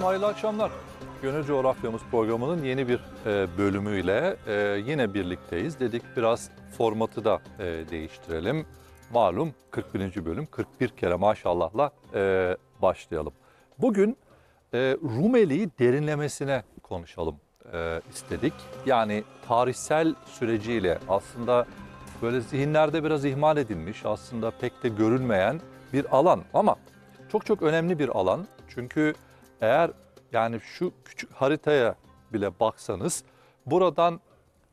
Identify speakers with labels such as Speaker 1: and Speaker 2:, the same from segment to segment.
Speaker 1: Efendim hayırlı akşamlar. Gönül Coğrafyamız programının yeni bir e, bölümüyle e, yine birlikteyiz. Dedik biraz formatı da e, değiştirelim. Malum 41. bölüm 41 kere maşallahla başlayalım. Bugün Rumeli'yi derinlemesine konuşalım istedik. Yani tarihsel süreciyle aslında böyle zihinlerde biraz ihmal edilmiş, aslında pek de görülmeyen bir alan ama çok çok önemli bir alan. Çünkü eğer yani şu küçük haritaya bile baksanız buradan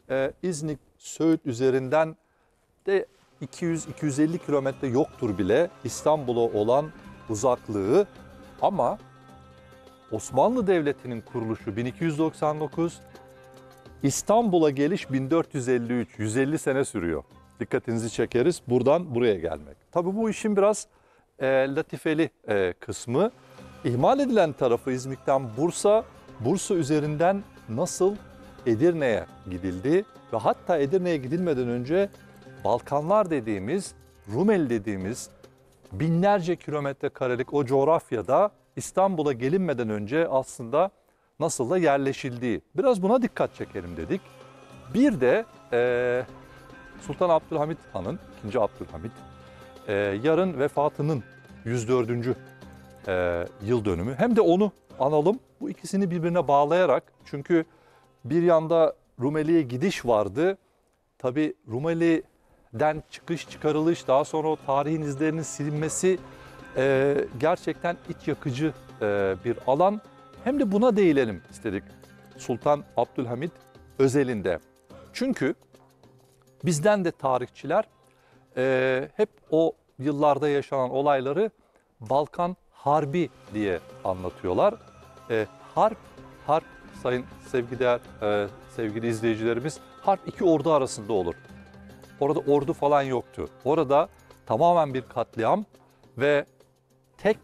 Speaker 1: e, İznik Söğüt üzerinden de 200-250 kilometre yoktur bile İstanbul'a olan uzaklığı ama Osmanlı Devleti'nin kuruluşu 1299, İstanbul'a geliş 1453, 150 sene sürüyor. Dikkatinizi çekeriz buradan buraya gelmek. Tabii bu işin biraz e, latifeli e, kısmı. İhmal edilen tarafı İzmit'ten Bursa, Bursa üzerinden nasıl Edirne'ye gidildi ve hatta Edirne'ye gidilmeden önce Balkanlar dediğimiz, Rumeli dediğimiz binlerce kilometre karelik o coğrafyada İstanbul'a gelinmeden önce aslında nasıl da yerleşildiği. Biraz buna dikkat çekelim dedik. Bir de e, Sultan Abdülhamit Han'ın, 2. Abdülhamit, e, yarın vefatının 104 e, yıl dönümü. Hem de onu analım. Bu ikisini birbirine bağlayarak çünkü bir yanda Rumeli'ye gidiş vardı. Tabi Rumeli'den çıkış çıkarılış daha sonra o tarihin izlerinin silinmesi e, gerçekten iç yakıcı e, bir alan. Hem de buna değinelim istedik Sultan Abdülhamit özelinde. Çünkü bizden de tarihçiler e, hep o yıllarda yaşanan olayları Balkan harbi diye anlatıyorlar. E, harp, harp sayın sevgiler, e, sevgili izleyicilerimiz harp iki ordu arasında olur. Orada ordu falan yoktu. Orada tamamen bir katliam ve tek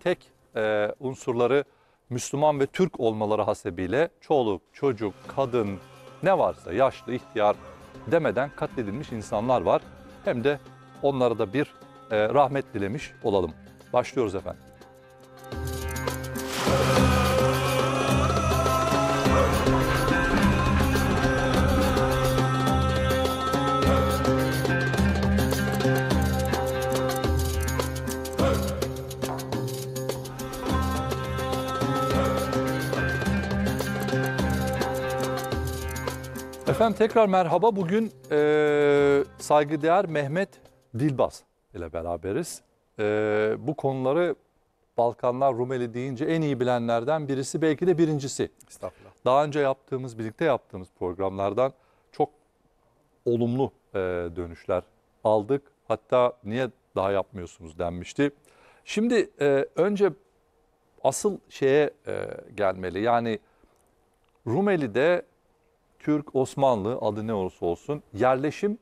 Speaker 1: tek e, unsurları Müslüman ve Türk olmaları hasebiyle çoluk, çocuk, kadın ne varsa yaşlı, ihtiyar demeden katledilmiş insanlar var. Hem de onlara da bir e, rahmet dilemiş olalım. Başlıyoruz efendim. Efendim tekrar merhaba. Bugün e, saygıdeğer Mehmet Dilbaz ile beraberiz e, bu konuları Balkanlar Rumeli deyince en iyi bilenlerden birisi belki de birincisi. Estağfurullah. Daha önce yaptığımız, birlikte yaptığımız programlardan çok olumlu e, dönüşler aldık. Hatta niye daha yapmıyorsunuz denmişti. Şimdi e, önce asıl şeye e, gelmeli. Yani Rumeli'de Türk, Osmanlı adı ne olursa olsun yerleşim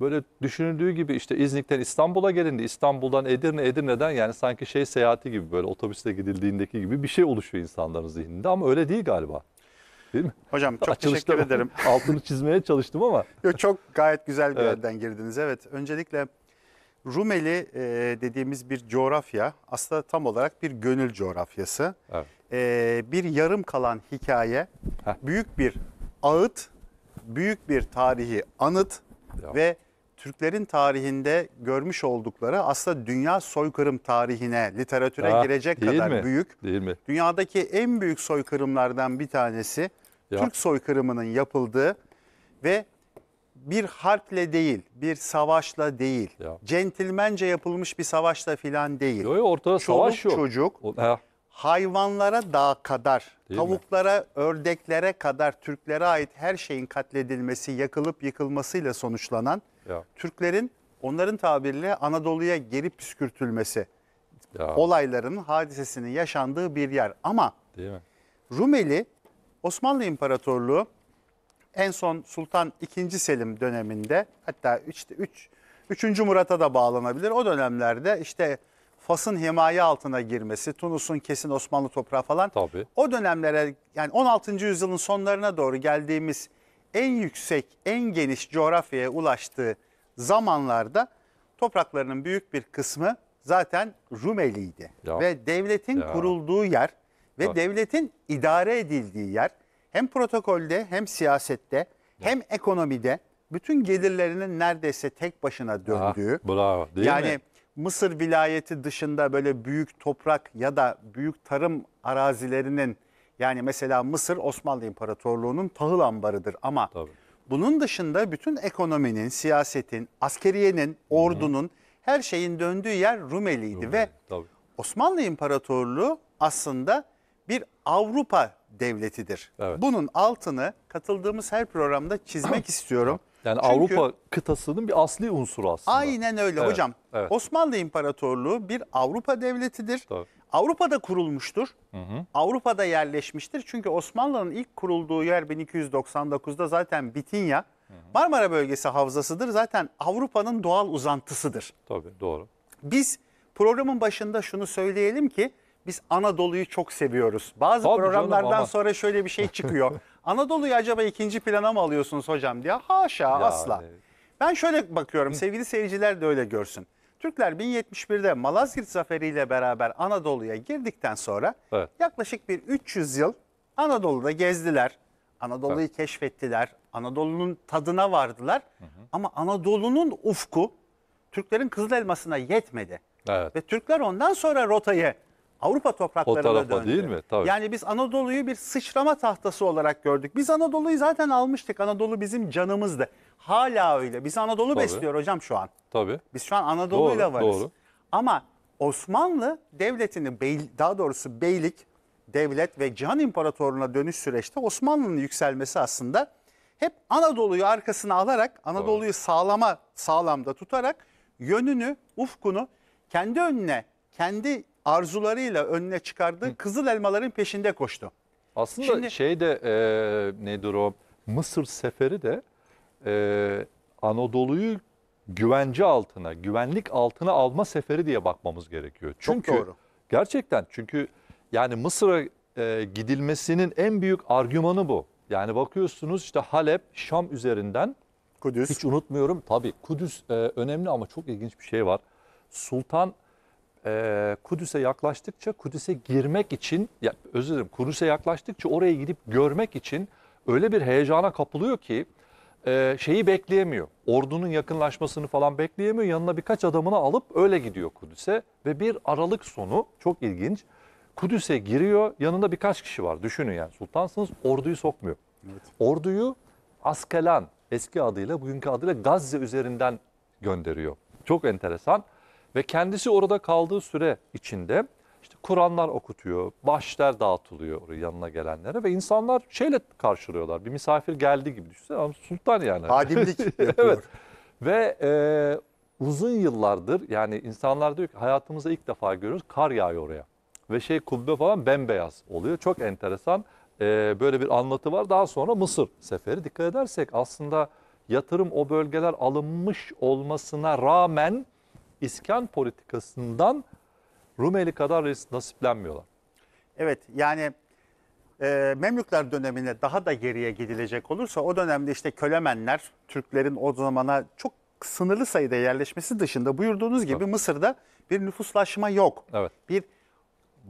Speaker 1: böyle düşünüldüğü gibi işte İznik'ten İstanbul'a gelindi. İstanbul'dan Edirne, Edirne'den yani sanki şey seyahati gibi böyle otobüste gidildiğindeki gibi bir şey oluşuyor insanların zihninde ama öyle değil galiba. Değil mi? Hocam çok Açılışta teşekkür ederim. Altını çizmeye çalıştım ama. Yok çok gayet güzel bir evet. yerden
Speaker 2: girdiniz. Evet öncelikle Rumeli e, dediğimiz bir coğrafya aslında tam olarak bir gönül coğrafyası. Evet. E, bir yarım kalan hikaye, Heh. büyük bir ağıt, büyük bir tarihi anıt ya. ve Türklerin tarihinde görmüş oldukları aslında dünya soykırım tarihine, literatüre Aa, ah, girecek değil kadar mi?
Speaker 1: büyük. Değil mi?
Speaker 2: Dünyadaki en büyük soykırımlardan bir tanesi ya. Türk soykırımının yapıldığı ve bir harple değil, bir savaşla değil, ya. centilmence yapılmış bir savaşla filan değil. Yok yok ortada Çoluk savaş yok. çocuk ha. hayvanlara daha kadar, değil tavuklara, mi? ördeklere kadar Türklere ait her şeyin katledilmesi, yakılıp yıkılmasıyla sonuçlanan ya. Türklerin onların tabiriyle Anadolu'ya geri püskürtülmesi ya. olayların hadisesinin yaşandığı bir yer. Ama Değil mi? Rumeli Osmanlı İmparatorluğu en son Sultan II. Selim döneminde hatta 3. Üç, 3. Murat'a da bağlanabilir. O dönemlerde işte Fas'ın himaye altına girmesi, Tunus'un kesin Osmanlı toprağı falan. Tabii. O dönemlere yani 16. yüzyılın sonlarına doğru geldiğimiz en yüksek, en geniş coğrafyaya ulaştığı zamanlarda topraklarının büyük bir kısmı zaten Rumeliydi. Ya. Ve devletin ya. kurulduğu yer ve ya. devletin idare edildiği yer hem protokolde hem siyasette ya. hem ekonomide bütün gelirlerinin neredeyse tek başına ah, döndüğü.
Speaker 1: Ah, bravo değil yani, mi?
Speaker 2: Mısır vilayeti dışında böyle büyük toprak ya da büyük tarım arazilerinin yani mesela Mısır Osmanlı İmparatorluğu'nun tahıl ambarıdır ama Tabii. bunun dışında bütün ekonominin, siyasetin, askeriyenin, ordunun Hı -hı. her şeyin döndüğü yer Rumeli'ydi Rumeli, ve Tabii. Osmanlı İmparatorluğu aslında bir Avrupa devletidir. Evet. Bunun altını katıldığımız her programda çizmek istiyorum. Yani Çünkü, Avrupa
Speaker 1: kıtasının bir asli unsuru aslında.
Speaker 2: Aynen öyle evet, hocam. Evet. Osmanlı İmparatorluğu bir Avrupa devletidir. Tabii. Avrupa'da kurulmuştur. Hı hı. Avrupa'da yerleşmiştir. Çünkü Osmanlı'nın ilk kurulduğu yer 1299'da zaten Bitinya, hı hı. Marmara bölgesi havzasıdır. Zaten Avrupa'nın doğal uzantısıdır. Tabii doğru. Biz programın başında şunu söyleyelim ki biz Anadolu'yu çok seviyoruz. Bazı Tabii programlardan canım, ama. sonra şöyle bir şey çıkıyor. Anadolu'yu acaba ikinci plana mı alıyorsunuz hocam diye. Haşa ya, asla. Ben şöyle bakıyorum sevgili seyirciler de öyle görsün. Türkler 1071'de Malazgirt zaferiyle beraber Anadolu'ya girdikten sonra evet. yaklaşık bir 300 yıl Anadolu'da gezdiler. Anadolu'yu evet. keşfettiler. Anadolu'nun tadına vardılar. Hı hı. Ama Anadolu'nun ufku Türklerin kızıl elmasına yetmedi. Evet. Ve Türkler ondan sonra rotayı Avrupa topraklarına döndü. tarafa değil mi? Tabii. Yani biz Anadolu'yu bir sıçrama tahtası olarak gördük. Biz Anadolu'yu zaten almıştık. Anadolu bizim canımızdı. Hala öyle. Biz Anadolu Tabii. besliyor hocam şu an. Tabii. Biz şu an Anadolu'yla Doğru, varız. doğru. Ama Osmanlı devletini daha doğrusu beylik, devlet ve can imparatoruna dönüş süreçte Osmanlı'nın yükselmesi aslında hep Anadolu'yu arkasına alarak, Anadolu'yu sağlama sağlamda tutarak yönünü, ufkunu kendi önüne, kendi arzularıyla önüne çıkardığı Hı. kızıl elmaların peşinde koştu.
Speaker 1: Aslında Şimdi, şey de e, nedir o Mısır seferi de e, Anadolu'yu güvence altına, güvenlik altına alma seferi diye bakmamız gerekiyor. Çünkü çok doğru. gerçekten çünkü yani Mısır'a e, gidilmesinin en büyük argümanı bu. Yani bakıyorsunuz işte Halep, Şam üzerinden Kudüs. Hiç unutmuyorum tabii Kudüs e, önemli ama çok ilginç bir şey var. Sultan e, Kudüs'e yaklaştıkça Kudüs'e girmek için, ya, özür dilerim Kudüs'e yaklaştıkça oraya gidip görmek için öyle bir heyecana kapılıyor ki e, şeyi bekleyemiyor. Ordunun yakınlaşmasını falan bekleyemiyor. Yanına birkaç adamını alıp öyle gidiyor Kudüs'e ve bir aralık sonu çok ilginç. Kudüs'e giriyor yanında birkaç kişi var düşünün yani sultansınız orduyu sokmuyor. Evet. Orduyu Askelan eski adıyla bugünkü adıyla Gazze üzerinden gönderiyor. Çok enteresan. Ve kendisi orada kaldığı süre içinde işte Kur'anlar okutuyor, başlar dağıtılıyor oraya yanına gelenlere ve insanlar şeyle karşılıyorlar. Bir misafir geldi gibi düşünsene ama sultan yani. Hadimlik yapıyor. evet. Ve e, uzun yıllardır yani insanlar diyor ki hayatımızda ilk defa görüyoruz kar yağıyor oraya. Ve şey kubbe falan bembeyaz oluyor. Çok enteresan e, böyle bir anlatı var. Daha sonra Mısır seferi dikkat edersek aslında yatırım o bölgeler alınmış olmasına rağmen iskan politikasından Rumeli kadar nasiplenmiyorlar. Evet yani e, Memlükler dönemine daha
Speaker 2: da geriye gidilecek olursa o dönemde işte Kölemenler Türklerin o zamana çok sınırlı sayıda yerleşmesi dışında buyurduğunuz gibi evet. Mısır'da bir nüfuslaşma yok. Evet. Bir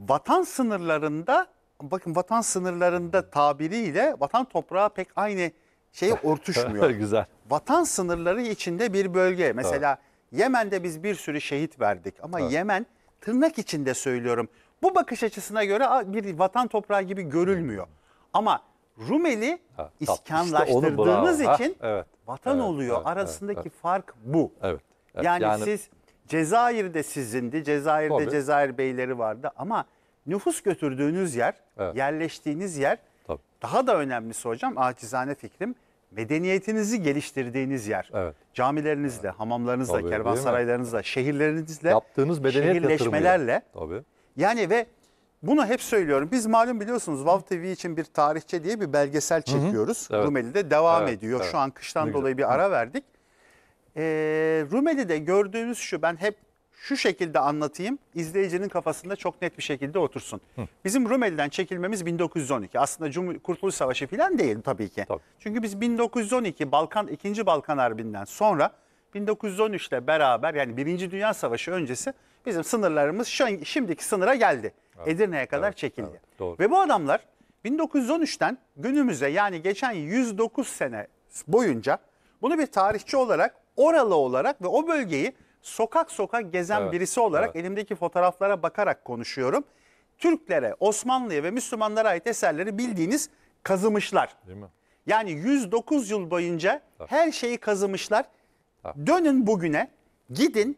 Speaker 2: vatan sınırlarında bakın vatan sınırlarında tabiriyle vatan toprağı pek aynı şey örtüşmüyor. Güzel. Vatan sınırları içinde bir bölge. Mesela evet Yemen'de biz bir sürü şehit verdik ama evet. Yemen tırnak içinde söylüyorum. Bu bakış açısına göre bir vatan toprağı gibi görülmüyor. Ama Rumeli ha, iskanlaştırdığınız işte için ha, evet, vatan evet, oluyor. Evet, Arasındaki evet, fark
Speaker 1: bu. Evet, evet, yani, yani siz
Speaker 2: Cezayir'de sizindi, Cezayir'de tabii. Cezayir beyleri vardı ama nüfus götürdüğünüz yer, evet. yerleştiğiniz yer tabii. daha da önemlisi hocam acizane fikrim medeniyetinizi geliştirdiğiniz yer. Evet. Camilerinizle, evet. hamamlarınızla, Tabii, kervansaraylarınızla, şehirlerinizle,
Speaker 1: yaptığınız medeniyet şehirleşmelerle. Tabii.
Speaker 2: Yani ve bunu hep söylüyorum. Biz malum biliyorsunuz Vav TV için bir tarihçe diye bir belgesel çekiyoruz. Hı hı. Evet. Rumeli'de devam evet, ediyor. Evet. Şu an kıştan ne dolayı güzel. bir ara verdik. Ee, Rumeli'de gördüğünüz şu ben hep şu şekilde anlatayım. izleyicinin kafasında çok net bir şekilde otursun. Hı. Bizim Rumeli'den çekilmemiz 1912. Aslında Cumhur Kurtuluş Savaşı falan değil tabii ki. Tabii. Çünkü biz 1912 Balkan 2. Balkan Harbi'nden sonra 1913 1913'te beraber yani 1. Dünya Savaşı öncesi bizim sınırlarımız şimdiki sınıra geldi. Evet. Edirne'ye kadar evet. çekildi. Evet. Doğru. Ve bu adamlar 1913'ten günümüze yani geçen 109 sene boyunca bunu bir tarihçi olarak oralı olarak ve o bölgeyi sokak sokak gezen Evet, birisi olarak evet. elimdeki fotoğraflara bakarak konuşuyorum. Türklere, Osmanlı'ya ve Müslümanlara ait eserleri bildiğiniz kazımışlar. Değil mi? Yani 109 yıl boyunca her şeyi kazımışlar. Tabii. Dönün bugüne, gidin,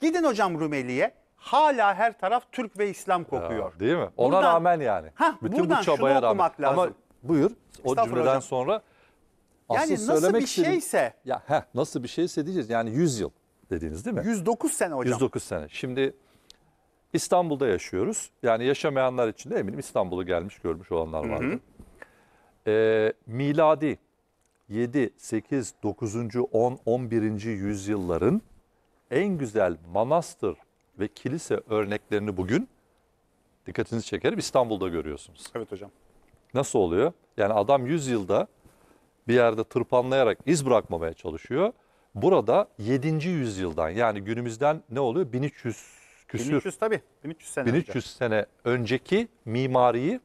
Speaker 2: gidin hocam Rumeli'ye. Hala her taraf Türk ve İslam
Speaker 1: kokuyor. Ya, değil mi? Ona Buradan- rağmen yani. Hah, Bütün buradan bu şunu çabaya rağmen. okumak lazım. Ama buyur o Estağfurullah cümleden hocam. sonra asıl yani nasıl söylemek bir istediğim- şeyse Ya heh, nasıl bir şeyse diyeceğiz. Yani 100 yıl dediniz değil mi? 109 sene hocam. 109 sene. Şimdi İstanbul'da yaşıyoruz. Yani yaşamayanlar için de eminim İstanbul'u gelmiş görmüş olanlar vardı. Hı ee, miladi 7, 8, 9, 10, 11. yüzyılların en güzel manastır ve kilise örneklerini bugün dikkatinizi çekerim İstanbul'da görüyorsunuz. Evet hocam. Nasıl oluyor? Yani adam 100 yılda bir yerde tırpanlayarak iz bırakmamaya çalışıyor. Burada 7. yüzyıldan yani günümüzden ne oluyor? 1300 küsür. 1300
Speaker 2: tabii. 1300 sene 1300 önce.
Speaker 1: sene önceki mimariyi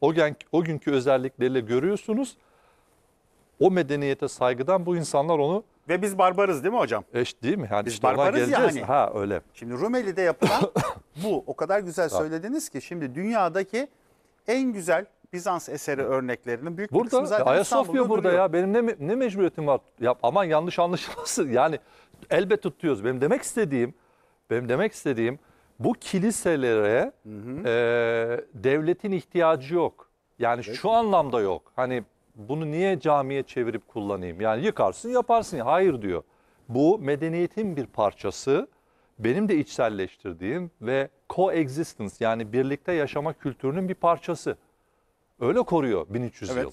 Speaker 1: o, gün, o günkü özellikleriyle görüyorsunuz. O medeniyete saygıdan bu insanlar onu ve biz barbarız değil mi hocam? Eş değil mi? Yani biz işte barbarız ya hani Ha öyle.
Speaker 2: Şimdi Rumeli'de yapılan bu. O kadar güzel söylediniz ki şimdi dünyadaki en güzel Bizans eseri örneklerinin büyük burada, bir kısmı zaten Ayasofya burada duruyor. ya.
Speaker 1: Benim ne, ne mecburiyetim var? Ya, aman yanlış anlaşılmasın. Yani elbet tutuyoruz. Benim demek istediğim, benim demek istediğim bu kiliselere hı hı. E, devletin ihtiyacı yok. Yani evet. şu anlamda yok. Hani bunu niye camiye çevirip kullanayım? Yani yıkarsın yaparsın. Hayır diyor. Bu medeniyetin bir parçası. Benim de içselleştirdiğim ve coexistence yani birlikte yaşama kültürünün bir parçası öyle koruyor 1300 evet. yıl.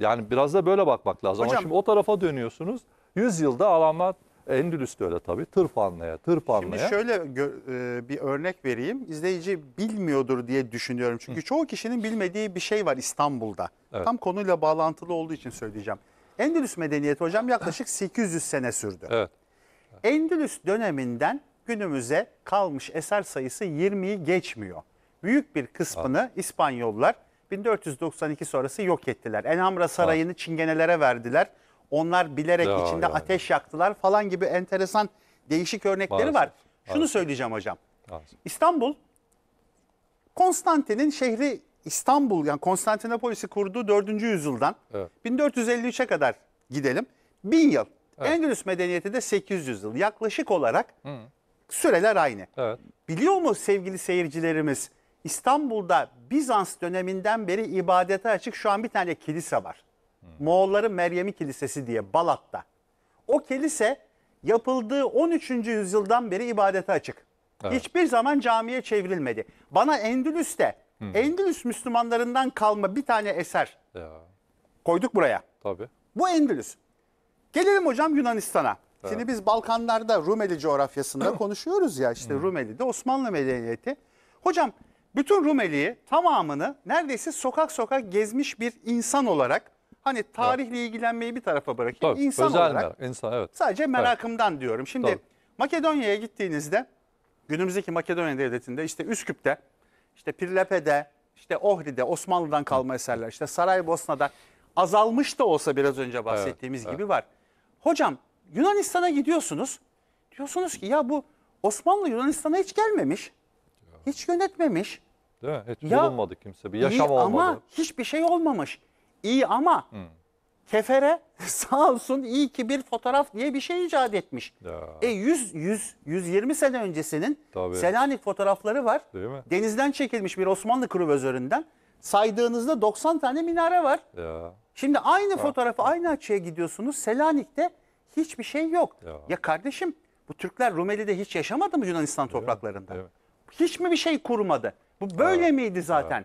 Speaker 1: Yani biraz da böyle bakmak lazım. Hocam, Ama şimdi o tarafa dönüyorsunuz. 100 yılda alanlar e, Endülüs'te öyle tabii. Tırpanlı'ya, tırpanlı'ya. Şimdi şöyle e, bir örnek vereyim. İzleyici
Speaker 2: bilmiyordur diye düşünüyorum. Çünkü Hı. çoğu kişinin bilmediği bir şey var İstanbul'da. Evet. Tam konuyla bağlantılı olduğu için söyleyeceğim. Endülüs medeniyeti hocam yaklaşık 800 sene sürdü. Evet. Endülüs döneminden günümüze kalmış eser sayısı 20'yi geçmiyor. Büyük bir kısmını İspanyollar 1492 sonrası yok ettiler. Enamra Sarayı'nı Çingenelere verdiler. Onlar bilerek Ya, içinde yani. ateş yaktılar falan gibi enteresan değişik örnekleri Maalesef, var. Şunu maalesef. söyleyeceğim hocam. Maalesef. İstanbul Konstantin'in şehri İstanbul yani Konstantinopolis'i kurduğu 4. yüzyıldan Evet. 1453'e kadar gidelim. 1000 yıl. Endülüs medeniyeti de 800 yıl. Yaklaşık olarak süreler aynı. Evet. Biliyor mu sevgili seyircilerimiz İstanbul'da Bizans döneminden beri ibadete açık şu an bir tane kilise var. Moğolların Meryem'i Kilisesi diye Balat'ta. O kilise yapıldığı 13. yüzyıldan beri ibadete açık. Evet. Hiçbir zaman camiye çevrilmedi. Bana Endülüs'te Hı. Endülüs Müslümanlarından kalma bir tane eser ya. koyduk buraya. Tabii. Bu Endülüs. Gelelim hocam Yunanistan'a. Evet. Şimdi biz Balkanlarda Rumeli coğrafyasında konuşuyoruz ya işte Hı. Rumeli'de Osmanlı medeniyeti. Hocam bütün Rumeli'yi tamamını neredeyse sokak sokak gezmiş bir insan olarak hani tarihle ilgilenmeyi bir tarafa bırakayım. Tabii, insan özel olarak.
Speaker 1: Merak, insan, evet. Sadece merakımdan
Speaker 2: evet. diyorum. Şimdi Tabii. Makedonya'ya gittiğinizde günümüzdeki Makedonya devletinde işte Üsküp'te, işte Pirlepe'de, işte Ohri'de Osmanlı'dan kalma eserler, işte Saraybosna'da azalmış da olsa biraz önce bahsettiğimiz evet, gibi evet. var. Hocam Yunanistan'a gidiyorsunuz. Diyorsunuz ki ya bu Osmanlı Yunanistan'a hiç gelmemiş. Hiç yönetmemiş.
Speaker 1: Değil mi? Hiç ya, bulunmadı kimse. Bir yaşam iyi olmadı. ama
Speaker 2: hiçbir şey olmamış. İyi ama hmm. kefere sağ olsun iyi ki bir fotoğraf diye bir şey icat etmiş. Ya. E 100, 100, 120 sene öncesinin Tabii. Selanik fotoğrafları var. Değil mi? Denizden çekilmiş bir Osmanlı kruvazöründen. Saydığınızda 90 tane minare var. Ya. Şimdi aynı ha. fotoğrafı aynı açıya gidiyorsunuz. Selanik'te hiçbir şey yok. Ya, ya kardeşim bu Türkler Rumeli'de hiç yaşamadı mı Yunanistan Değil topraklarında? Mi? Hiç mi bir şey kurmadı? Bu
Speaker 1: böyle evet. miydi zaten?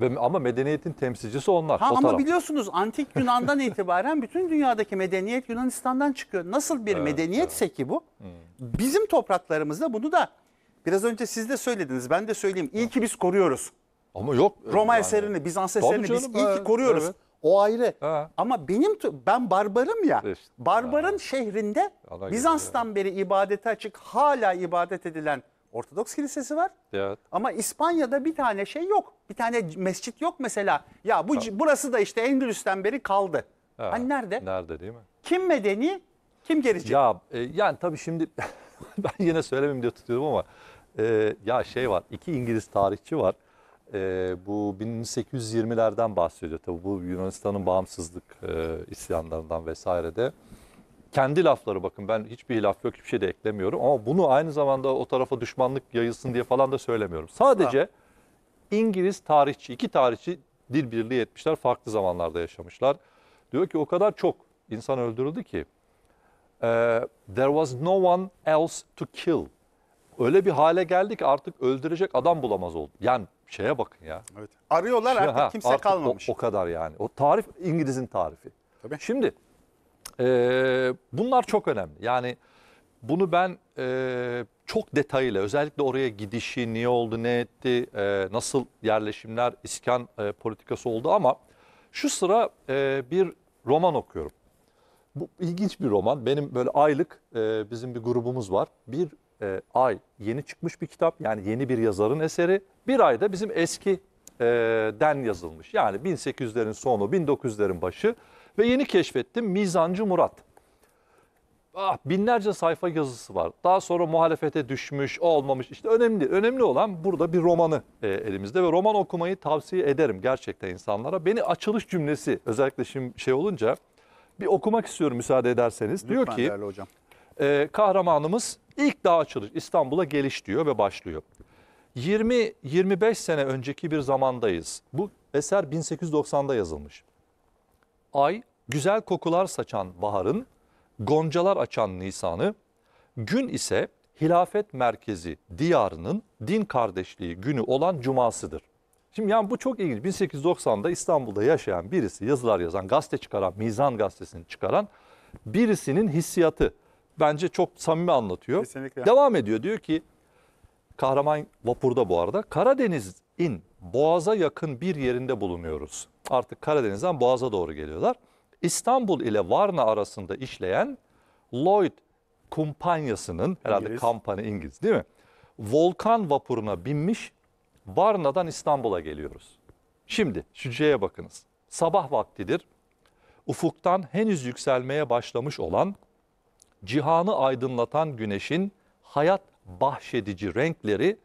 Speaker 1: Ve, ama medeniyetin temsilcisi onlar. Ha, ama taraf.
Speaker 2: biliyorsunuz antik Yunan'dan itibaren bütün dünyadaki medeniyet Yunanistan'dan çıkıyor. Nasıl bir evet, medeniyetse evet. ki bu? Hmm. Bizim topraklarımızda bunu da biraz önce siz de söylediniz ben de söyleyeyim. İyi ki biz koruyoruz. Ama yok. Roma yani. eserini, Bizans eserini canım, biz iyi ki koruyoruz. Evet.
Speaker 1: O ayrı. Ha.
Speaker 2: Ama benim ben barbarım ya. İşte, barbarın ha. şehrinde Bizans'tan beri ibadete açık hala ibadet edilen Ortodoks kilisesi var. Evet. Ama İspanya'da bir tane şey yok. Bir tane mescit yok mesela. Ya bu ha. burası da işte Endülüs'ten beri kaldı.
Speaker 1: Ha. Hani nerede? Nerede değil mi?
Speaker 2: Kim medeni,
Speaker 1: kim gerici? Ya e, yani tabii şimdi ben yine söylemem diye tutuyorum ama e, ya şey var. iki İngiliz tarihçi var. E, bu 1820'lerden bahsediyor. Tabii bu Yunanistan'ın bağımsızlık e, isyanlarından vesaire de kendi lafları bakın ben hiçbir laf yok hiçbir şey de eklemiyorum ama bunu aynı zamanda o tarafa düşmanlık yayılsın diye falan da söylemiyorum. Sadece İngiliz tarihçi iki tarihçi dil birliği etmişler farklı zamanlarda yaşamışlar. Diyor ki o kadar çok insan öldürüldü ki e, there was no one else to kill. Öyle bir hale geldi ki artık öldürecek adam bulamaz oldu. Yani şeye bakın ya. Evet. Arıyorlar Şimdi, artık ha, kimse artık kalmamış. O, o kadar yani. O tarif İngiliz'in tarifi. Tabii. Şimdi ee, bunlar çok önemli. Yani bunu ben e, çok detaylı özellikle oraya gidişi, niye oldu, ne etti, e, nasıl yerleşimler, iskan e, politikası oldu ama şu sıra e, bir roman okuyorum. Bu ilginç bir roman. Benim böyle aylık e, bizim bir grubumuz var. Bir e, ay yeni çıkmış bir kitap yani yeni bir yazarın eseri. Bir ayda bizim eski e, den yazılmış. Yani 1800'lerin sonu, 1900'lerin başı ve yeni keşfettim Mizancı Murat. Ah, binlerce sayfa yazısı var. Daha sonra muhalefete düşmüş, olmamış. İşte önemli. Önemli olan burada bir romanı e, elimizde ve roman okumayı tavsiye ederim gerçekten insanlara. Beni açılış cümlesi özellikle şimdi şey olunca bir okumak istiyorum müsaade ederseniz. Lütfen diyor ki hocam. E, kahramanımız ilk daha açılış İstanbul'a geliş diyor ve başlıyor. 20-25 sene önceki bir zamandayız. Bu eser 1890'da yazılmış. Ay güzel kokular saçan baharın, goncalar açan nisanı, gün ise hilafet merkezi diyarının din kardeşliği günü olan cumasıdır. Şimdi yani bu çok ilginç. 1890'da İstanbul'da yaşayan birisi yazılar yazan, gazete çıkaran, Mizan gazetesini çıkaran birisinin hissiyatı bence çok samimi anlatıyor. Kesinlikle. Devam ediyor. Diyor ki kahraman vapurda bu arada Karadeniz'in boğaza yakın bir yerinde bulunuyoruz. Artık Karadeniz'den boğaza doğru geliyorlar. İstanbul ile Varna arasında işleyen Lloyd kumpanyasının herhalde kampanya İngiliz değil mi? Volkan vapuruna binmiş Varna'dan İstanbul'a geliyoruz. Şimdi şu şeye bakınız. Sabah vaktidir. Ufuktan henüz yükselmeye başlamış olan cihanı aydınlatan güneşin hayat bahşedici renkleri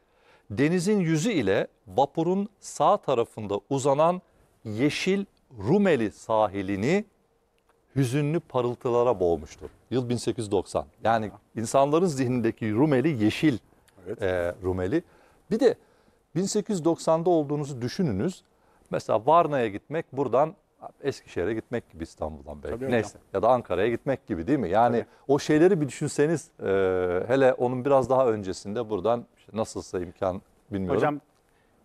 Speaker 1: denizin yüzü ile vapurun sağ tarafında uzanan yeşil Rumeli sahilini hüzünlü parıltılara boğmuştu. Yıl 1890. Yani insanların zihnindeki Rumeli yeşil evet. e, Rumeli. Bir de 1890'da olduğunuzu düşününüz. Mesela Varna'ya gitmek buradan Eskişehir'e gitmek gibi İstanbul'dan belki. Tabii Neyse hocam. ya da Ankara'ya gitmek gibi değil mi? Yani Tabii. o şeyleri bir düşünseniz e, hele onun biraz daha öncesinde buradan işte nasılsa imkan bilmiyorum. Hocam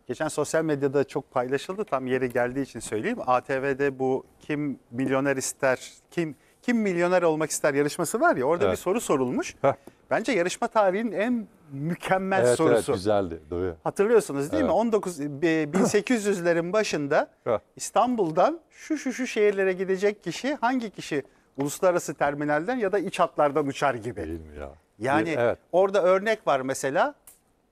Speaker 1: Geçen sosyal medyada çok paylaşıldı. Tam yeri geldiği için söyleyeyim. ATV'de bu kim milyoner
Speaker 2: ister, kim kim milyoner olmak ister yarışması var ya orada evet. bir soru sorulmuş. Heh. Bence yarışma tarihinin en mükemmel evet, sorusu. Evet güzeldi. Doğru. Hatırlıyorsunuz değil evet. mi? 19 1800'lerin başında İstanbul'dan şu şu şu şehirlere gidecek kişi hangi kişi uluslararası terminalden ya da iç hatlardan uçar gibi. Değil mi ya? Yani evet. orada örnek var mesela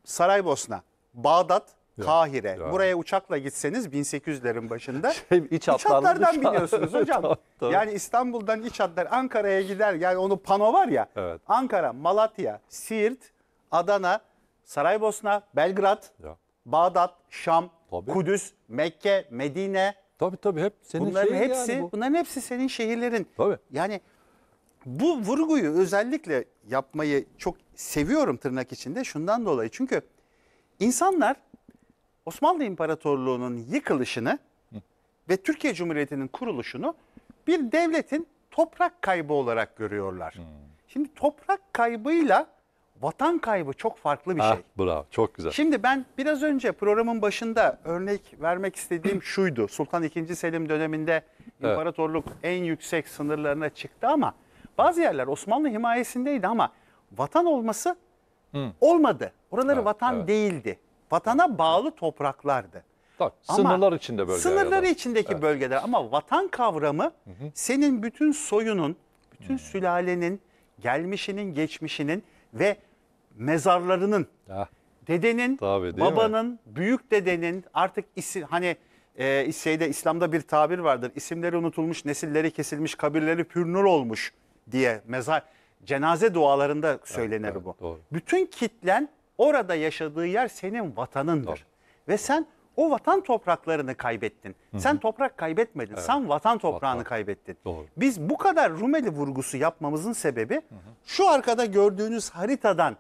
Speaker 2: Saraybosna, Bağdat, Kahire. Yani. Buraya uçakla gitseniz 1800'lerin başında şey, iç, iç hatlardan biliyorsunuz şey. hocam. tabii, Yani İstanbul'dan iç hatlar Ankara'ya gider. Yani onu pano var ya. Evet. Ankara, Malatya, Siirt, Adana, Saraybosna, Belgrad, ya. Bağdat, Şam, tabii. Kudüs, Mekke, Medine. Tabii tabii hep senin bunların hepsi yani bu. bunların hepsi senin şehirlerin. Tabii. Yani bu vurguyu özellikle yapmayı çok seviyorum tırnak içinde şundan dolayı. Çünkü insanlar Osmanlı İmparatorluğu'nun yıkılışını ve Türkiye Cumhuriyeti'nin kuruluşunu bir devletin toprak kaybı olarak görüyorlar. Hı. Hmm. Şimdi toprak kaybıyla vatan kaybı çok farklı bir ah, şey.
Speaker 1: Bravo, çok güzel.
Speaker 2: Şimdi ben biraz önce programın başında örnek vermek istediğim şuydu. Sultan II. Selim döneminde imparatorluk evet. en yüksek sınırlarına çıktı ama bazı yerler Osmanlı himayesindeydi ama vatan olması Hı. Hmm. olmadı. Oraları evet, vatan evet. değildi vatana bağlı topraklardı. Tabii, Ama içinde bölgeler. Sınırları içindeki evet. bölgeler ama vatan kavramı hı hı. senin bütün soyunun, bütün hı. sülalenin, gelmişinin, geçmişinin ve mezarlarının, ah. dedenin,
Speaker 1: Tabii, babanın,
Speaker 2: mi? büyük dedenin artık isim, hani e, şeyde İslam'da bir tabir vardır. İsimleri unutulmuş, nesilleri kesilmiş, kabirleri pürnür olmuş diye mezar cenaze dualarında söylenir evet, evet, bu. Doğru. Bütün kitlen Orada yaşadığı yer senin vatanındır. Doğru. Ve sen o vatan topraklarını kaybettin. Hı-hı. Sen toprak kaybetmedin. Evet. Sen vatan toprağını vatan. kaybettin. Doğru. Biz bu kadar Rumeli vurgusu yapmamızın sebebi Hı-hı. şu arkada gördüğünüz haritadan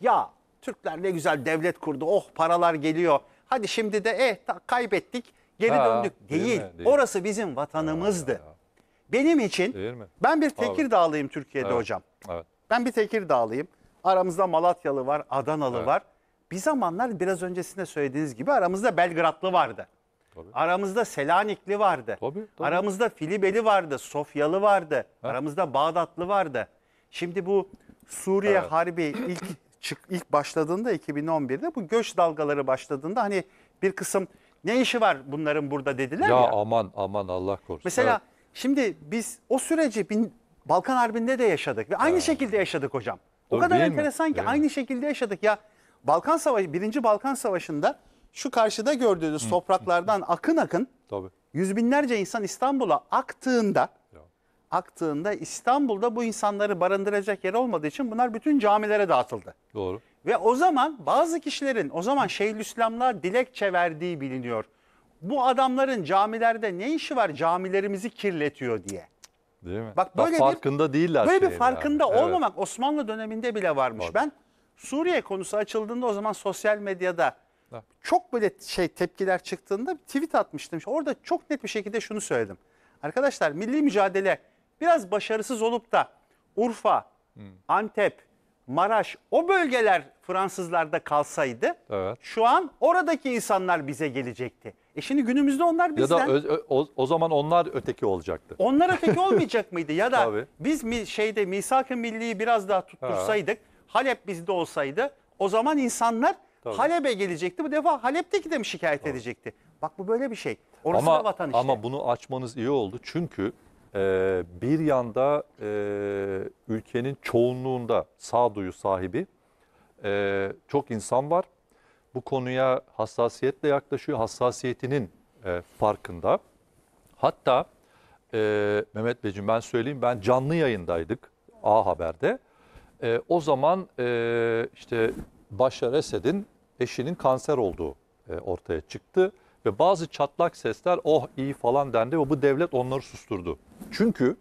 Speaker 2: ya Türkler ne güzel devlet kurdu. Oh paralar geliyor. Hadi şimdi de eh ta, kaybettik. Geri ha, döndük. Değil. Değil, değil. Orası bizim vatanımızdı. Ha, ha. Benim için ben bir Tekirdağlıyım Türkiye'de evet. hocam. Evet. Ben bir Tekirdağlıyım. Aramızda Malatyalı var, Adanalı evet. var. Bir zamanlar biraz öncesinde söylediğiniz gibi aramızda Belgradlı vardı. Tabii. Aramızda Selanikli vardı. Tabii, tabii. Aramızda Filibeli vardı, Sofyalı vardı. Ha. Aramızda Bağdatlı vardı. Şimdi bu Suriye evet. Harbi ilk çık ilk başladığında 2011'de bu göç dalgaları başladığında hani bir kısım ne işi var bunların burada dediler ya. Ya
Speaker 1: aman aman Allah korusun. Mesela evet.
Speaker 2: şimdi biz o süreci bin, Balkan Harbi'nde de yaşadık ve aynı evet. şekilde yaşadık hocam. O kadar değil mi? enteresan ki Değil mi? aynı şekilde yaşadık ya. Balkan Savaşı, birinci Balkan Savaşı'nda şu karşıda gördüğünüz topraklardan akın akın Tabii. yüz binlerce insan İstanbul'a aktığında aktığında İstanbul'da bu insanları barındıracak yer olmadığı için bunlar bütün camilere dağıtıldı. Doğru. Ve o zaman bazı kişilerin o zaman Şeyhülislamlar dilekçe verdiği biliniyor. Bu adamların camilerde ne işi var camilerimizi kirletiyor diye. Değil mi? Bak böyle Bak, bir farkında değiller. Böyle bir farkında yani. olmamak evet. Osmanlı döneminde bile varmış. Var. Ben Suriye konusu açıldığında o zaman sosyal medyada ha. çok böyle şey tepkiler çıktığında tweet atmıştım. Orada çok net bir şekilde şunu söyledim. Arkadaşlar milli mücadele biraz başarısız olup da Urfa, hmm. Antep, Maraş o bölgeler Fransızlarda kalsaydı evet. şu an oradaki insanlar bize gelecekti. E şimdi günümüzde onlar bizden... Ya da öz,
Speaker 1: o, o zaman onlar öteki olacaktı.
Speaker 2: Onlar öteki olmayacak mıydı? Ya da Tabii. biz mi, şeyde misak-ı milliyi biraz daha tuttursaydık, ha. Halep bizde olsaydı o zaman insanlar Tabii. Halep'e gelecekti. Bu defa Halep'teki de mi şikayet Tabii. edecekti? Bak bu böyle bir şey. Orası ama, da
Speaker 1: vatan işte. Ama bunu açmanız iyi oldu. Çünkü e, bir yanda e, ülkenin çoğunluğunda sağduyu sahibi e, çok insan var bu konuya hassasiyetle yaklaşıyor. Hassasiyetinin e, farkında. Hatta e, Mehmet Beyciğim ben söyleyeyim ben canlı yayındaydık A Haber'de. E, o zaman e, işte Başar Esed'in eşinin kanser olduğu e, ortaya çıktı. Ve bazı çatlak sesler oh iyi falan dendi ve bu devlet onları susturdu. Çünkü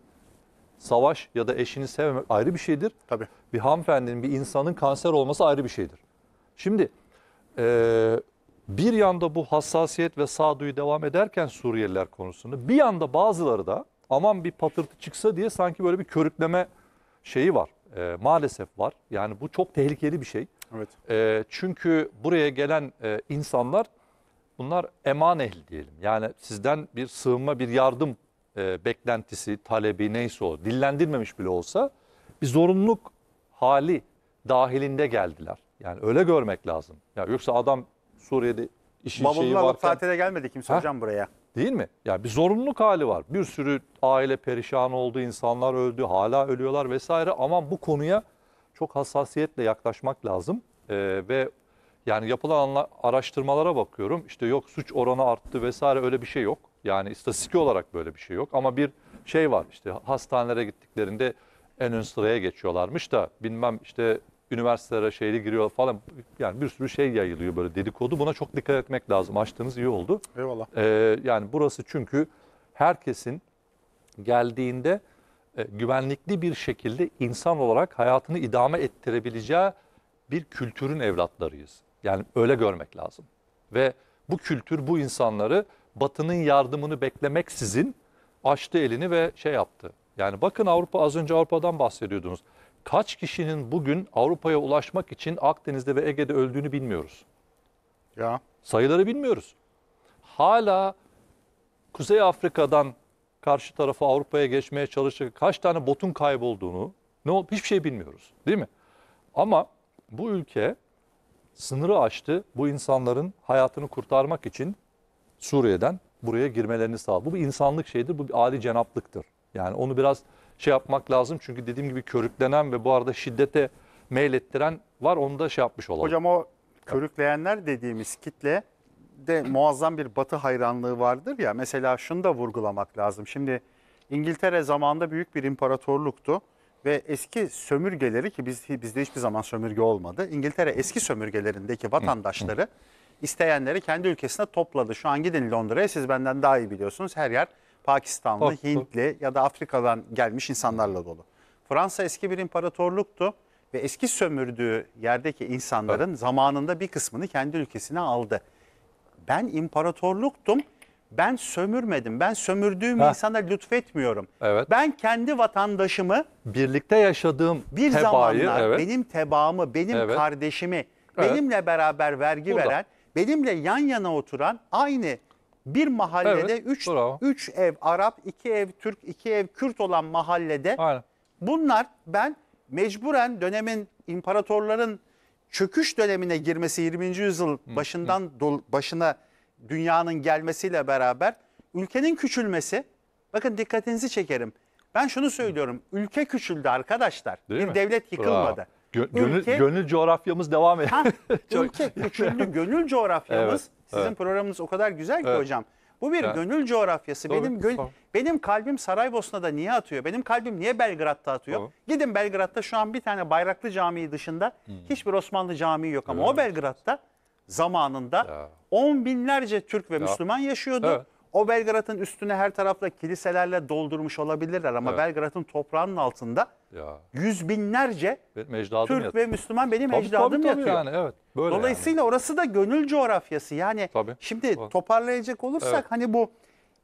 Speaker 1: savaş ya da eşini sevmek ayrı bir şeydir. Tabii. Bir hanımefendinin, bir insanın kanser olması ayrı bir şeydir. Şimdi e, bir yanda bu hassasiyet ve sağduyu devam ederken Suriyeliler konusunda bir yanda bazıları da aman bir patırtı çıksa diye sanki böyle bir körükleme şeyi var. E, maalesef var. Yani bu çok tehlikeli bir şey. Evet. E, çünkü buraya gelen e, insanlar bunlar eman ehli diyelim. Yani sizden bir sığınma, bir yardım e, beklentisi, talebi neyse o dillendirmemiş bile olsa bir zorunluluk hali dahilinde geldiler. Yani öyle görmek lazım. Ya yoksa adam Suriye'de işin Bavulunu şeyi varken... tatile gelmedi kimse ha? hocam buraya. Değil mi? Yani bir zorunluluk hali var. Bir sürü aile perişan oldu, insanlar öldü, hala ölüyorlar vesaire. Ama bu konuya çok hassasiyetle yaklaşmak lazım. Ee, ve yani yapılan araştırmalara bakıyorum. İşte yok suç oranı arttı vesaire öyle bir şey yok. Yani istatistik olarak böyle bir şey yok. Ama bir şey var işte hastanelere gittiklerinde en ön sıraya geçiyorlarmış da bilmem işte üniversitelere şeyli giriyor falan. Yani bir sürü şey yayılıyor böyle dedikodu. Buna çok dikkat etmek lazım. Açtığınız iyi oldu. Eyvallah. Ee, yani burası çünkü herkesin geldiğinde e, güvenlikli bir şekilde insan olarak hayatını idame ettirebileceği bir kültürün evlatlarıyız. Yani öyle görmek lazım. Ve bu kültür bu insanları Batı'nın yardımını beklemeksizin açtı elini ve şey yaptı. Yani bakın Avrupa az önce Avrupa'dan bahsediyordunuz kaç kişinin bugün Avrupa'ya ulaşmak için Akdeniz'de ve Ege'de öldüğünü bilmiyoruz. Ya. Sayıları bilmiyoruz. Hala Kuzey Afrika'dan karşı tarafı Avrupa'ya geçmeye çalışacak kaç tane botun kaybolduğunu ne olup hiçbir şey bilmiyoruz değil mi? Ama bu ülke sınırı aştı bu insanların hayatını kurtarmak için Suriye'den buraya girmelerini sağladı. Bu bir insanlık şeyidir, bu bir adi cenaplıktır. Yani onu biraz şey yapmak lazım. Çünkü dediğim gibi körüklenen ve bu arada şiddete meylettiren var. Onu da şey yapmış olalım. Hocam o körükleyenler dediğimiz kitle
Speaker 2: de muazzam bir batı hayranlığı vardır ya. Mesela şunu da vurgulamak lazım. Şimdi İngiltere zamanında büyük bir imparatorluktu ve eski sömürgeleri ki biz bizde hiçbir zaman sömürge olmadı. İngiltere eski sömürgelerindeki vatandaşları isteyenleri kendi ülkesine topladı. Şu an gidin Londra'ya siz benden daha iyi biliyorsunuz. Her yer Pakistanlı, Korktu. Hintli ya da Afrika'dan gelmiş insanlarla dolu. Fransa eski bir imparatorluktu ve eski sömürdüğü yerdeki insanların zamanında bir kısmını kendi ülkesine aldı. Ben imparatorluktum. Ben sömürmedim. Ben sömürdüğüm ha. insana lütfetmiyorum. Evet. Ben kendi vatandaşımı birlikte yaşadığım bir tebaayı, zamanlar evet. benim tebaamı, benim evet. kardeşimi, evet. benimle beraber vergi Burada. veren, benimle yan yana oturan aynı bir mahallede 3 evet, üç, üç ev Arap, 2 ev Türk, 2 ev Kürt olan mahallede Aynen. bunlar ben mecburen dönemin imparatorların çöküş dönemine girmesi 20. yüzyıl başından hı, hı. başına dünyanın gelmesiyle beraber ülkenin küçülmesi bakın dikkatinizi çekerim. Ben şunu söylüyorum. Ülke küçüldü arkadaşlar. Değil bir mi? devlet yıkılmadı. Bravo. ülke, gönül
Speaker 1: coğrafyamız devam ediyor.
Speaker 2: ülke küçüldü. Gönül coğrafyamız evet sizin evet. programınız o kadar güzel ki evet. hocam. Bu bir evet. gönül coğrafyası. Doğru. Benim gön Doğru. benim kalbim Saraybosna'da niye atıyor? Benim kalbim niye Belgrad'da atıyor? Doğru. Gidin Belgrad'da şu an bir tane Bayraklı Camii dışında hmm. hiçbir Osmanlı camii yok ama evet. o Belgrad'da zamanında ya. on binlerce Türk ve ya. Müslüman yaşıyordu. Evet. O Belgrad'ın üstüne her tarafla kiliselerle doldurmuş olabilirler ama Evet. Belgrad'ın toprağının altında Ya. yüz binlerce Ve
Speaker 1: Türk Mecdadım ve
Speaker 2: Müslüman benim ecdadım yatıyor. yani evet. Böyle Dolayısıyla orası da gönül coğrafyası. Yani Tabii. şimdi Doğru. toparlayacak olursak Evet. hani bu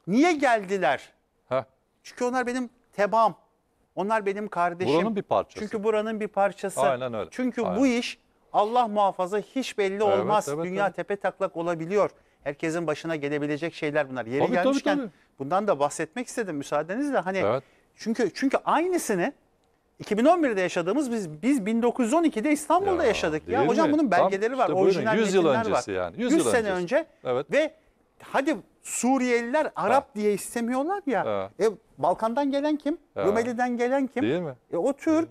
Speaker 2: niye geldiler? Heh, Çünkü onlar benim tebam, Onlar benim kardeşim. buranın bir parçası. Çünkü buranın bir parçası. Aynen öyle. Çünkü bu iş Allah muhafaza hiç belli Evet, olmaz. evet, Dünya evet. tepe taklak olabiliyor herkesin başına gelebilecek şeyler bunlar. Yeri Tabii, gelmişken tabii. bundan da bahsetmek istedim müsaadenizle. Hani Evet. çünkü çünkü aynısını 2011'de yaşadığımız biz biz 1912'de İstanbul'da Ya, yaşadık. Ya hocam mi? bunun Tam belgeleri var, işte buyurun, orijinal 100 yıl öncesi var. yani, 100 100 yıl sene önce Evet. ve hadi Suriyeliler Arap diye istemiyorlar ya. E, Balkan'dan gelen kim? Ha. Rumeli'den gelen kim? Değil mi? E, o Türk.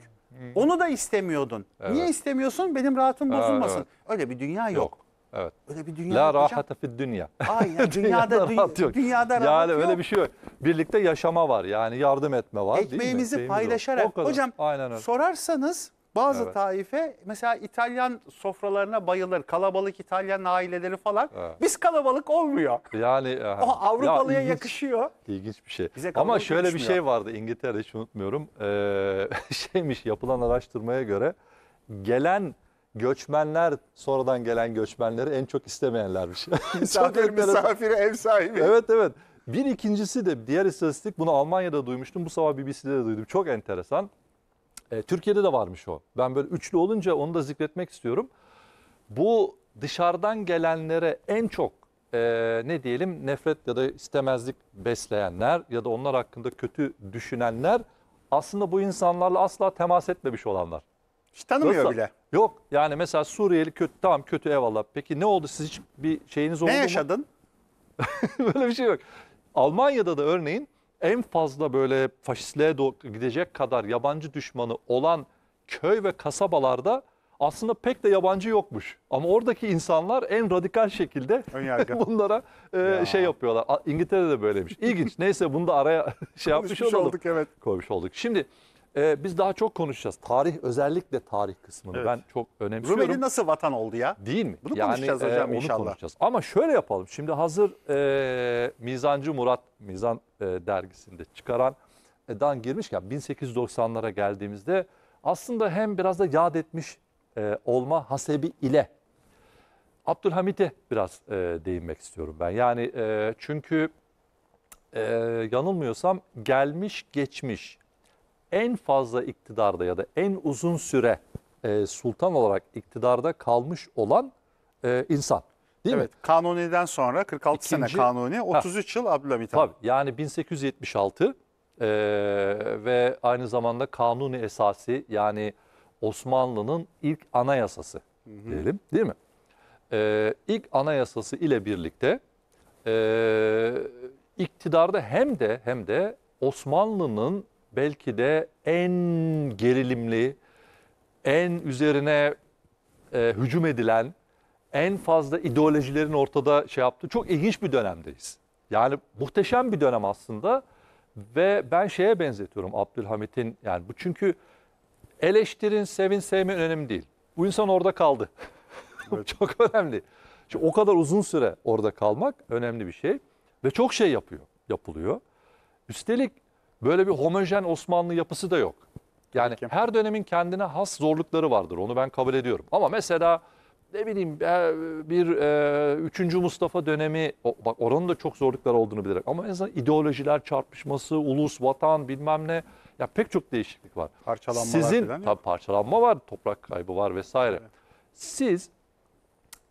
Speaker 2: Onu da istemiyordun. Niye istemiyorsun? Benim rahatım Ha, bozulmasın. evet.
Speaker 1: Öyle bir dünya yok. Yok. Evet. Öyle bir dünya La rahate fid dünya. Aynen dünyada, dünyada rahat yok. Dünyada rahat yani yok. öyle bir şey yok. Birlikte yaşama var yani yardım etme var. Ekmeğimizi değil mi? paylaşarak. Hocam Aynen öyle.
Speaker 2: sorarsanız bazı evet. taife mesela İtalyan sofralarına bayılır. Kalabalık İtalyan aileleri falan. Evet. Biz kalabalık
Speaker 1: olmuyor. Yani e, o Avrupalıya ya yakışıyor. İlginç bir şey. Bize Ama şöyle yakışmıyor. bir şey vardı İngiltere'de hiç unutmuyorum. Ee, şeymiş yapılan araştırmaya göre gelen göçmenler sonradan gelen göçmenleri en çok istemeyenlermiş. Misafir misafiri ev sahibi. Evet evet. Bir ikincisi de diğer istatistik bunu Almanya'da duymuştum. Bu sabah BBC'de de duydum. Çok enteresan. E, Türkiye'de de varmış o. Ben böyle üçlü olunca onu da zikretmek istiyorum. Bu dışarıdan gelenlere en çok e, ne diyelim nefret ya da istemezlik besleyenler ya da onlar hakkında kötü düşünenler aslında bu insanlarla asla temas etmemiş olanlar.
Speaker 2: Hiç tanımıyor Nasıl? bile.
Speaker 1: Yok yani mesela Suriyeli kötü tamam kötü eyvallah. Peki ne oldu siz hiç bir şeyiniz oldu Ne mu? yaşadın? böyle bir şey yok. Almanya'da da örneğin en fazla böyle faşistliğe doğru gidecek kadar yabancı düşmanı olan köy ve kasabalarda aslında pek de yabancı yokmuş. Ama oradaki insanlar en radikal şekilde bunlara e, Ya. şey yapıyorlar. A- İngiltere'de de böylemiş İlginç. Neyse bunu da araya şey yapmış Konuşmuş olduk evet. Koymuş olduk. Şimdi ee, biz daha çok konuşacağız. Tarih özellikle tarih kısmını Evet. ben çok önemsiyorum. Rumeli nasıl vatan oldu ya? Değil mi? Bunu konuşacağız e, hocam onu inşallah. Konuşacağız. Ama şöyle yapalım. Şimdi hazır e, Mizancı Murat Mizan e, dergisinde çıkaran e, dan girmişken 1890'lara geldiğimizde aslında hem biraz da yad etmiş e, olma hasebi ile Abdülhamit'e biraz e, değinmek istiyorum ben. Yani e, çünkü e, yanılmıyorsam gelmiş geçmiş en fazla iktidarda ya da en uzun süre e, sultan olarak iktidarda kalmış olan e, insan. Değil evet, mi? Kanuni'den sonra 46 İkinci, sene Kanuni, 33 ha, yıl Abdülhamit Han. Tabii yani 1876 e, ve aynı zamanda Kanuni esası yani Osmanlı'nın ilk anayasası hı hı. diyelim değil mi? E, ilk anayasası ile birlikte e, iktidarda hem de hem de Osmanlı'nın belki de en gerilimli, en üzerine e, hücum edilen, en fazla ideolojilerin ortada şey yaptığı çok ilginç bir dönemdeyiz. Yani muhteşem bir dönem aslında ve ben şeye benzetiyorum Abdülhamit'in yani bu çünkü eleştirin, sevin, sevmeyin önemli değil. Bu insan orada kaldı. Evet. çok önemli. Çünkü o kadar uzun süre orada kalmak önemli bir şey ve çok şey yapıyor, yapılıyor. Üstelik böyle bir homojen Osmanlı yapısı da yok. Yani Peki. her dönemin kendine has zorlukları vardır. Onu ben kabul ediyorum. Ama mesela ne bileyim e, bir e, üçüncü Mustafa dönemi bak oranın da çok zorluklar olduğunu bilerek ama en azından ideolojiler çarpışması, ulus, vatan bilmem ne ya pek çok değişiklik var. Parçalanmalar Sizin tabii parçalanma var, toprak kaybı var vesaire. Evet. Siz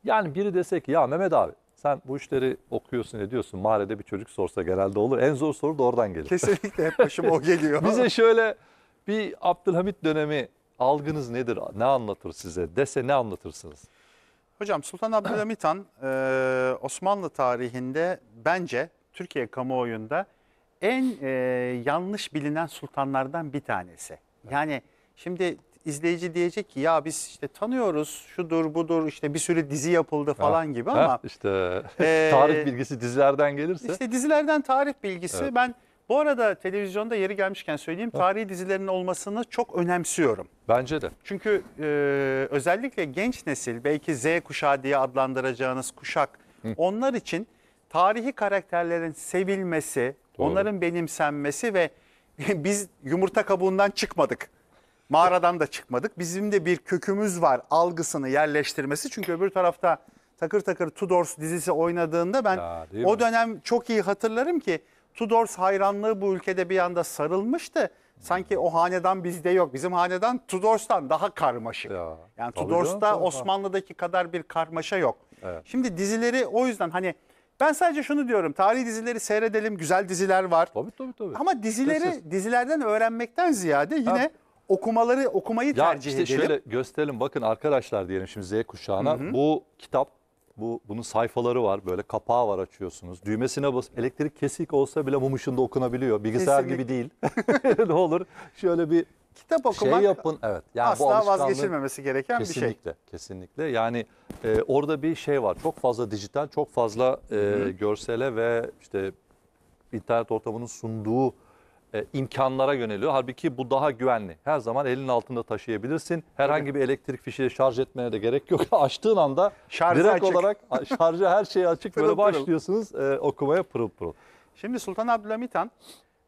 Speaker 1: yani biri desek ya Mehmet abi sen bu işleri okuyorsun ediyorsun. Mahallede bir çocuk sorsa genelde olur. En zor soru da oradan gelir. Kesinlikle hep başıma o geliyor. Bize şöyle bir Abdülhamit dönemi algınız nedir? Ne anlatır size? Dese ne anlatırsınız?
Speaker 2: Hocam Sultan Abdülhamit Han e, Osmanlı tarihinde bence Türkiye kamuoyunda en e, yanlış bilinen sultanlardan bir tanesi. Yani şimdi izleyici diyecek ki ya biz işte tanıyoruz şudur budur işte bir sürü dizi yapıldı falan ha, gibi ama. Ha,
Speaker 1: işte e, tarih bilgisi dizilerden gelirse. İşte
Speaker 2: dizilerden tarih bilgisi evet. ben bu arada televizyonda yeri gelmişken söyleyeyim tarihi dizilerin olmasını çok
Speaker 1: önemsiyorum. Bence de. Çünkü e,
Speaker 2: özellikle genç nesil belki Z kuşağı diye adlandıracağınız kuşak Hı. onlar için tarihi karakterlerin sevilmesi, Doğru. onların benimsenmesi ve biz yumurta kabuğundan çıkmadık Mağaradan da çıkmadık. Bizim de bir kökümüz var algısını yerleştirmesi. Çünkü öbür tarafta takır takır Tudors dizisi oynadığında ben
Speaker 1: Ya, o mi?
Speaker 2: dönem çok iyi hatırlarım ki Tudors hayranlığı bu ülkede bir anda sarılmıştı. Sanki o hanedan bizde yok. Bizim hanedan Tudors'tan daha karmaşık. Ya, yani tabii canım, Tudors'ta tabii. Osmanlı'daki kadar bir karmaşa yok. Evet. Şimdi dizileri o yüzden hani ben sadece şunu diyorum. tarih dizileri seyredelim. Güzel diziler var. Tabii tabii tabii. Ama dizileri Kesin. dizilerden öğrenmekten ziyade yine Ha okumaları okumayı ya tercih işte edelim. Şöyle
Speaker 1: gösterelim bakın arkadaşlar diyelim şimdi Z kuşağına. Hı hı. Bu kitap bu bunun sayfaları var böyle kapağı var açıyorsunuz. Düğmesine bas, elektrik kesik olsa bile mum ışığında okunabiliyor. Bilgisayar Kesinlikle. gibi değil. ne olur şöyle bir kitap şey okumak şey yapın. Evet. Yani asla vazgeçilmemesi gereken bir şey. Kesinlikle. Kesinlikle. Yani e, orada bir şey var. Çok fazla dijital, çok fazla e, görsele ve işte internet ortamının sunduğu e, imkanlara yöneliyor. Halbuki bu daha güvenli. Her zaman elin altında taşıyabilirsin. Herhangi bir elektrik fişiyle şarj etmeye de gerek yok. Açtığın anda Şarjı direkt açık. olarak şarjı her şey açık Pırıl böyle pırıl. başlıyorsunuz e, okumaya pırıl pırıl. Şimdi Sultan Abdülhamit Han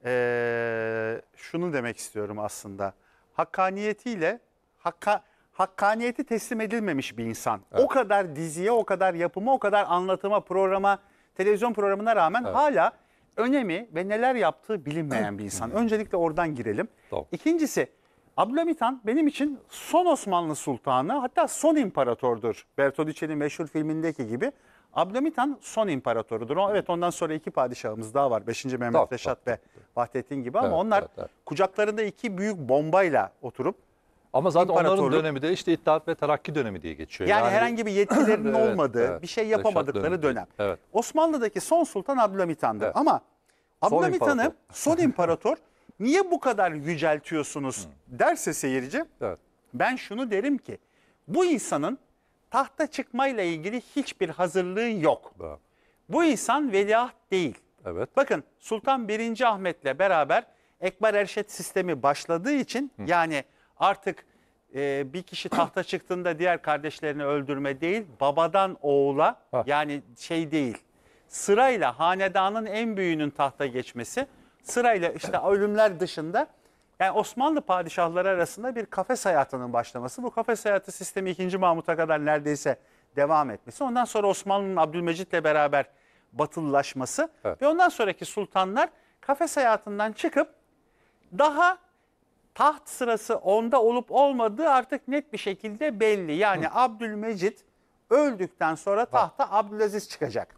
Speaker 1: eee,
Speaker 2: şunu demek istiyorum aslında. Hakkaniyetiyle hakka, hakkaniyeti teslim edilmemiş bir insan. O kadar diziye, o kadar yapıma, o kadar anlatıma, programa, televizyon programına rağmen hala önemi ve neler yaptığı bilinmeyen bir insan. Öncelikle oradan girelim. Tamam. İkincisi Abdülhamit Han benim için son Osmanlı Sultanı hatta son imparatordur. Bertolucci'nin meşhur filmindeki gibi. Abdülhamit Han son imparatorudur. evet ondan sonra iki padişahımız daha var. Beşinci Mehmet Reşat ve Vahdettin gibi ama evet, onlar evet, evet. kucaklarında iki büyük bombayla oturup ama zaten onların dönemi
Speaker 1: de işte İttihat ve Terakki dönemi diye geçiyor. Yani, yani herhangi bir yetkilerinin evet, olmadığı, evet, bir şey yapamadıkları dönem. Evet.
Speaker 2: Osmanlı'daki son sultan Abdülhamit Han'dı. Evet. Ama
Speaker 1: Abdülhamit Han'ı
Speaker 2: son imparator niye bu kadar yüceltiyorsunuz hmm. derse seyirci evet. ben şunu derim ki bu insanın tahta çıkmayla ilgili hiçbir hazırlığı yok. Evet. Bu insan veliaht değil. Evet. Bakın Sultan 1. Ahmet'le beraber Ekber Erşet sistemi başladığı için Hı. yani artık e, bir kişi tahta çıktığında diğer kardeşlerini öldürme değil, babadan oğula ha. yani şey değil. Sırayla hanedanın en büyüğünün tahta geçmesi, sırayla işte ölümler dışında yani Osmanlı padişahları arasında bir kafes hayatının başlaması. Bu kafes hayatı sistemi 2. Mahmut'a kadar neredeyse devam etmesi. Ondan sonra Osmanlı'nın Abdülmecit'le beraber batılılaşması evet. ve ondan sonraki sultanlar kafes hayatından çıkıp daha taht sırası onda olup olmadığı artık net bir şekilde belli. Yani Hı. Abdülmecit öldükten sonra tahta Abdülaziz çıkacak.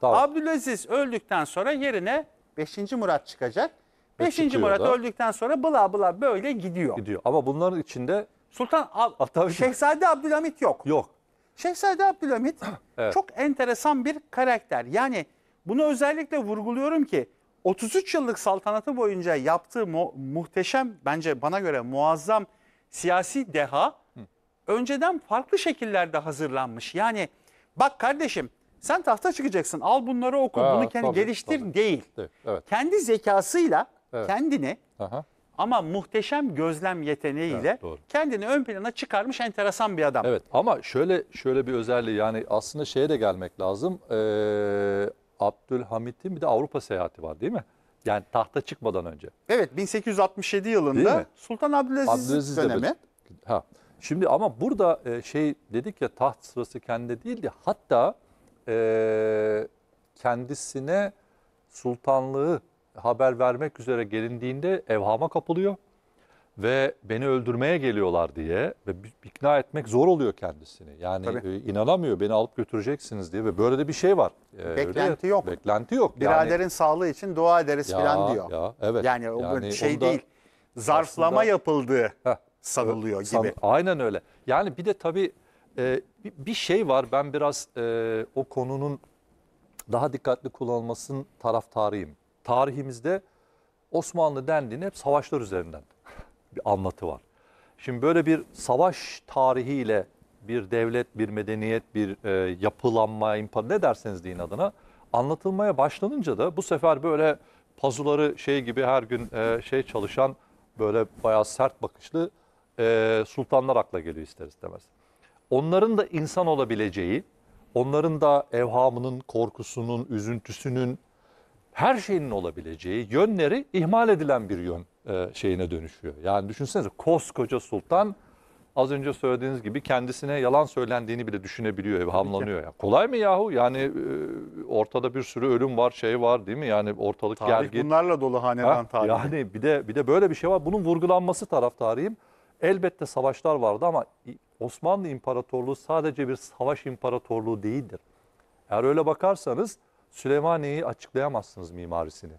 Speaker 2: Tamam. Abdülaziz öldükten sonra yerine 5. Murat çıkacak. 5. Murat da. öldükten sonra bla bla böyle gidiyor. Gidiyor. Ama bunların içinde Sultan Ab Hatta Şehzade Abdülhamit yok. Yok. Şehzade Abdülhamit evet. çok enteresan bir karakter. Yani bunu özellikle vurguluyorum ki 33 yıllık saltanatı boyunca yaptığı mu muhteşem bence bana göre muazzam siyasi deha Hı. önceden farklı şekillerde hazırlanmış. Yani bak kardeşim sen tahta çıkacaksın al bunları oku Aa, bunu kendi tabii, geliştir tabii. değil. Evet, evet. Kendi zekasıyla evet. kendini Aha. ama muhteşem gözlem yeteneğiyle evet, kendini ön plana çıkarmış
Speaker 1: enteresan bir adam. Evet ama şöyle şöyle bir özelliği yani aslında şeye de gelmek lazım. Ee, Abdülhamit'in bir de Avrupa seyahati var değil mi? Yani tahta çıkmadan önce. Evet 1867 yılında
Speaker 2: Sultan Abdülaziz, Abdülaziz dönemi.
Speaker 1: ha. Şimdi ama burada e, şey dedik ya taht sırası kendi değildi. Hatta e, kendisine sultanlığı haber vermek üzere gelindiğinde evhama kapılıyor ve beni öldürmeye geliyorlar diye ve ikna etmek zor oluyor kendisini. Yani Tabii. E, inanamıyor beni alıp götüreceksiniz diye ve böyle de bir şey var. Ee, beklenti yok. Beklenti yok. Biraderin
Speaker 2: yani, sağlığı için dua ederiz ya, falan diyor.
Speaker 1: Ya, evet. Yani o yani şey onda, değil. Zarflama aslında, yapıldığı heh, sanılıyor san, gibi. Aynen öyle. Yani bir de tabii e, bir şey var. Ben biraz e, o konunun daha dikkatli kullanılmasının taraftarıyım. Tarihimizde Osmanlı dendiğinde hep savaşlar üzerinden bir anlatı var. Şimdi böyle bir savaş tarihiyle bir devlet, bir medeniyet, bir e, yapılanma, impar ne derseniz deyin adına anlatılmaya başlanınca da bu sefer böyle pazuları şey gibi her gün e, şey çalışan böyle bayağı sert bakışlı e, sultanlar akla geliyor ister istemez. Onların da insan olabileceği, onların da evhamının, korkusunun, üzüntüsünün, her şeyin olabileceği yönleri ihmal edilen bir yön e, şeyine dönüşüyor. Yani düşünsenize koskoca sultan az önce söylediğiniz gibi kendisine yalan söylendiğini bile düşünebiliyor, evhamlanıyor. Ya. Kolay mı yahu? Yani e, ortada bir sürü ölüm var, şey var değil mi? Yani ortalık Tarih gergin. bunlarla dolu hanedan ha? tarih. Yani bir de bir de böyle bir şey var. Bunun vurgulanması taraftarıyım. Elbette savaşlar vardı ama Osmanlı İmparatorluğu sadece bir savaş imparatorluğu değildir. Eğer öyle bakarsanız Süleymaniye'yi açıklayamazsınız mimarisini.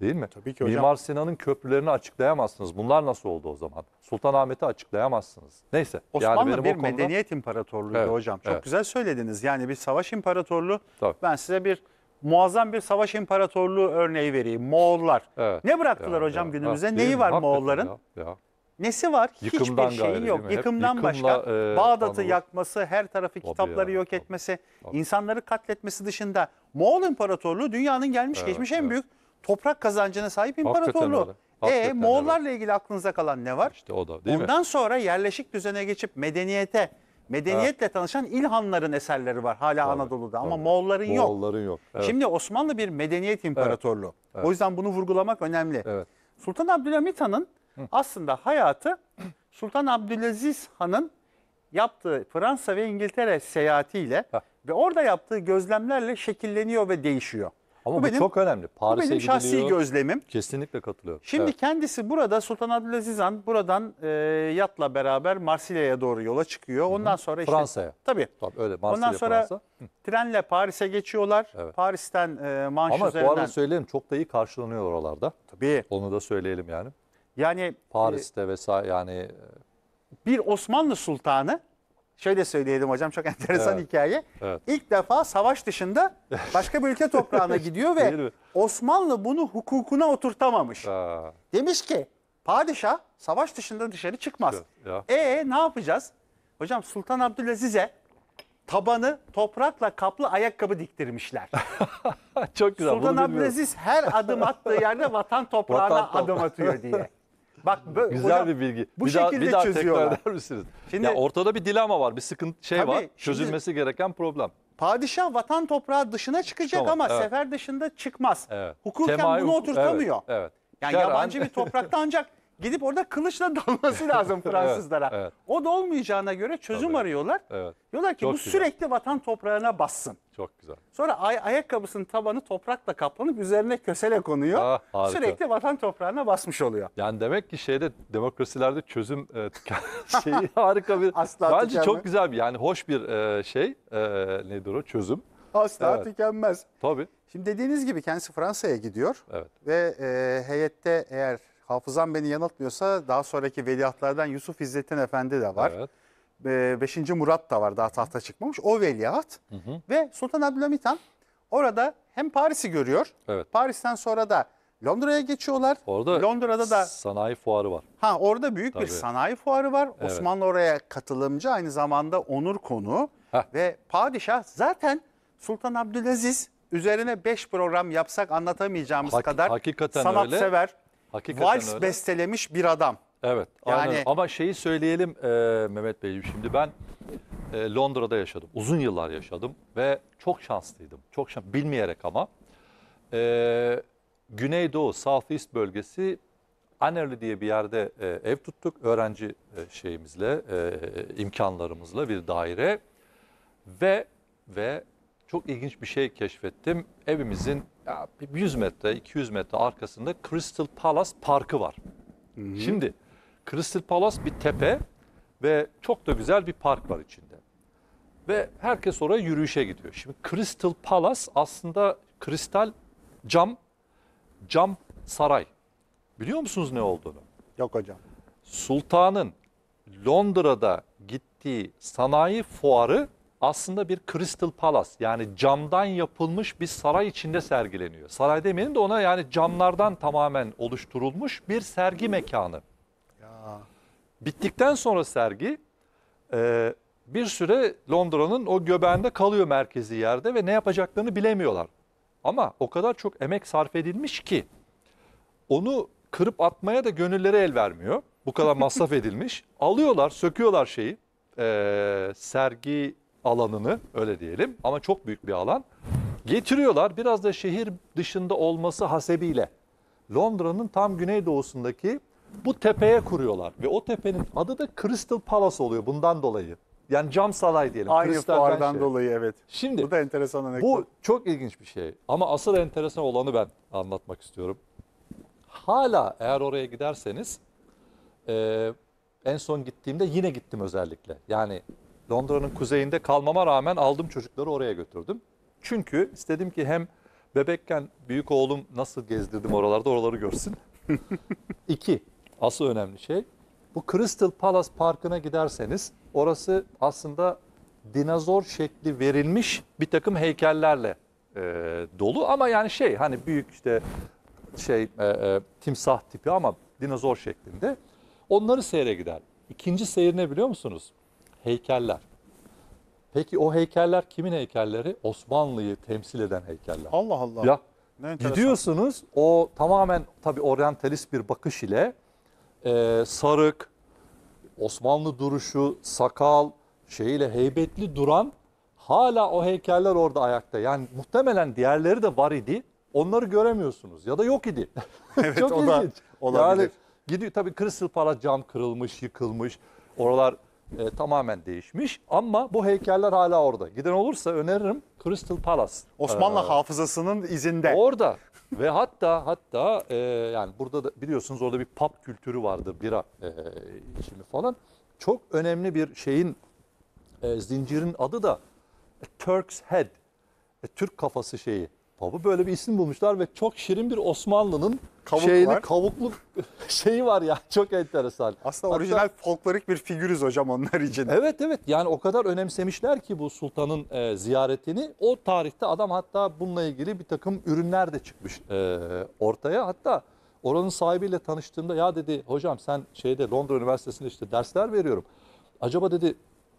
Speaker 1: Değil mi? Tabii ki hocam. Mimar Sinan'ın köprülerini açıklayamazsınız. Bunlar nasıl oldu o zaman? Sultanahmet'i açıklayamazsınız. Neyse. Osmanlı yani benim bir konuda... medeniyet
Speaker 2: imparatorluğuydu evet, hocam. Çok evet. güzel söylediniz. Yani bir savaş imparatorluğu. Tabii. Ben size bir muazzam bir savaş imparatorluğu örneği vereyim. Moğollar. Evet. Ne bıraktılar ya, hocam ya, günümüze? Ha, Neyi mi? var Moğolların? Ya, ya. Nesi var? Yıkımdan Hiçbir şeyi yok. Yıkımdan Hep başka e, Bağdat'ı yakması, her tarafı kitapları yok etmesi, Tabii. insanları katletmesi dışında Moğol İmparatorluğu dünyanın gelmiş evet, geçmiş en evet. büyük toprak kazancına sahip imparatorluğu. E Moğollarla ilgili aklınıza kalan ne var? İşte
Speaker 1: o da değil Ondan
Speaker 2: mi? sonra yerleşik düzene geçip medeniyete Medeniyetle evet. tanışan İlhanların eserleri var hala tabii, Anadolu'da tabii. ama Moğolların yok.
Speaker 1: Moğolların yok. Evet. Şimdi
Speaker 2: Osmanlı bir medeniyet imparatorluğu. Evet. Evet. O yüzden bunu vurgulamak önemli. Evet. Sultan Abdülhamit Han'ın aslında hayatı Sultan Abdülaziz Han'ın yaptığı Fransa ve İngiltere seyahatiyle Heh. ve orada yaptığı gözlemlerle şekilleniyor ve
Speaker 1: değişiyor. Ama bu, bu benim, çok önemli. Paris'e bu benim şahsi gidiliyor. gözlemim. Kesinlikle katılıyorum. Şimdi evet.
Speaker 2: kendisi burada Sultan Abdülaziz Han buradan e, yatla beraber Marsilya'ya doğru yola çıkıyor. Ondan Hı-hı. sonra işte Fransa'ya.
Speaker 1: Tabii. Tabii öyle Marsilya Ondan sonra Fransa.
Speaker 2: trenle Paris'e geçiyorlar. Evet. Paris'ten e, Manş Ama üzerinden. Ama bu arada
Speaker 1: söyleyelim çok da iyi karşılanıyor oralarda. Tabii. Onu da söyleyelim yani. Yani e, Paris'te e, vesaire yani e, bir Osmanlı sultanı
Speaker 2: şöyle söyleyelim hocam çok enteresan evet. hikaye. Evet. İlk defa savaş dışında başka bir ülke toprağına gidiyor ve Osmanlı bunu hukukuna oturtamamış. Ha. Demiş ki padişah savaş dışında dışarı çıkmaz. Ya. E, ne yapacağız? Hocam Sultan Abdülaziz'e tabanı toprakla kaplı ayakkabı diktirmişler.
Speaker 1: Çok güzel. Sultan Abdülaziz her adım attığı
Speaker 2: yerde vatan toprağına vatan adım atıyor diye.
Speaker 1: Bak böyle, Güzel hocam, bir bilgi. Bu bir daha, şekilde bir daha tekrar eder misiniz? Şimdi, ya ortada bir dilema var, bir sıkıntı şey tabii, var. Çözülmesi şimdi, gereken problem.
Speaker 2: Padişah vatan toprağı dışına çıkacak Çıkamaz, ama evet. sefer dışında çıkmaz.
Speaker 1: Evet. Hukuken Temayü, bunu oturtamıyor. Evet, evet. Yani Şer yabancı an... bir
Speaker 2: toprakta ancak Gidip orada kılıçla dalması lazım Fransızlara. evet, evet. O da olmayacağına göre çözüm Tabii.
Speaker 1: arıyorlar. Evet. Diyorlar ki Çok bu güzel. sürekli
Speaker 2: vatan toprağına bassın. Çok güzel. Sonra ay ayakkabısının tabanı toprakla
Speaker 1: kaplanıp üzerine kösele konuyor. Aa, ah, sürekli vatan toprağına basmış oluyor. Yani demek ki şeyde demokrasilerde çözüm e, şeyi harika bir Asla bence tükenme. çok güzel bir yani hoş bir e, şey e, nedir o çözüm. Asla evet. tükenmez. Tabii. Şimdi dediğiniz gibi kendisi Fransa'ya gidiyor. Evet.
Speaker 2: Ve e, heyette eğer hafızam beni yanıltmıyorsa daha sonraki veliahtlardan Yusuf İzzettin Efendi de var. Evet. 5. Ee, Murat da var daha tahta çıkmamış. O veliaht hı hı. ve Sultan Abdülhamit Han orada hem Paris'i görüyor. Evet. Paris'ten sonra da Londra'ya geçiyorlar. Orada Londra'da da sanayi fuarı var. Ha orada büyük Tabii. bir sanayi fuarı var. Evet. Osmanlı oraya katılımcı aynı zamanda onur konu Heh. ve padişah zaten Sultan Abdülaziz üzerine 5 program yapsak anlatamayacağımız Hak, kadar hakikaten sanatsever. Öyle. Hakikaten Vals öyle. bestelemiş bir adam.
Speaker 1: Evet. Yani... Aynen. Ama şeyi söyleyelim e, Mehmet Bey'im Şimdi ben e, Londra'da yaşadım. Uzun yıllar yaşadım ve çok şanslıydım. Çok şans, bilmeyerek ama. E, Güneydoğu, East bölgesi Anerli diye bir yerde e, ev tuttuk. Öğrenci e, şeyimizle, e, imkanlarımızla bir daire ve ve çok ilginç bir şey keşfettim. Evimizin 100 metre, 200 metre arkasında Crystal Palace Parkı var. Hı hı. Şimdi Crystal Palace bir tepe ve çok da güzel bir park var içinde. Ve herkes oraya yürüyüşe gidiyor. Şimdi Crystal Palace aslında kristal cam, cam saray. Biliyor musunuz ne olduğunu? Yok hocam. Sultanın Londra'da gittiği sanayi fuarı aslında bir Crystal Palace yani camdan yapılmış bir saray içinde sergileniyor. Saray demeyelim de ona yani camlardan tamamen oluşturulmuş bir sergi mekanı. Ya. Bittikten sonra sergi e, bir süre Londra'nın o göbeğinde kalıyor merkezi yerde ve ne yapacaklarını bilemiyorlar. Ama o kadar çok emek sarf edilmiş ki onu kırıp atmaya da gönülleri el vermiyor. Bu kadar masraf edilmiş. Alıyorlar, söküyorlar şeyi. E, sergi alanını öyle diyelim ama çok büyük bir alan getiriyorlar. Biraz da şehir dışında olması hasebiyle Londra'nın tam güneydoğusundaki bu tepeye kuruyorlar ve o tepenin adı da Crystal Palace oluyor bundan dolayı. Yani cam salay diyelim. Aynı kristalden fuardan şey. dolayı evet. Şimdi bu da enteresan anekdot. Bu çok ilginç bir şey ama asıl enteresan olanı ben anlatmak istiyorum. Hala eğer oraya giderseniz e, en son gittiğimde yine gittim özellikle. Yani Londra'nın kuzeyinde kalmama rağmen aldım çocukları oraya götürdüm. Çünkü istedim ki hem bebekken büyük oğlum nasıl gezdirdim oralarda oraları görsün. İki, asıl önemli şey. Bu Crystal Palace Parkı'na giderseniz orası aslında dinozor şekli verilmiş bir takım heykellerle e, dolu. Ama yani şey hani büyük işte şey e, e, timsah tipi ama dinozor şeklinde. Onları seyre gider. İkinci seyir ne biliyor musunuz? heykeller. Peki o heykeller kimin heykelleri? Osmanlı'yı temsil eden heykeller. Allah Allah. Ya ne gidiyorsunuz o tamamen tabi oryantalist bir bakış ile e, sarık, Osmanlı duruşu, sakal şeyiyle heybetli duran hala o heykeller orada ayakta. Yani muhtemelen diğerleri de var idi. Onları göremiyorsunuz ya da yok idi. evet Çok o ilginç. da olabilir. Yani gidiyor tabi Crystal Palace cam kırılmış, yıkılmış. Oralar e, tamamen değişmiş. Ama bu heykeller hala orada. Giden olursa öneririm Crystal Palace. E, Osmanlı ee, hafızasının izinde. Orada ve hatta hatta e, yani burada da biliyorsunuz orada bir pub kültürü vardır bira e, içimi falan. Çok önemli bir şeyin e, zincirin adı da Turk's Head. E, Türk kafası şeyi. Pub'u böyle bir isim bulmuşlar ve çok şirin bir Osmanlı'nın Kavuk şeyli var. kavuklu şeyi var ya çok enteresan. Aslında Hatta, orijinal folklorik bir figürüz hocam onlar için. Evet evet yani o kadar önemsemişler ki bu sultanın e, ziyaretini. O tarihte adam hatta bununla ilgili bir takım ürünler de çıkmış e, ortaya. Hatta oranın sahibiyle tanıştığımda ya dedi hocam sen şeyde Londra Üniversitesi'nde işte dersler veriyorum. Acaba dedi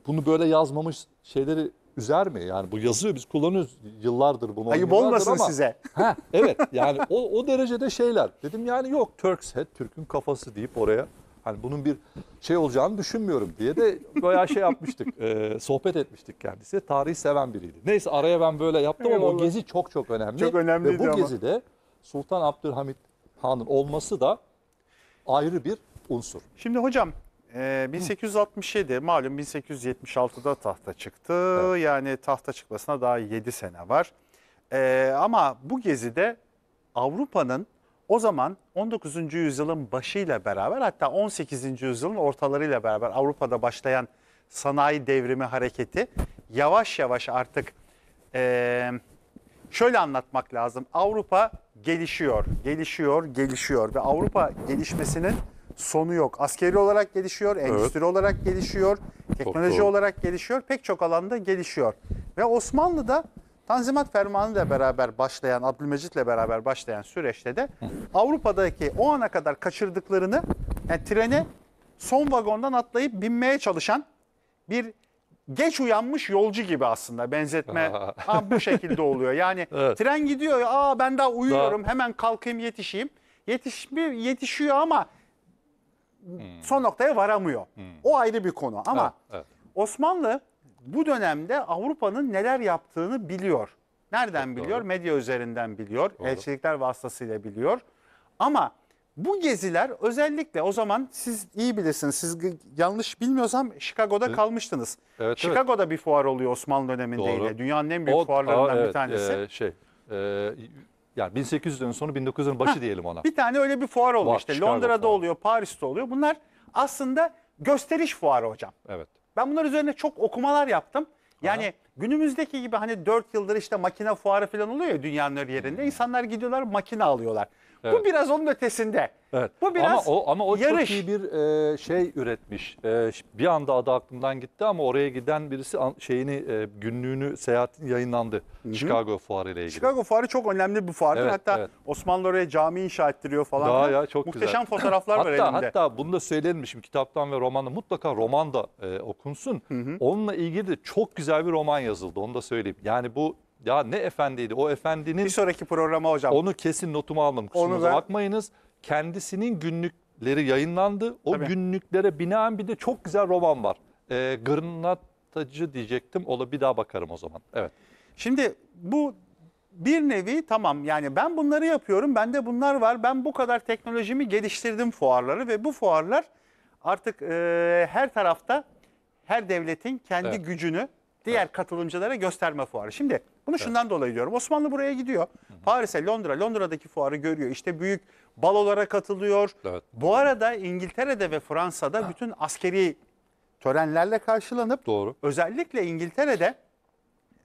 Speaker 1: bunu böyle yazmamış şeyleri üzer mi? Yani bu yazıyor biz kullanıyoruz yıllardır bunu. Ayıp olmasın ama, size. Ha, evet yani o, o derecede şeyler. Dedim yani yok Turk's Head, Türk'ün kafası deyip oraya hani bunun bir şey olacağını düşünmüyorum diye de bayağı şey yapmıştık. e, sohbet etmiştik kendisi. Tarihi seven biriydi. Neyse araya ben böyle yaptım Eyvallah. ama o gezi çok çok önemli. Çok önemli. Ve bu ama. gezide Sultan Abdülhamit Han'ın olması da ayrı bir unsur. Şimdi hocam ee, 1867 malum 1876'da
Speaker 2: tahta çıktı. Evet. Yani tahta çıkmasına daha 7 sene var. Ee, ama bu gezide Avrupa'nın o zaman 19. yüzyılın başıyla beraber hatta 18. yüzyılın ortalarıyla beraber Avrupa'da başlayan sanayi devrimi hareketi yavaş yavaş artık e, şöyle anlatmak lazım. Avrupa gelişiyor, gelişiyor, gelişiyor ve Avrupa gelişmesinin sonu yok. Askeri olarak gelişiyor, endüstri evet. olarak gelişiyor, teknoloji olarak gelişiyor, pek çok alanda gelişiyor. Ve Osmanlı'da Tanzimat Fermanı ile beraber başlayan, Abdülmecit ile beraber başlayan süreçte de Avrupa'daki o ana kadar kaçırdıklarını, yani trene son vagondan atlayıp binmeye çalışan bir geç uyanmış yolcu gibi aslında benzetme ha, bu şekilde oluyor. Yani evet. tren gidiyor, aa ben daha uyuyorum, daha... hemen kalkayım yetişeyim. Yetişmiyor, yetişiyor ama Hmm. son noktaya varamıyor. Hmm. O ayrı bir konu ama evet. Osmanlı bu dönemde Avrupa'nın neler yaptığını biliyor. Nereden Çok biliyor? doğru. Medya üzerinden biliyor. Doğru. Elçilikler vasıtasıyla biliyor. Ama bu geziler özellikle o zaman siz iyi bilirsiniz. Siz yanlış bilmiyorsam Chicago'da kalmıştınız. evet. Chicago'da bir fuar oluyor Osmanlı döneminde Doğru. yine. Dünyanın en büyük O- fuarlarından aa, bir tanesi. e,
Speaker 1: şey, e, yani 1800'lerin sonu 1900'lerin başı diyelim ona. Bir tane öyle
Speaker 2: bir fuar olmuş işte. Londra'da fuarı. oluyor, Paris'te oluyor. Bunlar aslında gösteriş fuarı hocam. Evet. Ben bunlar üzerine çok okumalar yaptım. Yani Aha. günümüzdeki gibi hani 4 yıldır işte makine fuarı falan oluyor ya dünyanın her yerinde. Hmm. İnsanlar gidiyorlar makine alıyorlar. Evet. Bu biraz onun ötesinde.
Speaker 1: Evet. Bu biraz ama o, ama o yarış. çok iyi bir e, şey üretmiş. E, bir anda adı aklımdan gitti ama oraya giden birisi an, şeyini e, günlüğünü seyahat yayınlandı. Hı-hı. Chicago fuarı ile ilgili.
Speaker 2: Chicago fuarı çok önemli bir fuardır. Evet, hatta evet. Osmanlı oraya cami inşa ettiriyor falan. Daha ya çok Muhteşem güzel. fotoğraflar hatta, var elinde.
Speaker 1: Hatta bunu da söylenmişim kitaptan ve romandan mutlaka roman da e, okunsun. Hı-hı. Onunla ilgili de çok güzel bir roman yazıldı. Onu da söyleyeyim. Yani bu ya ne efendiydi o efendinin Bir sonraki programa hocam. onu kesin notuma aldım. Onu da bakmayınız. Kendisinin günlükleri yayınlandı. O Tabii. günlüklere binaen bir de çok güzel roman var. Ee, Gırnatacı diyecektim. Ola bir daha bakarım o zaman. Evet. Şimdi bu bir nevi
Speaker 2: tamam yani ben bunları yapıyorum, bende bunlar var. Ben bu kadar teknolojimi geliştirdim fuarları ve bu fuarlar artık e, her tarafta her devletin kendi Evet. gücünü Diğer evet. katılımcılara gösterme fuarı. Şimdi bunu evet. şundan dolayı diyorum. Osmanlı buraya gidiyor. Paris'e, Londra, Londra'daki fuarı görüyor. İşte büyük balolara katılıyor. Evet. Bu arada İngiltere'de ve Fransa'da ha. bütün askeri törenlerle karşılanıp Doğru. özellikle İngiltere'de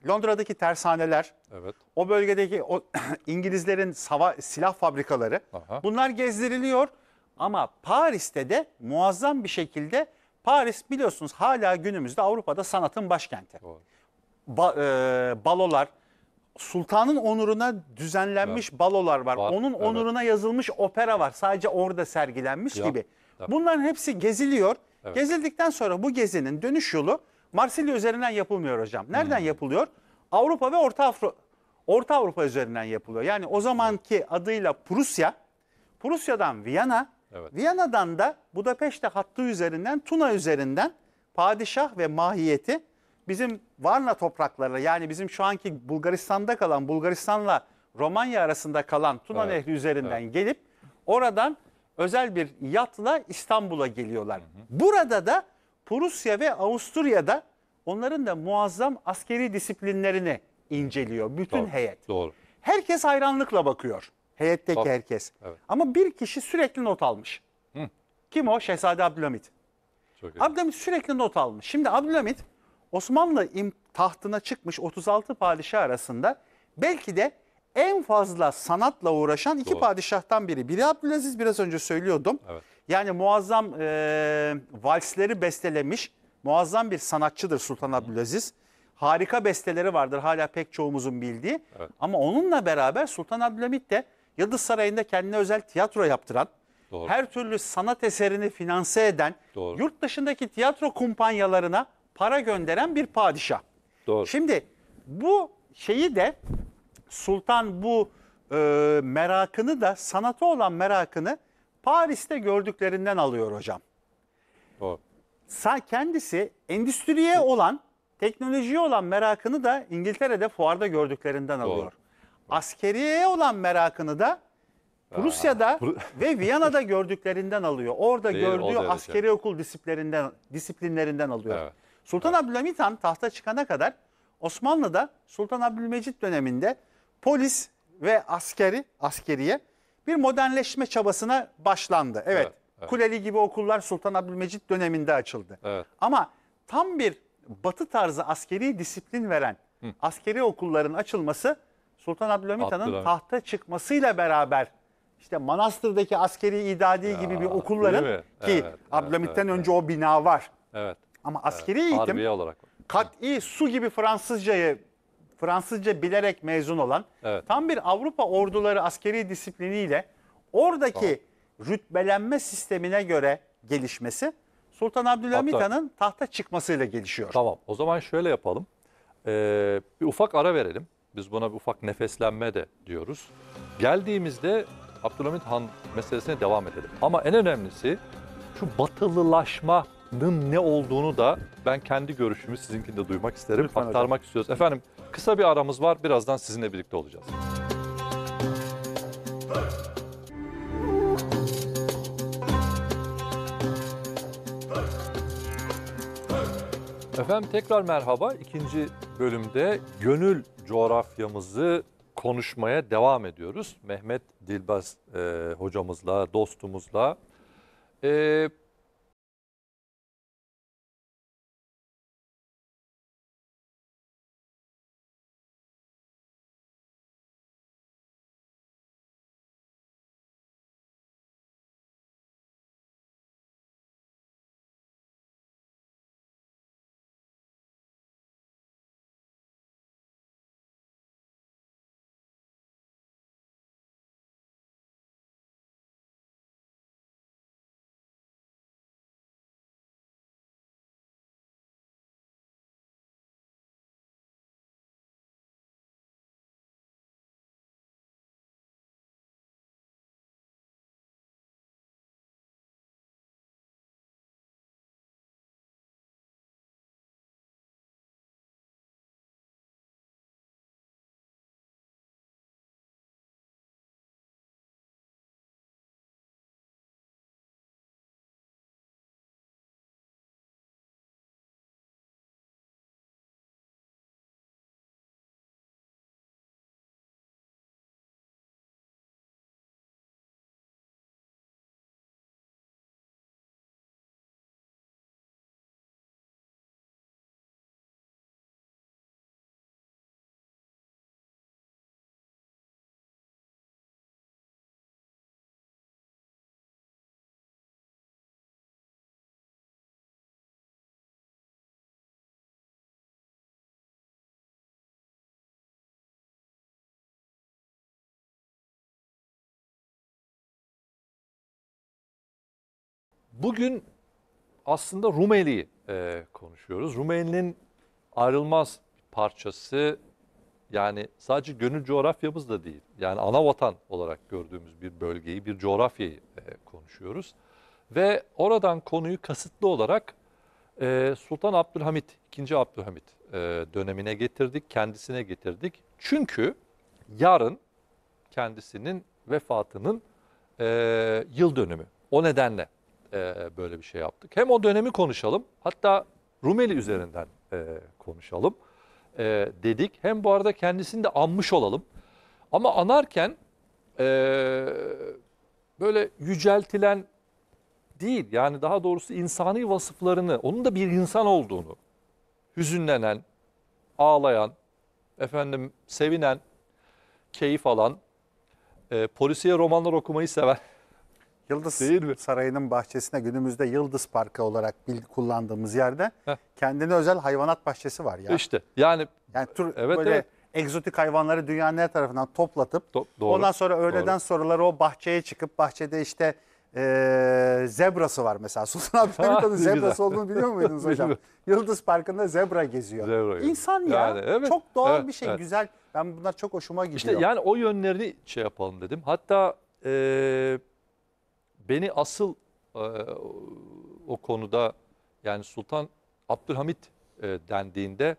Speaker 2: Londra'daki tersaneler, evet. o bölgedeki o İngilizlerin sava, silah fabrikaları Aha. bunlar gezdiriliyor. Ama Paris'te de muazzam bir şekilde Paris biliyorsunuz hala günümüzde Avrupa'da sanatın başkenti. Ba e, balolar, sultanın onuruna düzenlenmiş evet. balolar var. var Onun evet. onuruna yazılmış opera var. Sadece orada sergilenmiş ya. gibi. Ya. Bunların hepsi geziliyor. Evet. Gezildikten sonra bu gezinin dönüş yolu Marsilya üzerinden yapılmıyor hocam. Nereden hmm. yapılıyor? Avrupa ve Orta Avrupa Orta Avrupa üzerinden yapılıyor. Yani o zamanki adıyla Prusya, Prusya'dan Viyana, Evet. Viyana'dan da Budapeşte hattı üzerinden Tuna üzerinden padişah ve mahiyeti bizim Varna toprakları yani bizim şu anki Bulgaristan'da kalan Bulgaristan'la Romanya arasında kalan Tuna evet. Nehri üzerinden evet. gelip oradan özel bir yatla İstanbul'a geliyorlar. Hı hı. Burada da Prusya ve Avusturya'da onların da muazzam askeri disiplinlerini inceliyor bütün doğru, heyet. Doğru. Herkes hayranlıkla bakıyor. Heyetteki Tabii. herkes. Evet. Ama bir kişi sürekli not almış. Hı. Kim o? Şehzade Abdülhamit. Çok Abdülhamit sürekli not almış. Şimdi Abdülhamit Osmanlı im tahtına çıkmış 36 padişah arasında belki de en fazla sanatla uğraşan iki Doğru. padişahtan biri. Biri Abdülaziz biraz önce söylüyordum. Evet. Yani muazzam e, valsleri bestelemiş muazzam bir sanatçıdır Sultan Abdülaziz. Harika besteleri vardır hala pek çoğumuzun bildiği. Evet. Ama onunla beraber Sultan Abdülhamit de Yıldız Sarayı'nda kendine özel tiyatro yaptıran, Doğru. her türlü sanat eserini finanse eden, Doğru. yurt dışındaki tiyatro kumpanyalarına para gönderen bir padişah. Doğru. Şimdi bu şeyi de sultan bu e, merakını da sanata olan merakını Paris'te gördüklerinden alıyor hocam. Doğru. kendisi endüstriye olan, teknolojiye olan merakını da İngiltere'de fuarda gördüklerinden Doğru. alıyor. Askeriye olan merakını da Rusya'da ve Viyana'da gördüklerinden alıyor. Orada Değil, gördüğü askeri okul disiplinlerinden disiplinlerinden alıyor. Evet. Sultan evet. Abdülhamit Han tahta çıkana kadar Osmanlı'da Sultan Abdülmecit döneminde polis ve askeri askeriye bir modernleşme çabasına başlandı. Evet. evet, evet. Kuleli gibi okullar Sultan Abdülmecit döneminde açıldı. Evet. Ama tam bir batı tarzı askeri disiplin veren Hı. askeri okulların açılması Sultan Abdülhamit Han'ın tahta çıkmasıyla beraber işte Manastır'daki askeri idadi gibi bir okulların ki Evet, Abdülhamit'ten evet, önce o bina var.
Speaker 1: Evet. Ama askeri eğitim Harbiye olarak.
Speaker 2: kat'i su gibi Fransızcayı Fransızca bilerek mezun olan Evet. tam bir Avrupa orduları askeri disipliniyle oradaki rütbelenme sistemine göre gelişmesi Sultan Abdülhamit Han'ın
Speaker 1: tahta çıkmasıyla gelişiyor. Tamam. O zaman şöyle yapalım. Ee, bir ufak ara verelim. Biz buna bir ufak nefeslenme de diyoruz. Geldiğimizde Abdülhamit Han meselesine devam edelim. Ama en önemlisi şu batılılaşmanın ne olduğunu da ben kendi görüşümü sizinkini de duymak isterim. Lütfen aktarmak hocam. istiyoruz. Efendim kısa bir aramız var. Birazdan sizinle birlikte olacağız. Efendim tekrar merhaba. İkinci bölümde gönül coğrafyamızı konuşmaya devam ediyoruz. Mehmet Dilbaz e, hocamızla, dostumuzla. E, Bugün aslında Rumeli'yi e, konuşuyoruz. Rumeli'nin ayrılmaz parçası yani sadece gönül coğrafyamız da değil. Yani ana vatan olarak gördüğümüz bir bölgeyi, bir coğrafyayı e, konuşuyoruz. Ve oradan konuyu kasıtlı olarak e, Sultan Abdülhamit, 2. Abdülhamit e, dönemine getirdik, kendisine getirdik. Çünkü yarın kendisinin vefatının e, yıl dönümü. O nedenle e, böyle bir şey yaptık. Hem o dönemi konuşalım hatta Rumeli üzerinden e, konuşalım e, dedik. Hem bu arada kendisini de anmış olalım. Ama anarken e, böyle yüceltilen değil yani daha doğrusu insani vasıflarını, onun da bir insan olduğunu, hüzünlenen, ağlayan, efendim sevinen, keyif alan, e, polisiye romanlar okumayı seven Yıldız Değil
Speaker 2: mi? Sarayı'nın bahçesine günümüzde Yıldız Parkı olarak kullandığımız yerde Heh. kendine özel hayvanat bahçesi
Speaker 1: var ya. İşte yani, yani tur, evet, böyle evet.
Speaker 2: egzotik hayvanları dünyanın her tarafından toplatıp Do doğru, ondan sonra öğleden doğru. sonraları o bahçeye çıkıp bahçede işte e, zebrası var mesela. Sultan Abdülhamid'in zebrası olduğunu biliyor muydunuz hocam? Yıldız Parkı'nda zebra geziyor. Zebra İnsan yani, ya. evet, çok doğal evet, bir şey, evet. güzel. Ben bunlar çok hoşuma gidiyor. İşte yani
Speaker 1: o yönlerini şey yapalım dedim. Hatta... E, Beni asıl e, o konuda yani Sultan Abdülhamit e, dendiğinde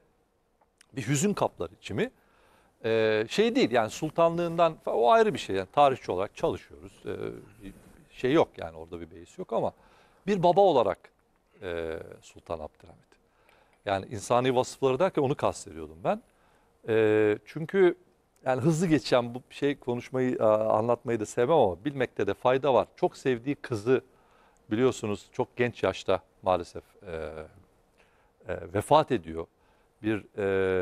Speaker 1: bir hüzün kaplar içimi. E, şey değil yani sultanlığından o ayrı bir şey. Yani tarihçi olarak çalışıyoruz. E, şey yok yani orada bir beis yok ama bir baba olarak e, Sultan Abdülhamit. Yani insani vasıfları derken onu kastediyordum ben. E, çünkü yani hızlı geçen bu şey konuşmayı e, anlatmayı da sevmem ama bilmekte de fayda var. Çok sevdiği kızı biliyorsunuz çok genç yaşta maalesef e, e, vefat ediyor. Bir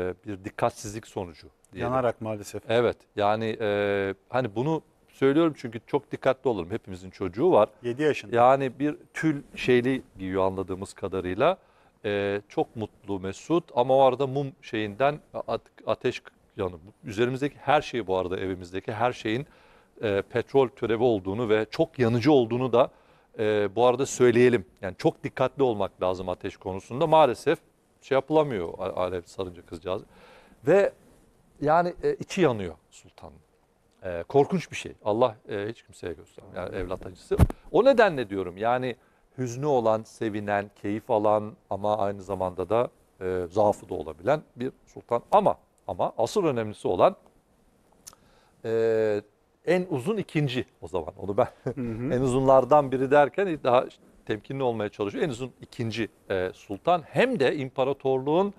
Speaker 1: e, bir dikkatsizlik sonucu. Diyelim. Yanarak maalesef. Evet yani e, hani bunu söylüyorum çünkü çok dikkatli olurum. Hepimizin çocuğu var. 7 yaşında. Yani bir tül şeyli giyiyor anladığımız kadarıyla. E, çok mutlu, mesut ama o arada mum şeyinden ateş yani Üzerimizdeki her şeyi bu arada evimizdeki her şeyin e, petrol türevi olduğunu ve çok yanıcı olduğunu da e, bu arada söyleyelim. Yani çok dikkatli olmak lazım ateş konusunda. Maalesef şey yapılamıyor alev sarınca kızcağız. Ve yani e, içi yanıyor sultan. E, korkunç bir şey. Allah e, hiç kimseye göstermiyor. Yani evlat acısı. O nedenle diyorum yani hüznü olan, sevinen, keyif alan ama aynı zamanda da e, zaafı da olabilen bir sultan. Ama ama asıl önemlisi olan e, en uzun ikinci o zaman onu ben hı hı. en uzunlardan biri derken daha temkinli olmaya çalışıyor. En uzun ikinci e, sultan hem de imparatorluğun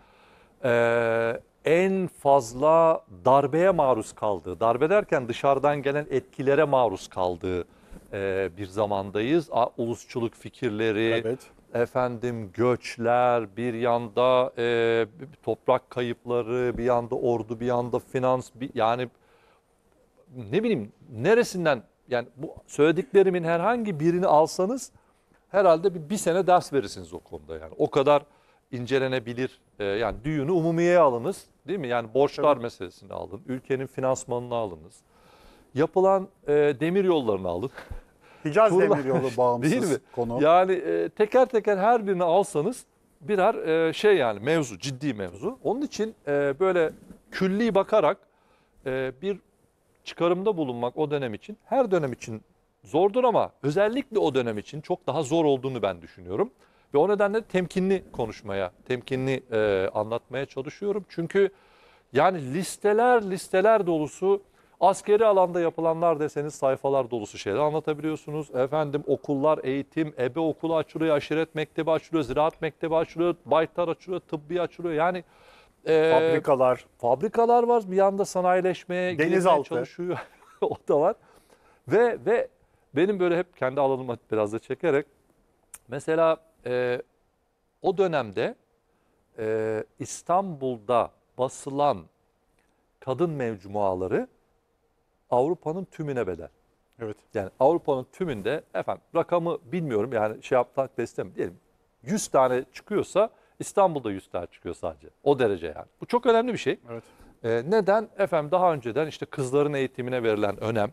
Speaker 1: e, en fazla darbeye maruz kaldığı, darbe derken dışarıdan gelen etkilere maruz kaldığı e, bir zamandayız. A, ulusçuluk fikirleri, evet efendim göçler, bir yanda e, toprak kayıpları, bir yanda ordu, bir yanda finans, bir, yani ne bileyim neresinden yani bu söylediklerimin herhangi birini alsanız herhalde bir, bir sene ders verirsiniz o konuda yani. O kadar incelenebilir. E, yani düğünü umumiye alınız değil mi? Yani borçlar evet. meselesini alın, ülkenin finansmanını alınız. Yapılan e, demir yollarını alın. Hicaz kurulan, Demiryolu bağımsız değil mi? konu. Yani e, teker teker her birini alsanız birer e, şey yani mevzu, ciddi mevzu. Onun için e, böyle külli bakarak e, bir çıkarımda bulunmak o dönem için her dönem için zordur ama özellikle o dönem için çok daha zor olduğunu ben düşünüyorum. Ve o nedenle temkinli konuşmaya, temkinli e, anlatmaya çalışıyorum. Çünkü yani listeler listeler dolusu Askeri alanda yapılanlar deseniz sayfalar dolusu şeyler anlatabiliyorsunuz. Efendim okullar, eğitim, ebe okulu açılıyor, aşiret mektebi açılıyor, ziraat mektebi açılıyor, baytar açılıyor, tıbbi açılıyor. Yani e, fabrikalar. Fabrikalar var bir yanda sanayileşmeye denizaltı çalışıyor. o da var. Ve ve benim böyle hep kendi alanıma biraz da çekerek mesela e, o dönemde e, İstanbul'da basılan kadın mecmuaları Avrupa'nın tümüne bedel. Evet. Yani Avrupa'nın tümünde efendim rakamı bilmiyorum yani şey yapmak destem diyelim 100 tane çıkıyorsa İstanbul'da 100 tane çıkıyor sadece. O derece yani. Bu çok önemli bir şey. Evet. Ee, neden? Efendim daha önceden işte kızların eğitimine verilen önem.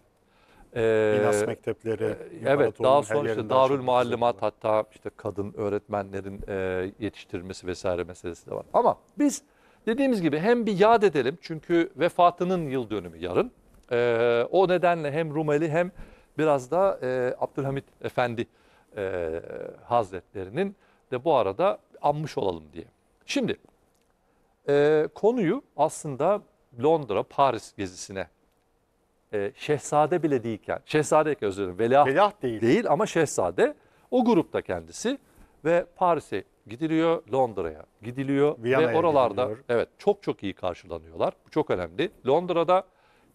Speaker 1: Ee, Minas mektepleri. E, evet daha sonra işte Darül Muallimat hatta işte kadın öğretmenlerin e, yetiştirilmesi vesaire meselesi de var. Ama biz dediğimiz gibi hem bir yad edelim çünkü vefatının yıl dönümü yarın. E, o nedenle hem Rumeli hem biraz da e, Abdülhamit Efendi e, Hazretlerinin de bu arada anmış olalım diye. Şimdi e, konuyu aslında Londra, Paris gezisine e, şehzade bile değilken, şehzade özür dilerim, veliaht, değil. değil ama şehzade o grupta kendisi ve Paris'e gidiliyor, Londra'ya gidiliyor Viyana'ya ve oralarda gidiliyor. evet çok çok iyi karşılanıyorlar. Bu çok önemli. Londra'da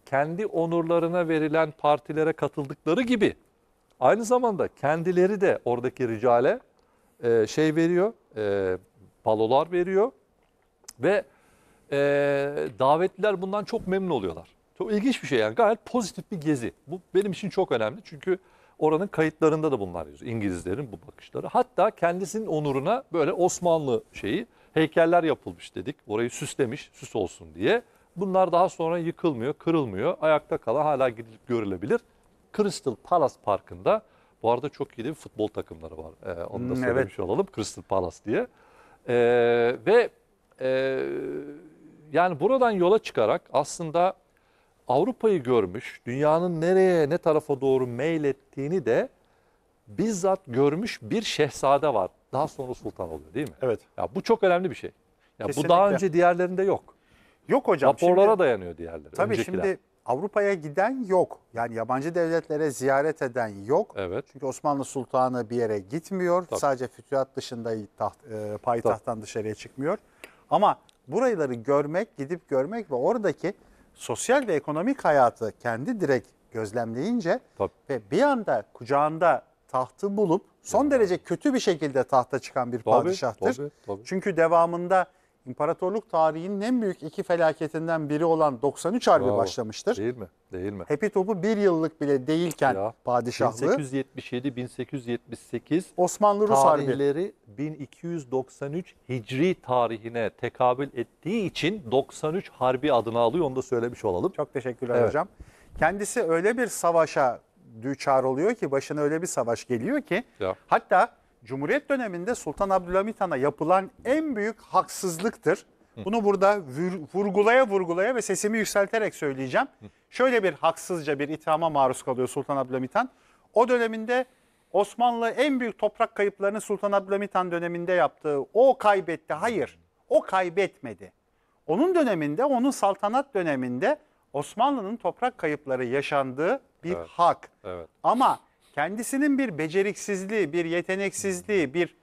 Speaker 1: kendi onurlarına verilen partilere katıldıkları gibi aynı zamanda kendileri de oradaki ricale e, şey veriyor, e, palolar veriyor ve e, davetliler bundan çok memnun oluyorlar. Çok ilginç bir şey yani gayet pozitif bir gezi. Bu benim için çok önemli çünkü oranın kayıtlarında da bunlar yazıyor. İngilizlerin bu bakışları. Hatta kendisinin onuruna böyle Osmanlı şeyi heykeller yapılmış dedik. Orayı süslemiş, süs olsun diye. Bunlar daha sonra yıkılmıyor, kırılmıyor. Ayakta kalan hala gidilip görülebilir. Crystal Palace Parkı'nda bu arada çok iyi bir futbol takımları var. Ee, onu da hmm, söylemiş evet. olalım. Crystal Palace diye. Ee, ve e, yani buradan yola çıkarak aslında Avrupa'yı görmüş, dünyanın nereye, ne tarafa doğru meylettiğini de bizzat görmüş bir şehzade var. Daha sonra sultan oluyor değil mi? Evet. Ya bu çok önemli bir şey. Ya bu daha önce diğerlerinde yok. Yok hocam. Raporlara şimdi, dayanıyor diğerleri. Tabii öncekiler. şimdi Avrupa'ya giden
Speaker 2: yok. Yani yabancı devletlere ziyaret eden yok. Evet. Çünkü Osmanlı Sultanı bir yere gitmiyor. Tabii. Sadece fütühat dışında taht, e, payitahttan Tabii. dışarıya çıkmıyor. Ama buraları görmek, gidip görmek ve oradaki sosyal ve ekonomik hayatı kendi direkt gözlemleyince Tabii. ve bir anda kucağında tahtı bulup son yani. derece kötü bir şekilde tahta çıkan bir tabii, padişahtır. Tabii, tabii. Çünkü devamında İmparatorluk tarihinin en büyük iki felaketinden biri olan 93 Harbi Bravo.
Speaker 1: başlamıştır. Değil mi? Değil mi?
Speaker 2: Hepi topu bir yıllık bile değilken ya, padişahlığı.
Speaker 1: 1877-1878 Osmanlı-Rus Harbi. Tarihleri 1293 Hicri tarihine tekabül ettiği için 93 Harbi adını alıyor. Onu da söylemiş olalım. Çok teşekkürler evet. hocam. Kendisi
Speaker 2: öyle bir savaşa düçar oluyor ki başına öyle bir savaş geliyor ki ya. hatta Cumhuriyet döneminde Sultan Abdülhamit Han'a yapılan en büyük haksızlıktır. Bunu burada vurgulaya vurgulaya ve sesimi yükselterek söyleyeceğim. Şöyle bir haksızca bir ithama maruz kalıyor Sultan Abdülhamit Han. O döneminde Osmanlı en büyük toprak kayıplarını Sultan Abdülhamit Han döneminde yaptığı o kaybetti. Hayır o kaybetmedi. Onun döneminde onun saltanat döneminde Osmanlı'nın toprak kayıpları yaşandığı bir evet, hak. Evet. Ama kendisinin bir beceriksizliği, bir yeteneksizliği, bir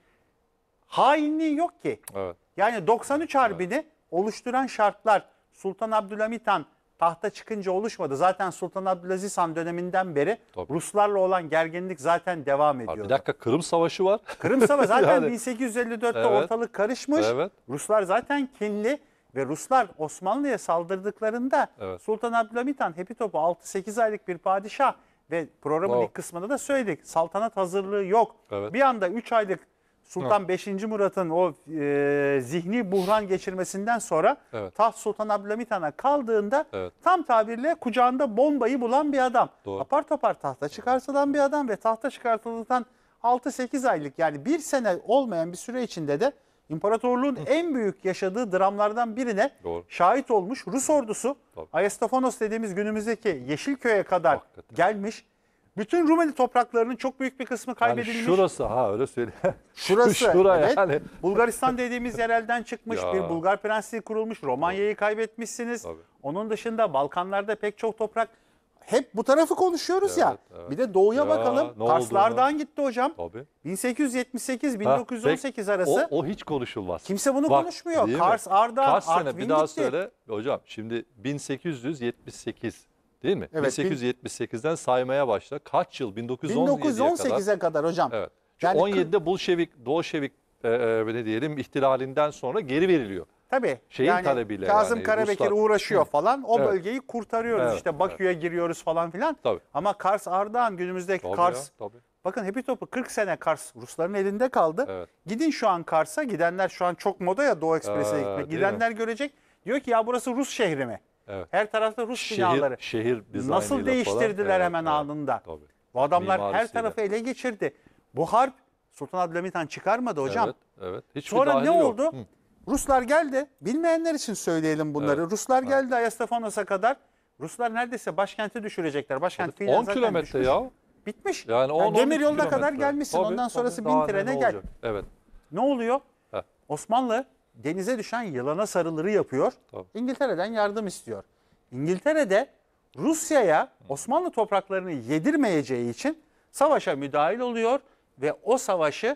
Speaker 2: hainliği yok ki. Evet. Yani 93 Harbi'ni evet. oluşturan şartlar Sultan Abdülhamit Han tahta çıkınca oluşmadı. Zaten Sultan Abdülaziz Han döneminden beri Tabii. Ruslarla olan gerginlik zaten devam ediyor. Bir
Speaker 1: dakika Kırım Savaşı var. Kırım Savaşı zaten yani,
Speaker 2: 1854'te evet. ortalık karışmış. Evet. Ruslar zaten kinli ve Ruslar Osmanlı'ya saldırdıklarında evet. Sultan Abdülhamit Han hepi topu 6-8 aylık bir padişah ve programın Wow. ilk kısmında da söyledik. Saltanat hazırlığı yok. Evet. Bir anda 3 aylık Sultan 5. Murat'ın o e, zihni buhran geçirmesinden sonra Evet. taht Sultan Abdülhamit Han'a kaldığında Evet. tam tabirle kucağında bombayı bulan bir adam. Doğru. Apar topar tahta çıkartılan bir adam ve tahta çıkartıldıktan 6-8 aylık yani bir sene olmayan bir süre içinde de İmparatorluğun en büyük yaşadığı dramlardan birine Doğru. şahit olmuş Rus ordusu Doğru. Ayastafonos dediğimiz günümüzdeki Yeşilköy'e kadar Hakikaten. gelmiş. Bütün Rumeli topraklarının çok büyük bir kısmı Yani kaybedilmiş. şurası
Speaker 1: ha öyle söyle. Şurası Şura evet. yani.
Speaker 2: Bulgaristan dediğimiz yer elden çıkmış. Ya. Bir Bulgar prensliği kurulmuş. Romanya'yı kaybetmişsiniz. Tabii. Onun dışında Balkanlarda pek çok toprak hep bu tarafı konuşuyoruz Evet, ya. evet. Bir de doğuya Ya, bakalım. Karslardan gitti hocam. Tabii. 1878-1918 arası.
Speaker 1: O, o hiç konuşulmaz. Kimse bunu Bak, konuşmuyor. değil mi? Kars, Arda, Kaç sene bir daha gitti. söyle hocam. Şimdi 1878 değil mi? Evet, bin- 1878'den saymaya başla. Kaç yıl? 1918'e kadar. 1918'e kadar hocam. Evet. Şu Yani 17'de Bolşevik, Bolşevik e, e, ne diyelim ihtilalinden sonra geri veriliyor. Tabii. Şeyin yani talebiyle Kazım yani, Karabekir Ruslar. uğraşıyor falan. O evet. bölgeyi kurtarıyoruz. Evet, işte Bakü'ye
Speaker 2: evet. giriyoruz falan filan. Tabii. Ama Kars Ardahan günümüzdeki tabii Kars. Ya, tabii. Bakın hepi topu 40 sene Kars Rusların elinde kaldı. Evet. Gidin şu an Kars'a gidenler şu an çok moda ya Doğu Ekspresi'ne gitmek. Gidenler mi? görecek diyor ki ya burası Rus şehri mi? Evet. Her tarafta Rus şehir, binaları. Şehir
Speaker 1: Nasıl değiştirdiler falan. hemen
Speaker 2: evet, anında. Tabii. Bu adamlar Mimarisiyle. her tarafı ele geçirdi. Bu harp Sultan Abdülhamit Han çıkarmadı hocam. Evet,
Speaker 1: evet. Hiçbir Sonra ne oldu? Hı.
Speaker 2: Ruslar geldi. Bilmeyenler için söyleyelim bunları. Evet. Ruslar evet. geldi Ayastafonos'a kadar. Ruslar neredeyse başkenti düşürecekler. Başkent 10 kilometre ya. Bitmiş. Yani 10, yani demir yoluna kadar gelmişsin. Tabii, Ondan sonrası tabii, bin trene gel. Evet. Ne oluyor? Heh. Osmanlı denize düşen yılana sarılırı yapıyor. Tabii. İngiltere'den yardım istiyor. İngiltere'de Rusya'ya Osmanlı topraklarını yedirmeyeceği için savaşa müdahil oluyor ve o savaşı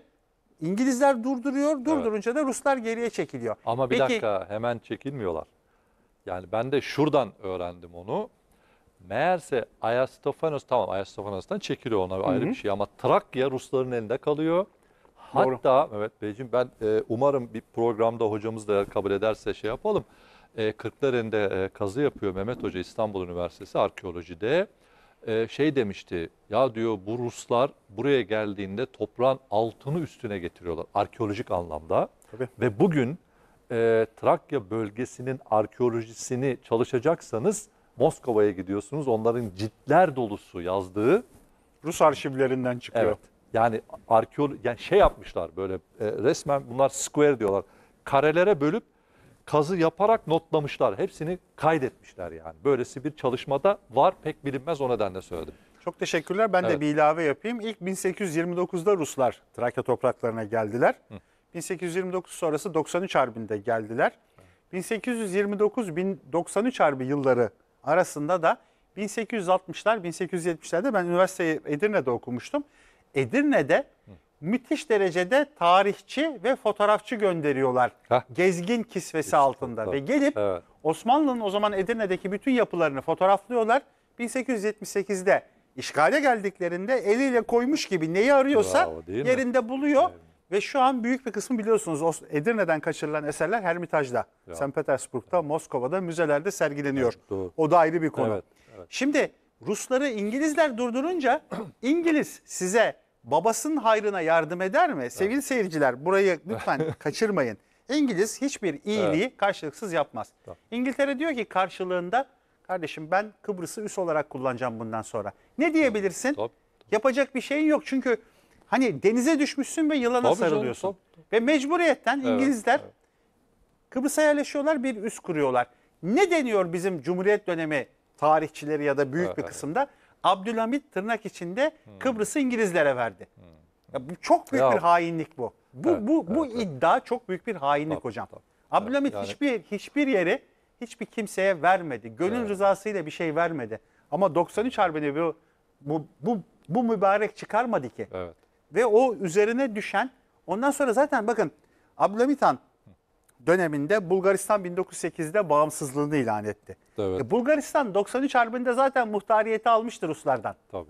Speaker 2: İngilizler durduruyor, durdurunca da Ruslar geriye çekiliyor.
Speaker 1: Ama bir Peki, dakika hemen çekilmiyorlar. Yani ben de şuradan öğrendim onu. Meğerse Ayastofanos tamam Ayastofanos'tan çekiliyor ona bir ayrı bir şey ama Trakya Rusların elinde kalıyor. Doğru. Hatta Mehmet Beyciğim ben e, umarım bir programda hocamız da kabul ederse şey yapalım. E, Kırklareli'nde e, kazı yapıyor Mehmet Hoca İstanbul Üniversitesi arkeolojide. E, şey demişti. Ya diyor bu Ruslar buraya geldiğinde toprağın altını üstüne getiriyorlar arkeolojik anlamda. Tabii. Ve bugün e, Trakya bölgesinin arkeolojisini çalışacaksanız Moskova'ya gidiyorsunuz. Onların ciltler dolusu yazdığı Rus arşivlerinden çıkıyor. Evet. Yani arkeolo yani şey yapmışlar böyle e, resmen bunlar square diyorlar. Karelere bölüp kazı yaparak notlamışlar. Hepsini kaydetmişler yani. Böylesi bir çalışmada var pek bilinmez o nedenle söyledim.
Speaker 2: Çok teşekkürler. Ben evet. de bir ilave yapayım. İlk 1829'da Ruslar Trakya topraklarına geldiler. Hı. 1829 sonrası 93 Harbi'nde geldiler. 1829-93 Harbi yılları arasında da 1860'lar, 1870'lerde ben üniversiteyi Edirne'de okumuştum. Edirne'de müthiş derecede tarihçi ve fotoğrafçı gönderiyorlar. Heh. Gezgin kisvesi Kesin altında fotoğraf. ve gelip evet. Osmanlı'nın o zaman Edirne'deki bütün yapılarını fotoğraflıyorlar. 1878'de işgale geldiklerinde eliyle koymuş gibi neyi arıyorsa Bravo, yerinde mi? buluyor. Evet. Ve şu an büyük bir kısmı biliyorsunuz Edirne'den kaçırılan eserler Hermitaj'da, ya. St. Petersburg'da, Moskova'da müzelerde sergileniyor. Evet, doğru. o da ayrı bir konu. Evet, evet. Şimdi Rusları İngilizler durdurunca İngiliz size babasının hayrına yardım eder mi? Sevgili evet. seyirciler burayı lütfen kaçırmayın. İngiliz hiçbir iyiliği evet. karşılıksız yapmaz. Tamam. İngiltere diyor ki karşılığında kardeşim ben Kıbrıs'ı üs olarak kullanacağım bundan sonra. Ne diyebilirsin? Tabii, tabii. Yapacak bir şeyin yok çünkü hani denize düşmüşsün ve yılana tabii sarılıyorsun. Canım, tabii, Ve mecburiyetten İngilizler evet. Kıbrıs'a yerleşiyorlar bir üs kuruyorlar. Ne deniyor bizim Cumhuriyet dönemi tarihçileri ya da büyük evet, bir kısımda? Evet. Abdülhamit tırnak içinde hmm. Kıbrıs'ı İngilizlere verdi. Hmm. Ya bu çok büyük Ya. bir hainlik bu. Bu Evet, bu bu evet. iddia çok büyük bir hainlik Tabii, hocam. tabii. Abdülhamit Yani- hiçbir hiçbir yeri hiçbir kimseye vermedi. Gönül Evet. rızasıyla bir şey vermedi. Ama 93 harbini bu bu bu, bu mübarek çıkarmadı ki. Evet. Ve o üzerine düşen ondan sonra zaten bakın Abdülhamit Han döneminde Bulgaristan 1908'de bağımsızlığını ilan etti. Evet. E Bulgaristan 93 Harbi'nde zaten muhtariyeti almıştır Ruslardan. Tabii.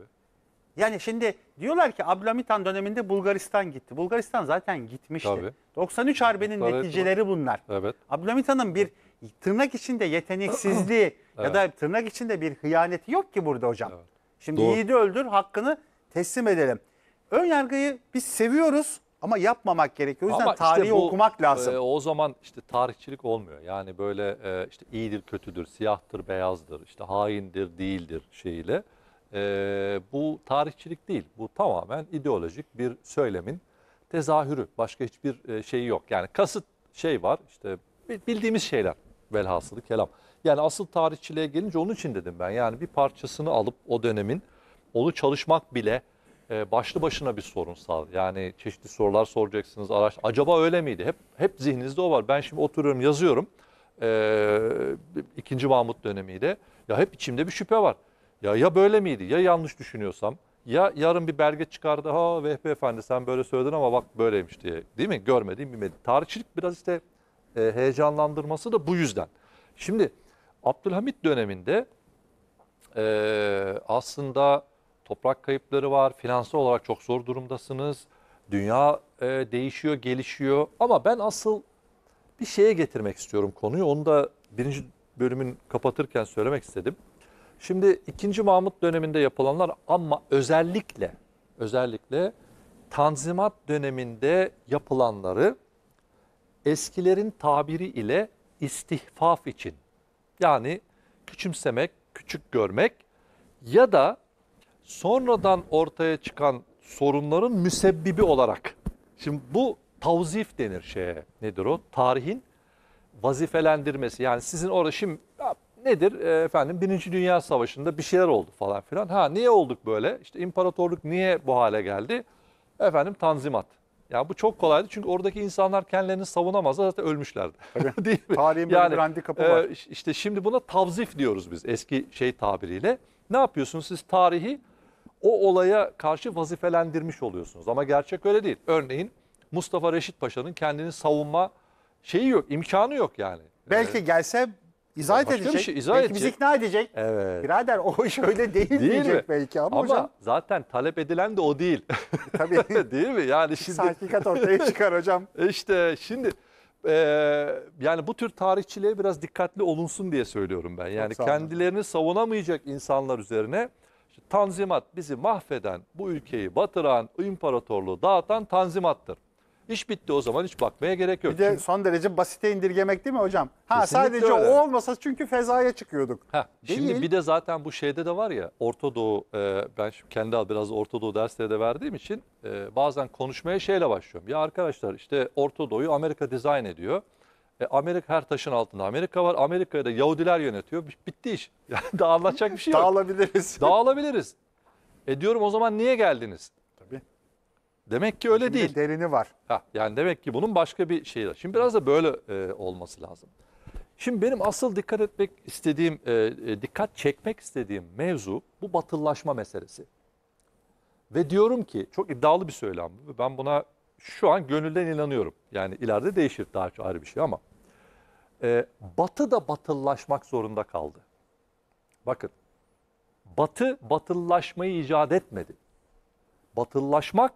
Speaker 2: Yani şimdi diyorlar ki Abdülhamit Han döneminde Bulgaristan gitti. Bulgaristan zaten gitmişti. Tabii. 93 Harbi'nin Muhtariyet neticeleri bunlar. Evet. Abdülhamit Han'ın bir tırnak içinde yeteneksizliği evet. ya da tırnak içinde bir hıyaneti yok ki burada hocam. Evet. Şimdi Doğru. yiğidi öldür hakkını teslim edelim. Ön yargıyı biz seviyoruz ama yapmamak gerekiyor. O yüzden Ama işte tarihi bu, okumak e, lazım. E,
Speaker 1: o zaman işte tarihçilik olmuyor. Yani böyle e, işte iyidir, kötüdür, siyahtır, beyazdır, işte haindir, değildir şeyiyle. E, bu tarihçilik değil. Bu tamamen ideolojik bir söylemin tezahürü. Başka hiçbir e, şeyi yok. Yani kasıt şey var İşte bildiğimiz şeyler velhasılı kelam. Yani asıl tarihçiliğe gelince onun için dedim ben. Yani bir parçasını alıp o dönemin onu çalışmak bile e, başlı başına bir sorunsal. Yani çeşitli sorular soracaksınız. Araş Acaba öyle miydi? Hep, hep zihninizde o var. Ben şimdi oturuyorum yazıyorum. E, ikinci Mahmut dönemiyle. Ya hep içimde bir şüphe var. Ya ya böyle miydi? Ya yanlış düşünüyorsam? Ya yarın bir belge çıkardı. Ha Vehbi Efendi sen böyle söyledin ama bak böyleymiş diye. Değil mi? Görmediğim bir medya Tarihçilik biraz işte e, heyecanlandırması da bu yüzden. Şimdi Abdülhamit döneminde e, aslında toprak kayıpları var, finansal olarak çok zor durumdasınız, dünya e, değişiyor, gelişiyor. Ama ben asıl bir şeye getirmek istiyorum konuyu, onu da birinci bölümün kapatırken söylemek istedim. Şimdi 2. Mahmut döneminde yapılanlar ama özellikle özellikle Tanzimat döneminde yapılanları eskilerin tabiri ile istihfaf için yani küçümsemek, küçük görmek ya da sonradan ortaya çıkan sorunların müsebbibi olarak. Şimdi bu tavzif denir şeye. Nedir o? Tarihin vazifelendirmesi. Yani sizin orada şimdi nedir e, efendim Birinci Dünya Savaşı'nda bir şeyler oldu falan filan. Ha niye olduk böyle? İşte imparatorluk niye bu hale geldi? Efendim tanzimat. Yani bu çok kolaydı çünkü oradaki insanlar kendilerini savunamazlar zaten ölmüşlerdi. Tabii. Değil mi? Tarihin yani, bir handikapı var. E, işte şimdi buna tavzif diyoruz biz eski şey tabiriyle. Ne yapıyorsunuz siz tarihi o olaya karşı vazifelendirmiş oluyorsunuz. Ama gerçek öyle değil. Örneğin Mustafa Reşit Paşa'nın kendini savunma şeyi yok, imkanı yok yani. Belki evet.
Speaker 2: gelse izah Başka edecek. Bir şey izah belki edecek. bizi ikna edecek. Evet. Birader o iş öyle değil, değil diyecek mi? belki ama, ama hocam.
Speaker 1: zaten talep edilen de o değil. E, tabii. değil mi? Yani şimdi. Hakikat ortaya çıkar hocam. E işte şimdi e, yani bu tür tarihçiliğe biraz dikkatli olunsun diye söylüyorum ben. Yani kendilerini savunamayacak insanlar üzerine Tanzimat bizi mahveden, bu ülkeyi batıran, imparatorluğu dağıtan tanzimattır. İş bitti o zaman hiç bakmaya gerek yok. Bir de çünkü...
Speaker 2: son derece basite indirgemek değil mi hocam? Ha Kesinlikle sadece öyle. o olmasa çünkü fezaya çıkıyorduk.
Speaker 1: Heh, değil. Şimdi bir de zaten bu şeyde de var ya Orta Doğu e, ben şimdi kendi biraz Orta Doğu dersleri de verdiğim için e, bazen konuşmaya şeyle başlıyorum. Ya arkadaşlar işte Orta Doğu'yu Amerika dizayn ediyor. E, Amerika her taşın altında Amerika var. Amerika'ya da Yahudiler yönetiyor. Bitti iş. Yani daha bir şey yok. Dağılabiliriz. Dağılabiliriz. E diyorum o zaman niye geldiniz? Tabii. Demek ki öyle Şimdi değil. Derini var. Ha, yani demek ki bunun başka bir şeyi var. Şimdi biraz da böyle e, olması lazım. Şimdi benim asıl dikkat etmek istediğim, e, e dikkat çekmek istediğim mevzu bu batıllaşma meselesi. Ve diyorum ki çok iddialı bir söylem. Ben buna şu an gönülden inanıyorum. Yani ileride değişir daha çok ayrı bir şey ama e, Batı da batıllaşmak zorunda kaldı. Bakın, Batı batıllaşmayı icat etmedi. Batıllaşmak,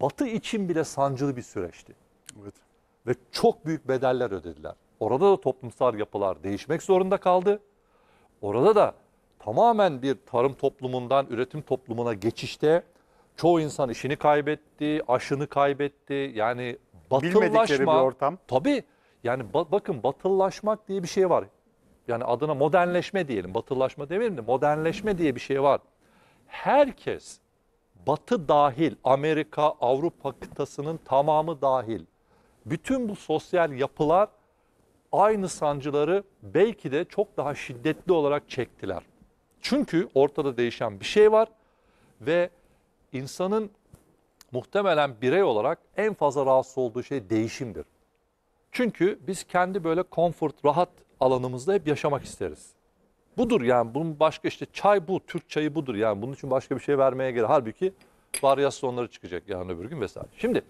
Speaker 1: Batı için bile sancılı bir süreçti. Evet. Ve çok büyük bedeller ödediler. Orada da toplumsal yapılar değişmek zorunda kaldı. Orada da tamamen bir tarım toplumundan üretim toplumuna geçişte çoğu insan işini kaybetti, aşını kaybetti. Yani batıllaşma. Bilmedikleri bir ortam. Tabii yani ba bakın batıllaşmak diye bir şey var. Yani adına modernleşme diyelim. Batıllaşma demeyelim de modernleşme diye bir şey var. Herkes batı dahil, Amerika, Avrupa kıtasının tamamı dahil. Bütün bu sosyal yapılar aynı sancıları belki de çok daha şiddetli olarak çektiler. Çünkü ortada değişen bir şey var ve insanın muhtemelen birey olarak en fazla rahatsız olduğu şey değişimdir. Çünkü biz kendi böyle konfort, rahat alanımızda hep yaşamak isteriz. Budur yani bunun başka işte çay bu, Türk çayı budur yani bunun için başka bir şey vermeye gerek. Halbuki varyasyonları çıkacak yani öbür gün vesaire. Şimdi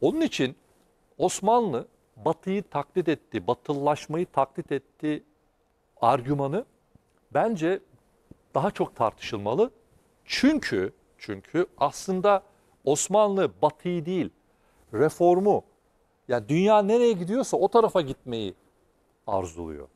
Speaker 1: onun için Osmanlı batıyı taklit etti, Batıllaşmayı taklit etti argümanı bence daha çok tartışılmalı. Çünkü çünkü aslında Osmanlı batıyı değil reformu yani dünya nereye gidiyorsa o tarafa gitmeyi arzuluyor.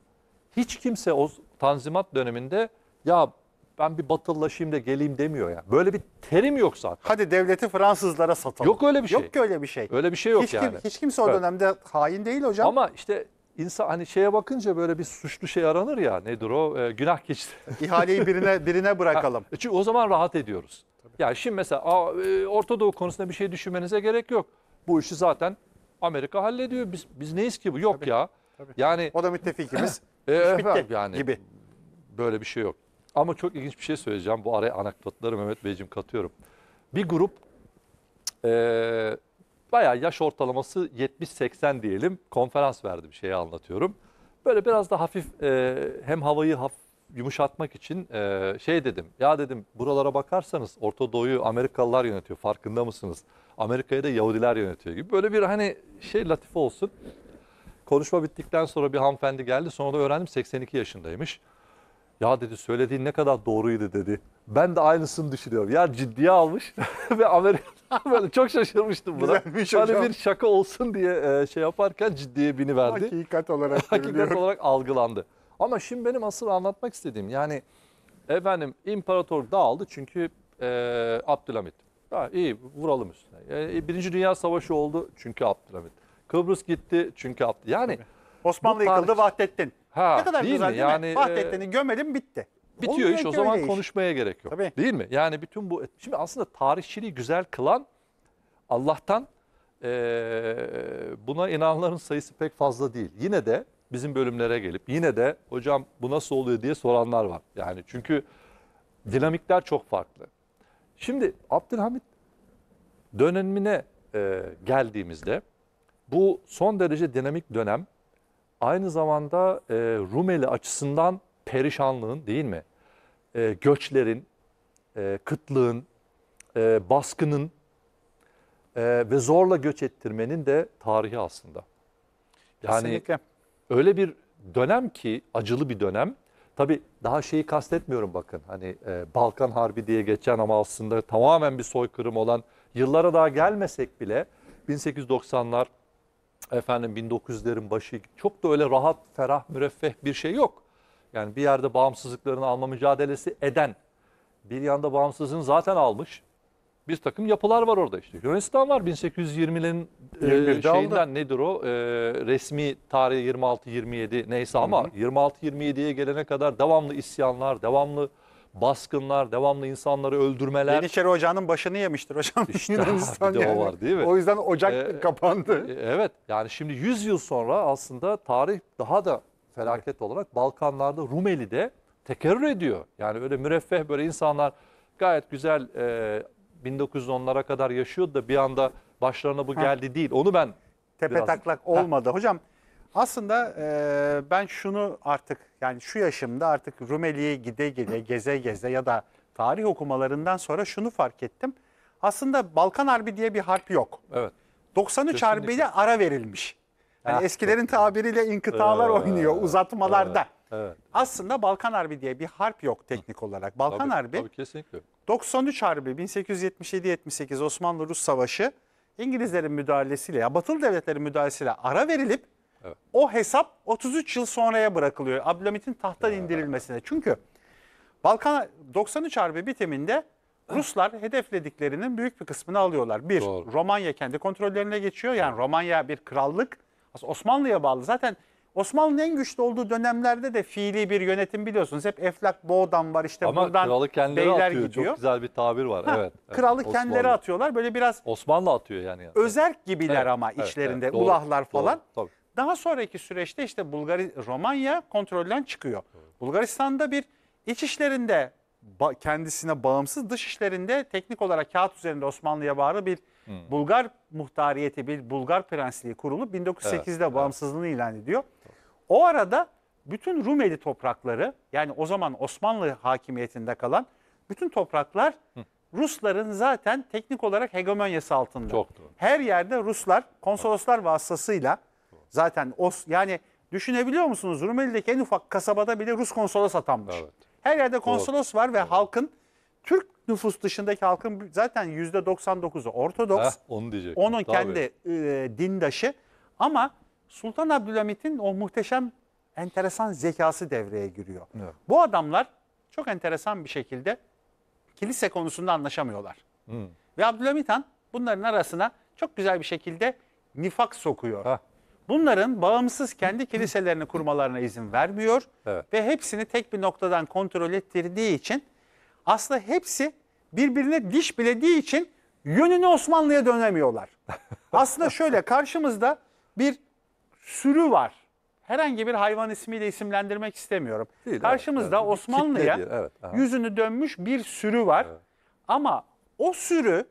Speaker 1: Hiç kimse o tanzimat döneminde ya ben bir batılılaşayım da geleyim demiyor ya. Böyle bir terim yok zaten. Hadi devleti Fransızlara satalım. Yok öyle bir şey. Yok ki öyle bir şey. Öyle bir şey yok hiç yani. hiç kimse o dönemde hain değil hocam. Ama işte insan hani şeye bakınca böyle bir suçlu şey aranır ya nedir o e, günah keçisi. İhaleyi birine birine bırakalım. E çünkü o zaman rahat ediyoruz. Ya yani şimdi mesela e, Orta Doğu konusunda bir şey düşünmenize gerek yok. Bu işi zaten Amerika hallediyor. Biz biz neyiz ki bu? Yok tabii, ya. Tabii. Yani o da müttefikimiz. e, ee, bitti şey yani gibi. Böyle bir şey yok. Ama çok ilginç bir şey söyleyeceğim. Bu araya anekdotları Mehmet Beyciğim katıyorum. Bir grup e, bayağı yaş ortalaması 70-80 diyelim konferans verdi bir şeyi anlatıyorum. Böyle biraz da hafif e, hem havayı hafif yumuşatmak için e, şey dedim. Ya dedim buralara bakarsanız Orta Doğu'yu Amerikalılar yönetiyor farkında mısınız? Amerika'yı da Yahudiler yönetiyor gibi. Böyle bir hani şey latife olsun. Konuşma bittikten sonra bir hanımefendi geldi. Sonra da öğrendim 82 yaşındaymış. Ya dedi söylediğin ne kadar doğruydu dedi. Ben de aynısını düşünüyorum. Ya ciddiye almış ve Amerika böyle çok şaşırmıştım buna. Güzelmiş hani hocam. bir şaka olsun diye e, şey yaparken ciddiye bini verdi. Hakikat olarak Hakikat olarak algılandı. Ama şimdi benim asıl anlatmak istediğim yani efendim imparator dağıldı çünkü e, Abdülhamit. Ha, iyi vuralım üstüne. Yani e, e, Birinci Dünya Savaşı oldu çünkü Abdülhamit. Kıbrıs gitti çünkü Abdülhamit. Yani Osmanlı tarih... yıkıldı Vahdettin. Ha, ne kadar değil güzel mi? değil mi? Yani, e, Vahdettin'i e...
Speaker 2: gömelim bitti.
Speaker 1: Bitiyor Olmuyor iş o zaman iş. konuşmaya gerek yok. Tabii. Değil mi? Yani bütün bu şimdi aslında tarihçiliği güzel kılan Allah'tan e, buna inananların sayısı pek fazla değil. Yine de bizim bölümlere gelip yine de hocam bu nasıl oluyor diye soranlar var. Yani çünkü dinamikler çok farklı. Şimdi Abdülhamit dönemine e, geldiğimizde bu son derece dinamik dönem aynı zamanda e, Rumeli açısından perişanlığın değil mi? E, göçlerin, e, kıtlığın, e, baskının e, ve zorla göç ettirmenin de tarihi aslında. Yani Kesinlikle. öyle bir dönem ki acılı bir dönem Tabi daha şeyi kastetmiyorum bakın hani e, Balkan Harbi diye geçen ama aslında tamamen bir soykırım olan yıllara daha gelmesek bile 1890'lar efendim 1900'lerin başı çok da öyle rahat, ferah, müreffeh bir şey yok. Yani bir yerde bağımsızlıklarını alma mücadelesi eden, bir yanda bağımsızlığını zaten almış bir takım yapılar var orada işte. Yunanistan var 1820'lerin e, şeyinden aldı. nedir o? E, resmi tarihi 26-27 neyse ama 26-27'ye gelene kadar devamlı isyanlar, devamlı baskınlar, devamlı insanları öldürmeler. Yeniçeri
Speaker 2: Ocağı'nın başını yemiştir hocam. İşte
Speaker 1: Yunanistan bir de yani. o var değil mi? O yüzden Ocak ee, kapandı. E, evet yani şimdi 100 yıl sonra aslında tarih daha da felaket olarak Balkanlarda Rumeli'de tekerrür ediyor. Yani öyle müreffeh böyle insanlar gayet güzel e, 1910'lara kadar yaşıyordu da bir anda başlarına bu geldi değil. Onu ben Tepe biraz...
Speaker 2: taklak olmadı. Hocam aslında e, ben şunu artık yani şu yaşımda artık Rumeli'ye gide gide geze geze ya da tarih okumalarından sonra şunu fark ettim. Aslında Balkan Harbi diye bir harp yok. Evet. 93 Kesinlikle. harbiyle ara verilmiş. Yani ah, eskilerin tabiriyle inkıtalar oynuyor uzatmalarda. Evet. Aslında Balkan Harbi diye bir harp yok teknik olarak. Balkan tabii, Harbi tabii, kesinlikle. 93 Harbi 1877-78 Osmanlı-Rus Savaşı İngilizlerin müdahalesiyle ya Batılı devletlerin müdahalesiyle ara verilip evet. o hesap 33 yıl sonraya bırakılıyor. Abdülhamit'in tahttan evet. indirilmesine. Çünkü Balkan 93 Harbi bitiminde Ruslar hedeflediklerinin büyük bir kısmını alıyorlar. Bir, Doğru. Romanya kendi kontrollerine geçiyor. Yani Romanya bir krallık. Osmanlı'ya bağlı. Zaten Osmanlı'nın en güçlü olduğu dönemlerde de fiili bir yönetim biliyorsunuz. Hep Eflak Boğdan var işte Ama buradan kralı kendileri beyler atıyor. gidiyor. Çok güzel
Speaker 1: bir tabir var. Ha, evet. Kralı evet. kendileri Osmanlı.
Speaker 2: atıyorlar. Böyle biraz
Speaker 1: Osmanlı atıyor yani.
Speaker 2: Özerk gibiler evet, ama evet, içlerinde evet, doğru, ulahlar falan. Doğru, tabii. Daha sonraki süreçte işte Bulgari Romanya kontrolden çıkıyor. Evet. Bulgaristan'da bir iç işlerinde ba kendisine bağımsız dış işlerinde teknik olarak kağıt üzerinde Osmanlı'ya bağlı bir hmm. Bulgar muhtariyeti bir Bulgar prensliği kurulup 1908'de evet, bağımsızlığını evet. ilan ediyor. O arada bütün Rumeli toprakları yani o zaman Osmanlı hakimiyetinde kalan bütün topraklar Rusların zaten teknik olarak hegemonyası altında. Çok doğru. Her yerde Ruslar konsoloslar vasıtasıyla zaten os yani düşünebiliyor musunuz Rumeli'deki en ufak kasabada bile Rus konsolos atanmış. Evet. Her yerde konsolos var ve doğru. halkın Türk nüfus dışındaki halkın zaten %99'u Ortodoks. Heh,
Speaker 1: onu diyecek. Onun Tabii. kendi
Speaker 2: e, dindaşı ama Sultan Abdülhamit'in o muhteşem enteresan zekası devreye giriyor. Evet. Bu adamlar çok enteresan bir şekilde kilise konusunda anlaşamıyorlar. Hı. Hmm. Ve Abdülhamit Han bunların arasına çok güzel bir şekilde nifak sokuyor. Ha. Bunların bağımsız kendi kiliselerini kurmalarına izin vermiyor evet. ve hepsini tek bir noktadan kontrol ettirdiği için aslında hepsi birbirine diş bilediği için yönünü Osmanlı'ya dönemiyorlar. aslında şöyle karşımızda bir sürü var. Herhangi bir hayvan ismiyle isimlendirmek istemiyorum. Değil, Karşımızda evet, Osmanlı'ya evet, yüzünü dönmüş bir sürü var. Evet. Ama o sürü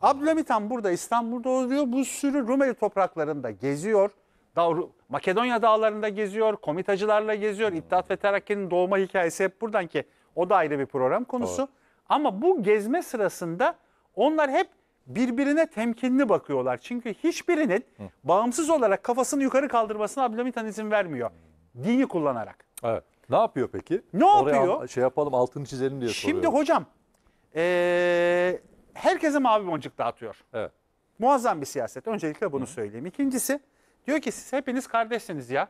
Speaker 2: Abdülhamit Han burada İstanbul'da oluyor. Bu sürü Rumeli topraklarında geziyor. Davru, Makedonya dağlarında geziyor, komitacılarla geziyor. Hmm. İttihat ve Terakki'nin doğma hikayesi hep buradan ki o da ayrı bir program konusu. Doğru. Ama bu gezme sırasında onlar hep birbirine temkinli bakıyorlar. Çünkü hiçbirinin Hı. bağımsız olarak kafasını yukarı kaldırmasına Abdülhamit izin vermiyor. Dini kullanarak.
Speaker 1: Evet. Ne yapıyor peki? Ne Oraya yapıyor? Şey yapalım altını çizelim diye Şimdi hocam
Speaker 2: ee, herkese mavi boncuk dağıtıyor. Evet. Muazzam bir siyaset. Öncelikle bunu Hı. söyleyeyim. İkincisi diyor ki siz hepiniz kardeşsiniz ya.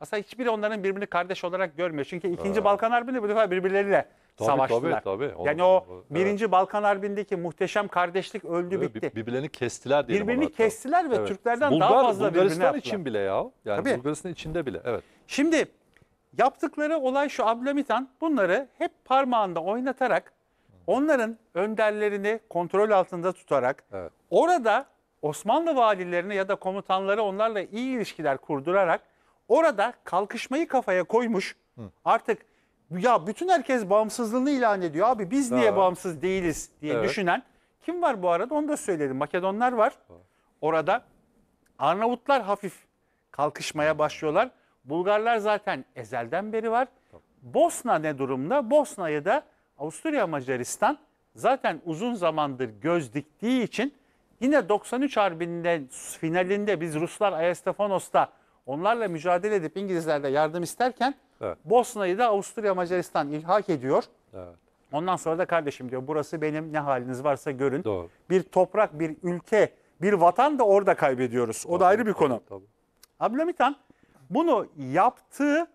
Speaker 2: Aslında hiçbiri onların birbirini kardeş olarak görmüyor. Çünkü ikinci evet. Balkan Harbi'nde bu defa birbirleriyle Tabii, savaştılar. Tabii, tabii. Yani o evet. birinci Balkan Harbi'ndeki muhteşem kardeşlik öldü evet, bitti.
Speaker 1: Birbirlerini kestiler
Speaker 2: diyelim. Birbirini kestiler ve evet. Türklerden Bulgar, daha fazla Bulgaristan birbirine yaptılar. için bile ya. Yani tabii. Bulgaristan içinde bile evet. Şimdi yaptıkları olay şu Abdülhamit bunları hep parmağında oynatarak onların önderlerini kontrol altında tutarak evet. orada Osmanlı valilerini ya da komutanları onlarla iyi ilişkiler kurdurarak orada kalkışmayı kafaya koymuş. Hı. Artık ya bütün herkes bağımsızlığını ilan ediyor abi biz niye Ha. bağımsız değiliz diye Evet. düşünen kim var bu arada onu da söyledim. Makedonlar var. Orada Arnavutlar hafif kalkışmaya başlıyorlar. Bulgarlar zaten ezelden beri var. Bosna ne durumda? Bosna'ya da Avusturya Macaristan zaten uzun zamandır göz diktiği için yine 93 Harbi'nde finalinde biz Ruslar Ayastefanos'ta Onlarla mücadele edip İngilizlerde yardım isterken evet. Bosna'yı da Avusturya Macaristan ilhak ediyor. Evet. Ondan sonra da kardeşim diyor burası benim ne haliniz varsa görün. Doğru. Bir toprak, bir ülke, bir vatan da orada kaybediyoruz. O Doğru. da ayrı bir konu. Tabii. Abdülhamit Han bunu yaptığı,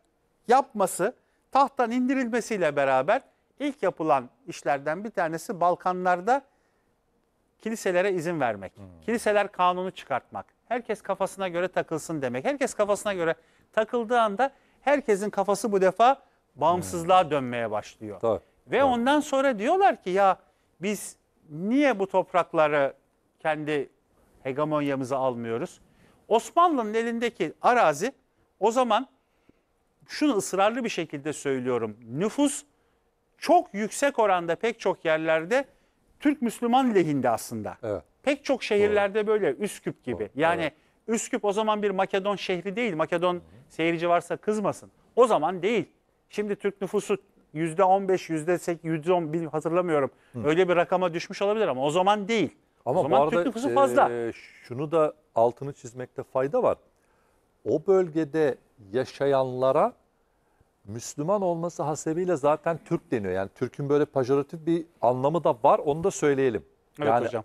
Speaker 2: yapması tahttan indirilmesiyle beraber ilk yapılan işlerden bir tanesi Balkanlarda kiliselere izin vermek. Hmm. Kiliseler kanunu çıkartmak. Herkes kafasına göre takılsın demek. Herkes kafasına göre takıldığı anda herkesin kafası bu defa bağımsızlığa hmm. dönmeye başlıyor. Tabii, Ve tabii. ondan sonra diyorlar ki ya biz niye bu toprakları kendi hegemonyamıza almıyoruz? Osmanlı'nın elindeki arazi o zaman şunu ısrarlı bir şekilde söylüyorum. Nüfus çok yüksek oranda pek çok yerlerde Türk Müslüman lehinde aslında. Evet. Pek çok şehirlerde böyle Üsküp gibi. Yani Üsküp o zaman bir Makedon şehri değil. Makedon seyirci varsa kızmasın. O zaman değil. Şimdi Türk nüfusu yüzde on beş, yüzde sekiz, yüzde on bin hatırlamıyorum.
Speaker 1: Öyle bir rakama düşmüş olabilir ama o zaman değil. Ama o zaman bu arada Türk nüfusu fazla. e, şunu da altını çizmekte fayda var. O bölgede yaşayanlara Müslüman olması hasebiyle zaten Türk deniyor. Yani Türk'ün böyle pejoratif bir anlamı da var onu da söyleyelim. Evet hocam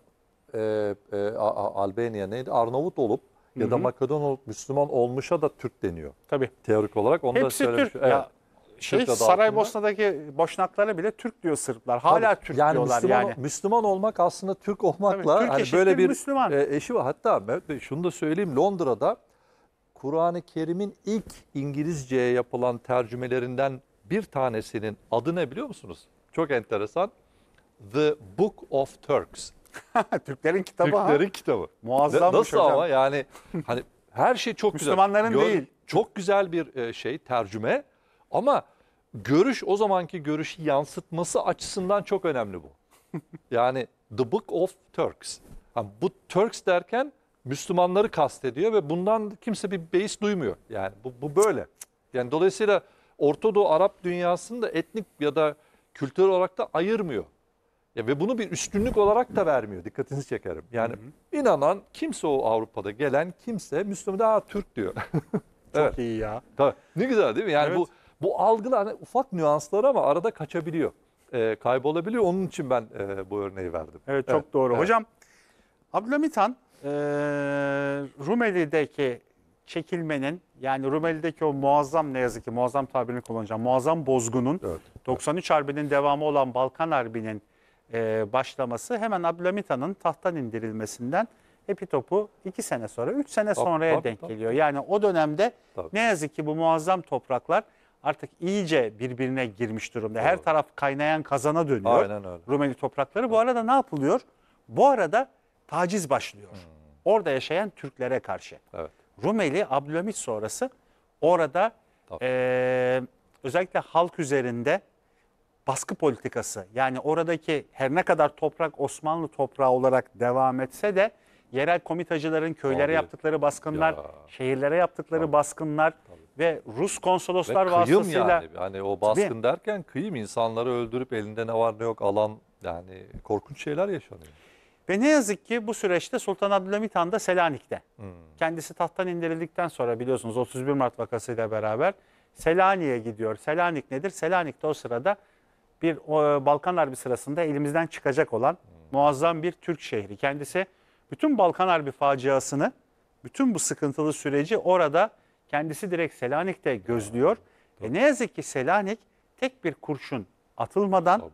Speaker 1: e, e, Albanya neydi? Arnavut olup ya da Makedon olup Müslüman olmuşa da Türk deniyor. Tabii. Teorik olarak onu Hepsi da Türk. Evet. Ya, şey, Saraybosna'daki
Speaker 2: boşnaklara bile Türk diyor Sırplar. Hala Tabii, Türk yani diyorlar Müslüman, yani.
Speaker 1: Müslüman olmak aslında Türk olmakla Tabii, Türk hani böyle bir Müslüman. E, eşi var. Hatta şunu da söyleyeyim Londra'da Kur'an-ı Kerim'in ilk İngilizceye yapılan tercümelerinden bir tanesinin adı ne biliyor musunuz? Çok enteresan. The Book of Turks. Türklerin kitabı Türklerin ha. kitabı. Muazzammış Nasıl hocam. ama yani hani her şey çok güzel. Müslümanların Gör, değil. Çok güzel bir e, şey tercüme ama görüş o zamanki görüşü yansıtması açısından çok önemli bu. yani The Book of Turks. Yani bu Turks derken Müslümanları kastediyor ve bundan kimse bir beis duymuyor. Yani bu, bu böyle. Yani dolayısıyla Orta Doğu Arap dünyasını da etnik ya da kültürel olarak da ayırmıyor. Ya ve bunu bir üstünlük olarak da vermiyor. Dikkatinizi çekerim. Yani Hı-hı. inanan kimse o Avrupa'da gelen kimse Müslüman daha Türk diyor. Çok evet. iyi ya. Tabii. Ne güzel değil mi? Yani evet. bu bu algılar hani ufak nüanslar ama arada kaçabiliyor. E, kaybolabiliyor. Onun için ben e, bu örneği verdim. Evet çok evet. doğru. Evet. Hocam Abdülhamit Han e,
Speaker 2: Rumeli'deki çekilmenin yani Rumeli'deki o muazzam ne yazık ki muazzam tabirini kullanacağım. Muazzam bozgunun evet. 93 evet. Harbi'nin devamı olan Balkan Harbi'nin e, başlaması hemen Abdülhamit'in tahttan indirilmesinden Epitop'u iki sene sonra, üç sene tabii, sonraya tabii, denk tabii. geliyor. Yani o dönemde tabii. ne yazık ki bu muazzam topraklar artık iyice birbirine girmiş durumda. Her evet. taraf kaynayan kazana dönüyor. Aynen öyle. Rumeli toprakları. Evet. Bu arada ne yapılıyor? Bu arada taciz başlıyor. Hmm. Orada yaşayan Türklere karşı. Evet. Rumeli Abdülhamit sonrası orada e, özellikle halk üzerinde baskı politikası yani oradaki her ne kadar toprak Osmanlı toprağı olarak devam etse de yerel komitacıların köylere Abi, yaptıkları baskınlar, ya. şehirlere yaptıkları Tabii. baskınlar Tabii. ve Rus konsoloslar ve kıyım vasıtasıyla yani.
Speaker 1: yani o baskın Tabii. derken kıyım insanları öldürüp elinde ne var ne yok alan yani korkunç şeyler yaşanıyor. Ve ne yazık ki bu süreçte Sultan Abdülhamit Han da
Speaker 2: Selanik'te. Hmm. Kendisi tahttan indirildikten sonra biliyorsunuz 31 Mart vakasıyla beraber Selanik'e gidiyor. Selanik nedir? Selanik'te o sırada bir Balkan Harbi sırasında elimizden çıkacak olan muazzam bir Türk şehri. Kendisi bütün Balkan Harbi faciasını, bütün bu sıkıntılı süreci orada kendisi direkt Selanik'te gözlüyor. Ve ne yazık ki Selanik tek bir kurşun atılmadan Tabii.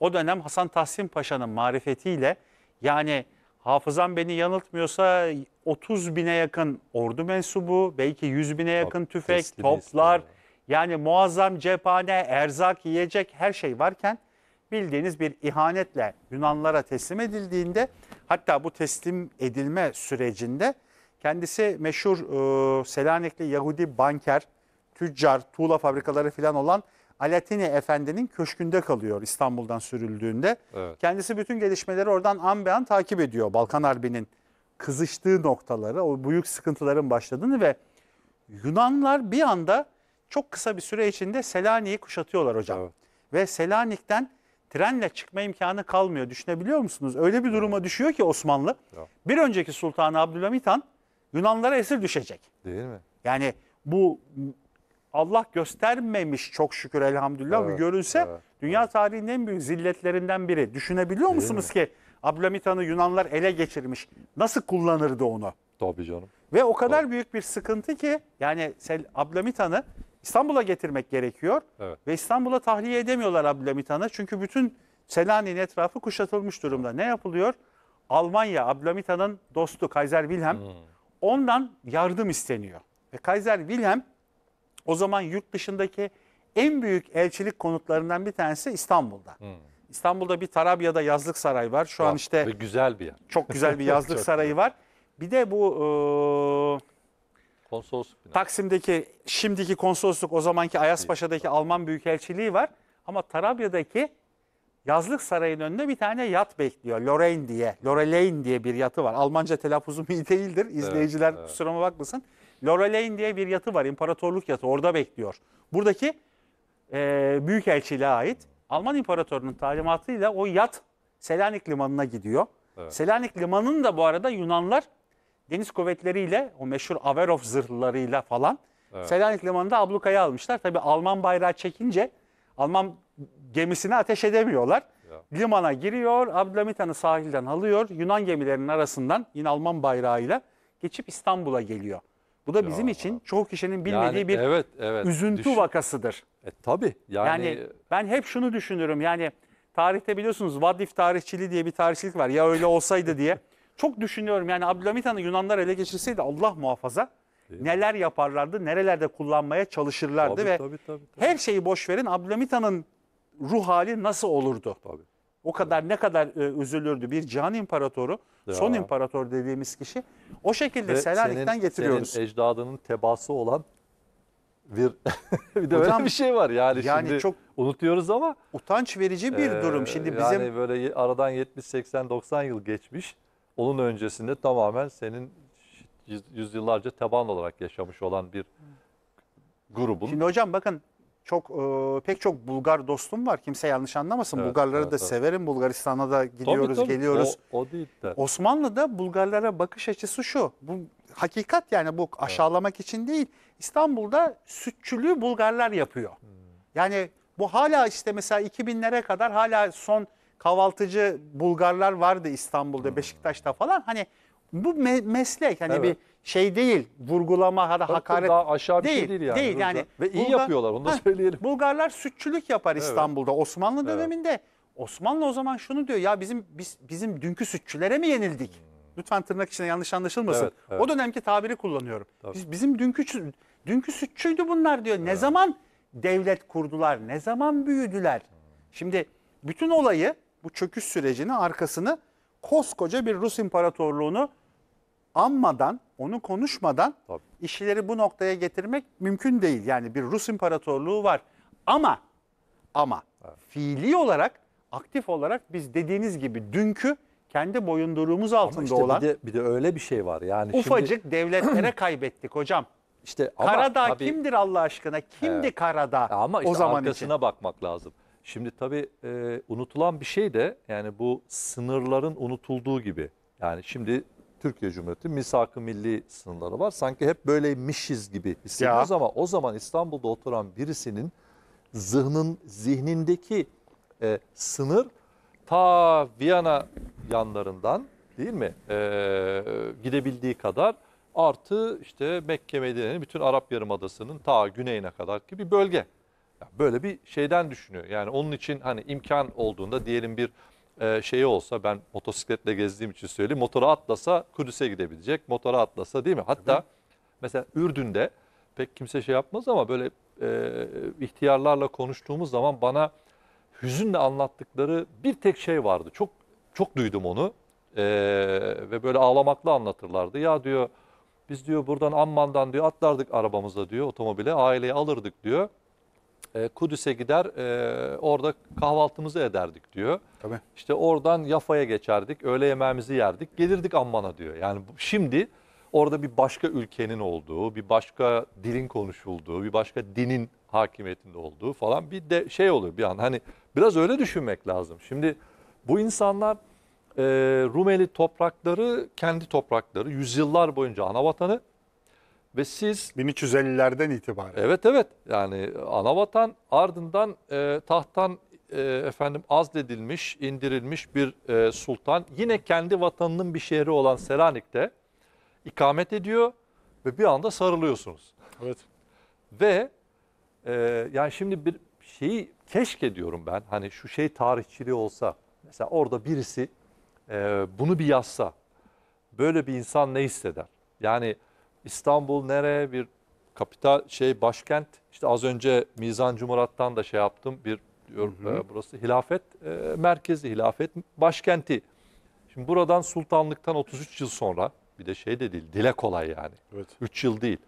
Speaker 2: o dönem Hasan Tahsin Paşa'nın marifetiyle yani hafızam beni yanıltmıyorsa 30 bine yakın ordu mensubu, belki 100 bine yakın tüfek, toplar, isim yani muazzam cephane, erzak, yiyecek her şey varken bildiğiniz bir ihanetle Yunanlara teslim edildiğinde hatta bu teslim edilme sürecinde kendisi meşhur e, Selanikli Yahudi banker, tüccar, tuğla fabrikaları falan olan Alatini Efendi'nin köşkünde kalıyor İstanbul'dan sürüldüğünde. Evet. Kendisi bütün gelişmeleri oradan an be an takip ediyor. Balkan Harbi'nin kızıştığı noktaları, o büyük sıkıntıların başladığını ve Yunanlar bir anda çok kısa bir süre içinde Selanik'i kuşatıyorlar hocam. Evet. Ve Selanik'ten trenle çıkma imkanı kalmıyor. Düşünebiliyor musunuz? Öyle bir duruma düşüyor ki Osmanlı. Evet. Bir önceki Sultan Abdülhamit Han Yunanlara esir düşecek. Değil mi? Yani bu Allah göstermemiş çok şükür elhamdülillah evet, görünse evet, dünya evet. tarihinin en büyük zilletlerinden biri. Düşünebiliyor Değil musunuz mi? ki Abdülhamit Han'ı Yunanlar ele geçirmiş. Nasıl kullanırdı onu? Tabii canım. Ve o kadar Tabii. büyük bir sıkıntı ki yani Abdülhamit Han'ı İstanbul'a getirmek gerekiyor. Evet. Ve İstanbul'a tahliye edemiyorlar Abdülhamit Han'ı. Çünkü bütün Selanik'in etrafı kuşatılmış durumda. Ne yapılıyor? Almanya, Abdülhamit Han'ın dostu Kaiser Wilhelm. Hmm. Ondan yardım isteniyor. Ve Kaiser Wilhelm o zaman yurt dışındaki en büyük elçilik konutlarından bir tanesi İstanbul'da. Hmm. İstanbul'da bir
Speaker 1: Tarabya'da yazlık saray var. Şu ya, an işte güzel bir yer. Çok güzel bir yazlık sarayı var.
Speaker 2: Bir de bu e, Konsolosluk binası. Taksim'deki şimdiki konsolosluk o zamanki Ayaspaşa'daki Alman Büyükelçiliği var. Ama Tarabya'daki yazlık sarayın önünde bir tane yat bekliyor. Lorraine diye, Lorelein diye bir yatı var. Almanca telaffuzum iyi değildir. İzleyiciler evet. kusuruma bakmasın. Lorelein diye bir yatı var. İmparatorluk yatı orada bekliyor. Buradaki e, Büyükelçiliğe ait Alman İmparatorunun talimatıyla o yat Selanik Limanı'na gidiyor. Evet. Selanik Limanı'nı da bu arada Yunanlar deniz kuvvetleriyle o meşhur Averof zırhlarıyla falan evet. Selanik Limanı'nda ablukaya almışlar. Tabi Alman bayrağı çekince Alman gemisini ateş edemiyorlar. Ya. Limana giriyor, Abdülhamit sahilden alıyor. Yunan gemilerinin arasından yine Alman bayrağıyla geçip İstanbul'a geliyor. Bu da bizim ya. için çoğu kişinin bilmediği yani, bir evet,
Speaker 1: evet. üzüntü Düşün. vakasıdır. E, tabii. Yani... yani
Speaker 2: ben hep şunu düşünürüm yani tarihte biliyorsunuz vadif tarihçiliği diye bir tarihçilik var. Ya öyle olsaydı diye. çok düşünüyorum yani Abdülhamit Han'ı Yunanlar ele geçirseydi Allah muhafaza neler yaparlardı, nerelerde kullanmaya çalışırlardı Tabii, ve tabii, tabii, tabii. her şeyi boş verin Abdülhamit Han'ın ruh hali nasıl olurdu? Tabii. O kadar ne kadar e, üzülürdü bir can imparatoru, Ya. son imparator dediğimiz kişi o şekilde Ve Selanik'ten senin- getiriyoruz. Senin
Speaker 1: ecdadının tebası olan bir bir de Hocam, öyle bir şey var yani, yani şimdi çok unutuyoruz ama utanç verici bir durum. Ee, şimdi bizim böyle aradan 70 80 90 yıl geçmiş. Onun öncesinde tamamen senin yüzyıllarca teban olarak yaşamış olan bir grubun. Şimdi hocam
Speaker 2: bakın çok e, pek çok Bulgar dostum var. Kimse yanlış anlamasın. Evet, Bulgarları evet, da evet. severim. Bulgaristan'a da gidiyoruz, tabii, tabii. geliyoruz. O, o değil de. Osmanlı'da Bulgarlara bakış açısı şu. Bu hakikat yani bu aşağılamak evet. için değil. İstanbul'da sütçülüğü Bulgarlar yapıyor. Hmm. Yani bu hala işte mesela 2000'lere kadar hala son kahvaltıcı Bulgarlar vardı İstanbul'da, hmm. Beşiktaş'ta falan. Hani bu me meslek hani Evet. bir şey değil, vurgulama ya da hakaret daha aşağı bir şey değil yani. Değil yani. Ve iyi Bulgar- yapıyorlar, onu da söyleyelim. Bulgarlar sütçülük yapar İstanbul'da Osmanlı Evet. döneminde. Osmanlı o zaman şunu diyor ya bizim biz, bizim dünkü sütçülere mi yenildik? Hmm. Lütfen tırnak içinde yanlış anlaşılmasın. Evet, evet. O dönemki tabiri kullanıyorum. Biz bizim dünkü dünkü sütçüydü bunlar diyor. Ne zaman devlet kurdular? Ne zaman büyüdüler? Hmm. Şimdi bütün olayı bu çöküş sürecini arkasını koskoca bir Rus imparatorluğunu anmadan, onu konuşmadan Tabii. işleri bu noktaya getirmek mümkün değil. Yani bir Rus imparatorluğu var ama ama evet. fiili olarak, aktif olarak biz dediğiniz gibi dünkü kendi boyunduruğumuz altında işte olan bir de,
Speaker 1: bir de öyle bir şey var. Yani ufacık
Speaker 2: şimdi... devletlere kaybettik hocam. İşte ama Karadağ tabii, kimdir Allah aşkına? Kimdi evet.
Speaker 1: Karadağ? Ama işte o zaman arkasına için? bakmak lazım. Şimdi tabii e, unutulan bir şey de yani bu sınırların unutulduğu gibi. Yani şimdi Türkiye Cumhuriyeti misak-ı milli sınırları var. Sanki hep böyleymişiz gibi hissediyoruz ama o zaman İstanbul'da oturan birisinin zihnin, zihnindeki e, sınır ta Viyana yanlarından değil mi e, gidebildiği kadar artı işte Mekke Medine'nin bütün Arap Yarımadası'nın ta güneyine kadar gibi bir bölge. Böyle bir şeyden düşünüyor. Yani onun için hani imkan olduğunda diyelim bir e, şeyi olsa ben motosikletle gezdiğim için söyleyeyim. Motora atlasa Kudüs'e gidebilecek. Motora atlasa değil mi? Hatta Tabii. mesela Ürdün'de pek kimse şey yapmaz ama böyle e, ihtiyarlarla konuştuğumuz zaman bana hüzünle anlattıkları bir tek şey vardı. Çok çok duydum onu e, ve böyle ağlamakla anlatırlardı. Ya diyor biz diyor buradan Amman'dan diyor atlardık arabamıza diyor otomobile aileyi alırdık diyor. E, Kudüs'e gider e, orada kahvaltımızı ederdik diyor. Tabii. İşte oradan Yafa'ya geçerdik öğle yemeğimizi yerdik gelirdik Amman'a diyor. Yani şimdi orada bir başka ülkenin olduğu bir başka dilin konuşulduğu bir başka dinin hakimiyetinde olduğu falan bir de şey oluyor bir an hani biraz öyle düşünmek lazım. Şimdi bu insanlar e, Rumeli toprakları kendi toprakları yüzyıllar boyunca ana vatanı ve siz 1350'lerden itibaren. Evet evet yani anavatan ardından e, tahttan e, efendim azledilmiş, indirilmiş bir e, sultan yine kendi vatanının bir şehri olan Selanik'te ikamet ediyor ve bir anda sarılıyorsunuz. Evet. Ve e, yani şimdi bir şeyi keşke diyorum ben hani şu şey tarihçiliği olsa mesela orada birisi e, bunu bir yazsa böyle bir insan ne hisseder? Yani İstanbul nereye bir kapital şey başkent işte az önce Mizan Cumhurattan da şey yaptım bir diyor hı hı. E, burası hilafet e, merkezi hilafet başkenti. Şimdi buradan sultanlıktan 33 yıl sonra bir de şey de değil dile kolay yani. Evet. 3 yıl değil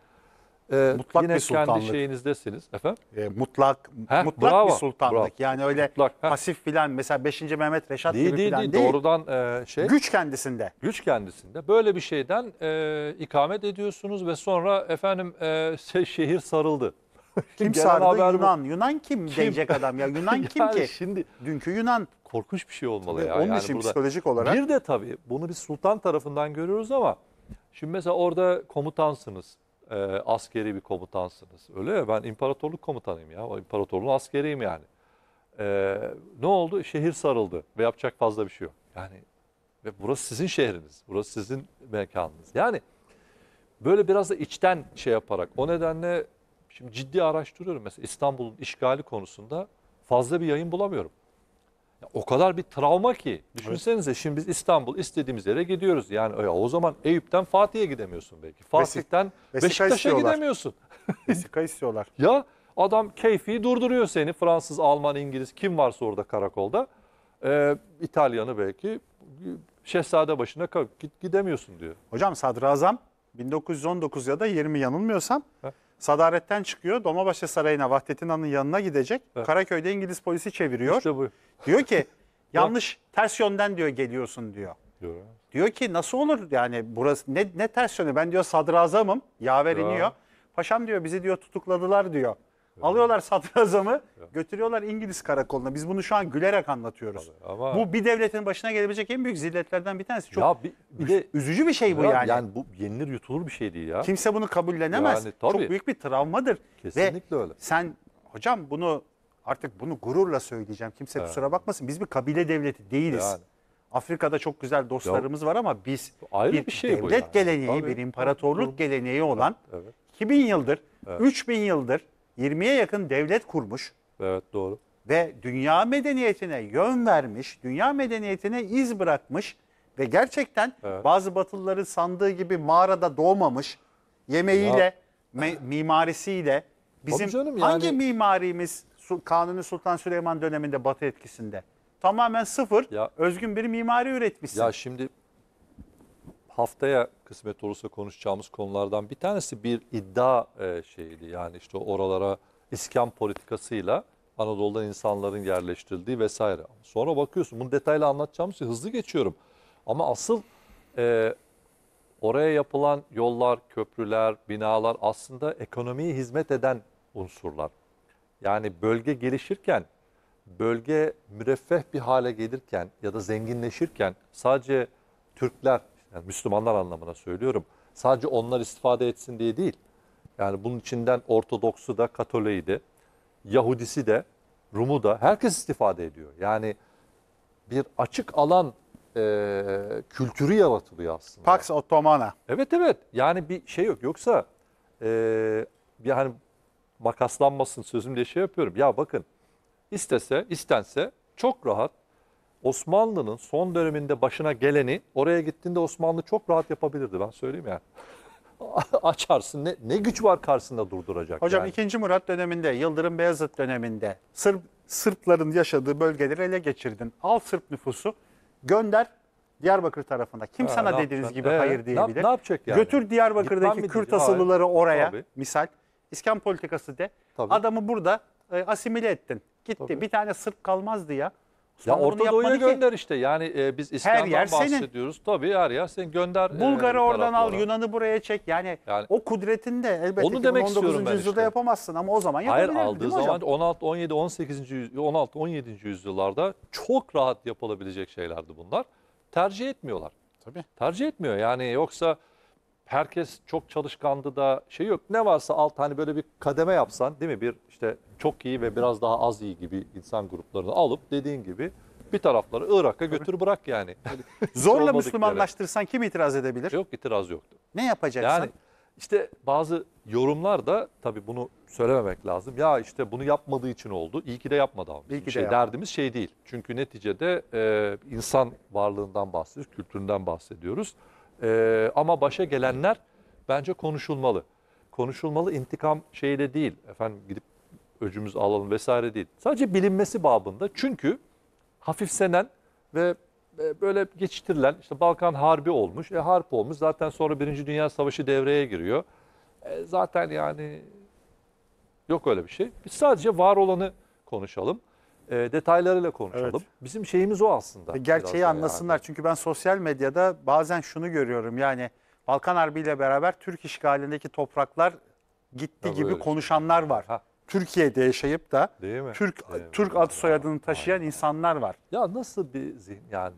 Speaker 1: e, mutlak yine bir sultanlık. kendi şeyinizdesiniz efendim.
Speaker 2: E, mutlak Heh, mutlak bravo, bir sultanlık. Bravo. Yani öyle mutlak, pasif filan mesela 5. Mehmet Reşat değil, gibi filan değil. değil. Doğrudan
Speaker 1: e, şey. Güç kendisinde. Güç kendisinde. Böyle bir şeyden e, ikamet ediyorsunuz ve sonra efendim e, şey, şehir sarıldı. Kim Genel sardı? Yunan.
Speaker 2: Bu. Yunan kim, kim diyecek adam ya? Yunan yani kim ki?
Speaker 1: Şimdi dünkü Yunan korkunç bir şey olmalı tabii, ya. Onun yani için burada. psikolojik olarak. Bir de tabii bunu biz sultan tarafından görüyoruz ama şimdi mesela orada komutansınız e, askeri bir komutansınız. Öyle ya ben imparatorluk komutanıyım ya. İmparatorluğun askeriyim yani. E, ne oldu? Şehir sarıldı ve yapacak fazla bir şey yok. Yani ve burası sizin şehriniz. Burası sizin mekanınız. Yani böyle biraz da içten şey yaparak o nedenle şimdi ciddi araştırıyorum. Mesela İstanbul'un işgali konusunda fazla bir yayın bulamıyorum. Ya o kadar bir travma ki. Düşünsenize şimdi biz İstanbul istediğimiz yere gidiyoruz. Yani ya o zaman Eyüp'ten Fatih'e gidemiyorsun belki. Fatih'ten Vesika Beşiktaş'a istiyorlar. gidemiyorsun. Vesika istiyorlar. Ya adam keyfi durduruyor seni. Fransız, Alman, İngiliz kim varsa orada karakolda. Ee, İtalyanı belki şehzade başına gidemiyorsun diyor. Hocam sadrazam
Speaker 2: 1919 ya da 20 yanılmıyorsam Heh. Sadaret'ten çıkıyor. Dolmabahçe Sarayı'na Vahdettin Han'ın yanına gidecek. Evet. Karaköy'de İngiliz polisi çeviriyor. İşte bu. Diyor ki yanlış ters yönden diyor geliyorsun diyor. Diyor. Diyor ki nasıl olur yani burası ne, ne ters yönü ben diyor sadrazamım yaver iniyor. Paşam diyor bizi diyor tutukladılar diyor. Alıyorlar sadrazamı, götürüyorlar İngiliz karakoluna. Biz bunu şu an gülerek anlatıyoruz. Ama- Bu bir devletin başına gelebilecek en büyük zilletlerden bir tanesi. Çok Ya bir, bir de üzücü bir şey bu yani. yani
Speaker 1: bu yenilir yutulur bir şey değil ya.
Speaker 2: Kimse bunu kabullenemez. Yani tabii. Çok büyük bir travmadır. Kesinlikle Ve öyle. sen hocam bunu artık bunu gururla söyleyeceğim. Kimse kusura bakmasın. Biz bir kabile devleti değiliz. Yani. Afrika'da çok güzel dostlarımız var ama biz Ayrı bir şey bu devlet yani. geleneği, Tabii. bir imparatorluk geleneği olan Evet. 2000 yıldır, 3000 yıldır 20'ye yakın devlet kurmuş. Evet doğru. Ve dünya medeniyetine yön vermiş, dünya medeniyetine iz bırakmış ve gerçekten evet. bazı batılıların sandığı gibi mağarada doğmamış. Yemeğiyle, me- mimarisiyle. Bizim canım yani... hangi mimarimiz Kanuni Sultan Süleyman döneminde batı etkisinde? Tamamen sıfır, ya,
Speaker 1: özgün bir mimari üretmişsin. Ya şimdi haftaya kısmet olursa konuşacağımız konulardan bir tanesi bir iddia e, şeydi. Yani işte oralara iskan politikasıyla Anadolu'dan insanların yerleştirildiği vesaire. Sonra bakıyorsun bunu detaylı anlatacağım için hızlı geçiyorum. Ama asıl e, oraya yapılan yollar, köprüler, binalar aslında ekonomiye hizmet eden unsurlar. Yani bölge gelişirken, bölge müreffeh bir hale gelirken ya da zenginleşirken sadece Türkler yani Müslümanlar anlamına söylüyorum. Sadece onlar istifade etsin diye değil. Yani bunun içinden Ortodoksu da, Katoliği de, Yahudisi de, Rum'u da herkes istifade ediyor. Yani bir açık alan e, kültürü yaratılıyor aslında. Pax Ottomana. Evet evet. Yani bir şey yok. Yoksa e, yani makaslanmasın sözümle şey yapıyorum. Ya bakın istese, istense çok rahat Osmanlı'nın son döneminde başına geleni oraya gittiğinde Osmanlı çok rahat yapabilirdi ben söyleyeyim ya Açarsın ne, ne güç var karşısında durduracak. Hocam
Speaker 2: yani. 2. Murat döneminde, Yıldırım Beyazıt döneminde Sırp, Sırpların yaşadığı bölgeleri ele geçirdin. Al Sırp nüfusu gönder Diyarbakır tarafına. Kim ha, sana dediğiniz gibi ee, hayır diyebilir. Ne, yapacak yani? Götür Diyarbakır'daki Kürt asıllıları oraya Tabii. misal. İskan politikası de. Tabii. Adamı burada e, asimile ettin. Gitti. Tabii. Bir tane Sırp kalmazdı ya. Ya Osmanlı Orta Doğu'ya gönder
Speaker 1: işte. Yani e, biz İslam'dan yer senin. bahsediyoruz. Tabii her yer sen gönder. E, Bulgar'ı e, oradan al, Yunan'ı
Speaker 2: buraya çek. Yani, Yani- o kudretinde de elbette Onu demek istiyorum 19. ben yüzyılda işte. yapamazsın ama o zaman Hayır yapabilirdin değil aldığı mi zaman hocam?
Speaker 1: 16, 17, 18. yüz- 16, 17. yüzyıllarda çok rahat yapılabilecek şeylerdi bunlar. Tercih etmiyorlar. Tabii. Tercih etmiyor yani yoksa herkes çok çalışkandı da şey yok. Ne varsa alt hani böyle bir kademe yapsan değil mi? Bir işte çok iyi ve biraz daha az iyi gibi insan gruplarını alıp dediğin gibi bir tarafları Irak'a götür bırak yani. Hani zorla Müslümanlaştırsan kim itiraz edebilir? Yok itiraz yoktu. Ne yapacaksın? Yani işte bazı yorumlar da tabii bunu söylememek lazım. Ya işte bunu yapmadığı için oldu. İyi ki de yapmadı abi. İyi ki şey, de Derdimiz şey değil. Çünkü neticede e, insan varlığından bahsediyoruz, kültüründen bahsediyoruz. E, ama başa gelenler bence konuşulmalı. Konuşulmalı intikam şeyle değil. Efendim gidip öcümüz alalım vesaire değil. Sadece bilinmesi babında. Çünkü hafifsenen ve e, böyle geçiştirilen işte Balkan Harbi olmuş. E harp olmuş. Zaten sonra Birinci Dünya Savaşı devreye giriyor. E, zaten yani yok öyle bir şey. Biz sadece var olanı konuşalım e, detaylarıyla konuşalım. Evet. Bizim şeyimiz o aslında.
Speaker 2: gerçeği anlasınlar yani. çünkü ben sosyal medyada bazen şunu görüyorum yani Balkan Harbi ile beraber Türk işgalindeki topraklar gitti ya gibi konuşanlar var. Ha. Türkiye'de yaşayıp da
Speaker 1: Değil mi? Türk Değil mi?
Speaker 2: Türk adı soyadını taşıyan Aynen. insanlar var. Ya nasıl bir zihin yani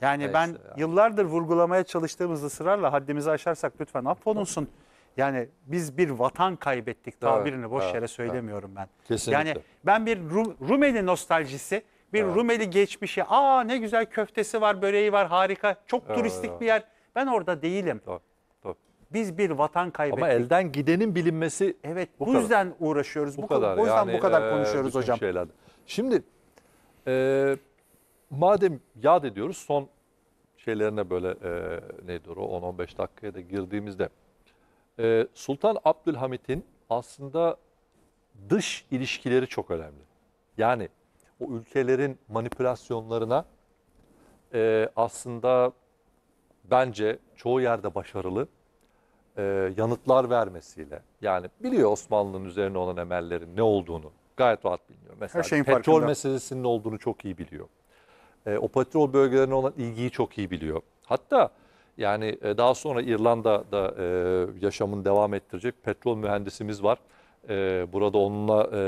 Speaker 2: yani Neyse ben yani. yıllardır vurgulamaya çalıştığımız ısrarla haddimizi aşarsak lütfen affolunsun. Yani biz bir vatan kaybettik tabirini evet, boş evet, yere söylemiyorum evet. ben. Kesinlikle. Yani ben bir Rum, Rumeli nostaljisi, bir evet. Rumeli geçmişi, aa ne güzel köftesi var, böreği var, harika, çok evet, turistik evet. bir yer. Ben orada değilim. Doğru, doğru. Biz bir vatan kaybettik. Ama
Speaker 1: elden gidenin bilinmesi Evet, bu, bu yüzden kadar. uğraşıyoruz. Bu, bu kadar. Bu yüzden yani, bu kadar konuşuyoruz hocam. Şeyler. Şimdi e, madem yad ediyoruz son şeylerine böyle e, neydi o 10-15 dakikaya da girdiğimizde ee, Sultan Abdülhamit'in aslında dış ilişkileri çok önemli. Yani o ülkelerin manipülasyonlarına e, aslında bence çoğu yerde başarılı e, yanıtlar vermesiyle. Yani biliyor Osmanlı'nın üzerine olan emellerin ne olduğunu gayet rahat biliyor. Mesela Her şeyin petrol farkında. meselesinin olduğunu çok iyi biliyor. E, o petrol bölgelerine olan ilgiyi çok iyi biliyor. Hatta yani e, daha sonra İrlanda'da e, yaşamını devam ettirecek petrol mühendisimiz var. E, burada onunla e,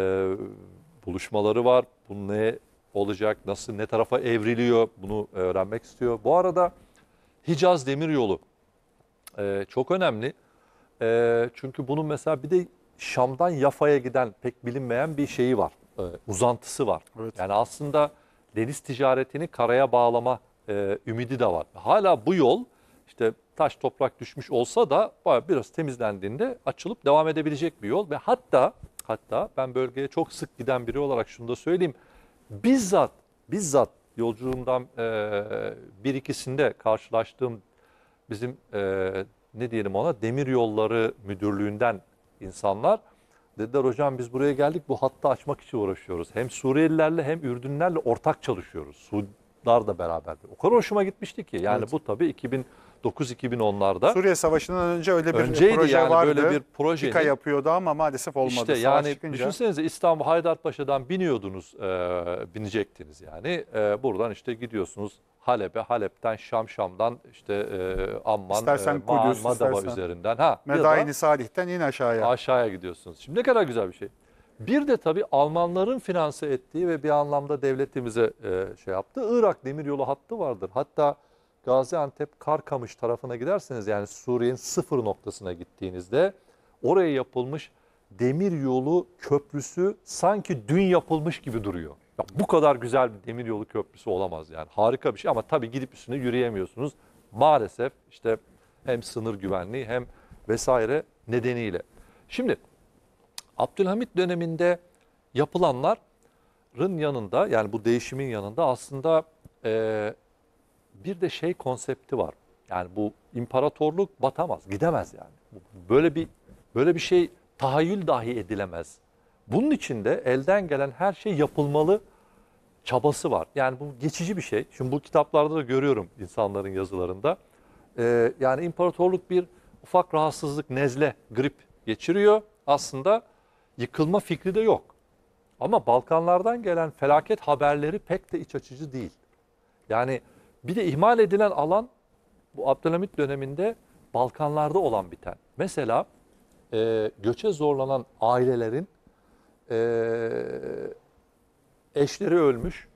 Speaker 1: buluşmaları var. Bu ne olacak, nasıl, ne tarafa evriliyor bunu öğrenmek istiyor. Bu arada Hicaz Demiryolu çok önemli. çünkü bunun mesela bir de Şam'dan Yafa'ya giden pek bilinmeyen bir şeyi var. uzantısı var. Evet. Yani aslında deniz ticaretini karaya bağlama ümidi de var. Hala bu yol işte taş toprak düşmüş olsa da biraz temizlendiğinde açılıp devam edebilecek bir yol ve hatta hatta ben bölgeye çok sık giden biri olarak şunu da söyleyeyim. Bizzat bizzat yolculuğumdan e, bir ikisinde karşılaştığım bizim e, ne diyelim ona demir yolları müdürlüğünden insanlar dediler hocam biz buraya geldik bu hattı açmak için uğraşıyoruz. Hem Suriyelilerle hem Ürdünlerle ortak çalışıyoruz. Suudlar da beraber. O kadar hoşuma gitmişti ki yani evet. bu tabii 2000 9-2010'larda. Suriye
Speaker 2: Savaşı'ndan önce öyle bir Önceydi proje yani vardı. Böyle bir proje. Pika yapıyordu ama maalesef olmadı. İşte Savaş yani çıkınca. düşünsenize
Speaker 1: İstanbul Haydarpaşa'dan biniyordunuz, e, binecektiniz yani. E, buradan işte gidiyorsunuz Halep'e, Halep'ten Şam, Şam'dan işte e, Amman, istersen e, Maan, Kudüs, Madaba üzerinden. Ha, Medaini Salih'ten in aşağıya. Aşağıya gidiyorsunuz. Şimdi ne kadar güzel bir şey. Bir de tabii Almanların finanse ettiği ve bir anlamda devletimize e, şey yaptı. Irak demiryolu hattı vardır. Hatta Gaziantep Karkamış tarafına giderseniz yani Suriye'nin sıfır noktasına gittiğinizde oraya yapılmış demir yolu köprüsü sanki dün yapılmış gibi duruyor. Ya bu kadar güzel bir demir yolu köprüsü olamaz yani harika bir şey ama tabii gidip üstüne yürüyemiyorsunuz. Maalesef işte hem sınır güvenliği hem vesaire nedeniyle. Şimdi Abdülhamit döneminde yapılanların yanında yani bu değişimin yanında aslında e, bir de şey konsepti var. Yani bu imparatorluk batamaz, gidemez yani. Böyle bir böyle bir şey tahayyül dahi edilemez. Bunun içinde elden gelen her şey yapılmalı çabası var. Yani bu geçici bir şey. Şimdi bu kitaplarda da görüyorum insanların yazılarında. Ee, yani imparatorluk bir ufak rahatsızlık, nezle, grip geçiriyor. Aslında yıkılma fikri de yok. Ama Balkanlardan gelen felaket haberleri pek de iç açıcı değil. Yani bir de ihmal edilen alan bu Abdülhamit döneminde Balkanlarda olan biten. Mesela e, göçe zorlanan ailelerin e, eşleri ölmüş.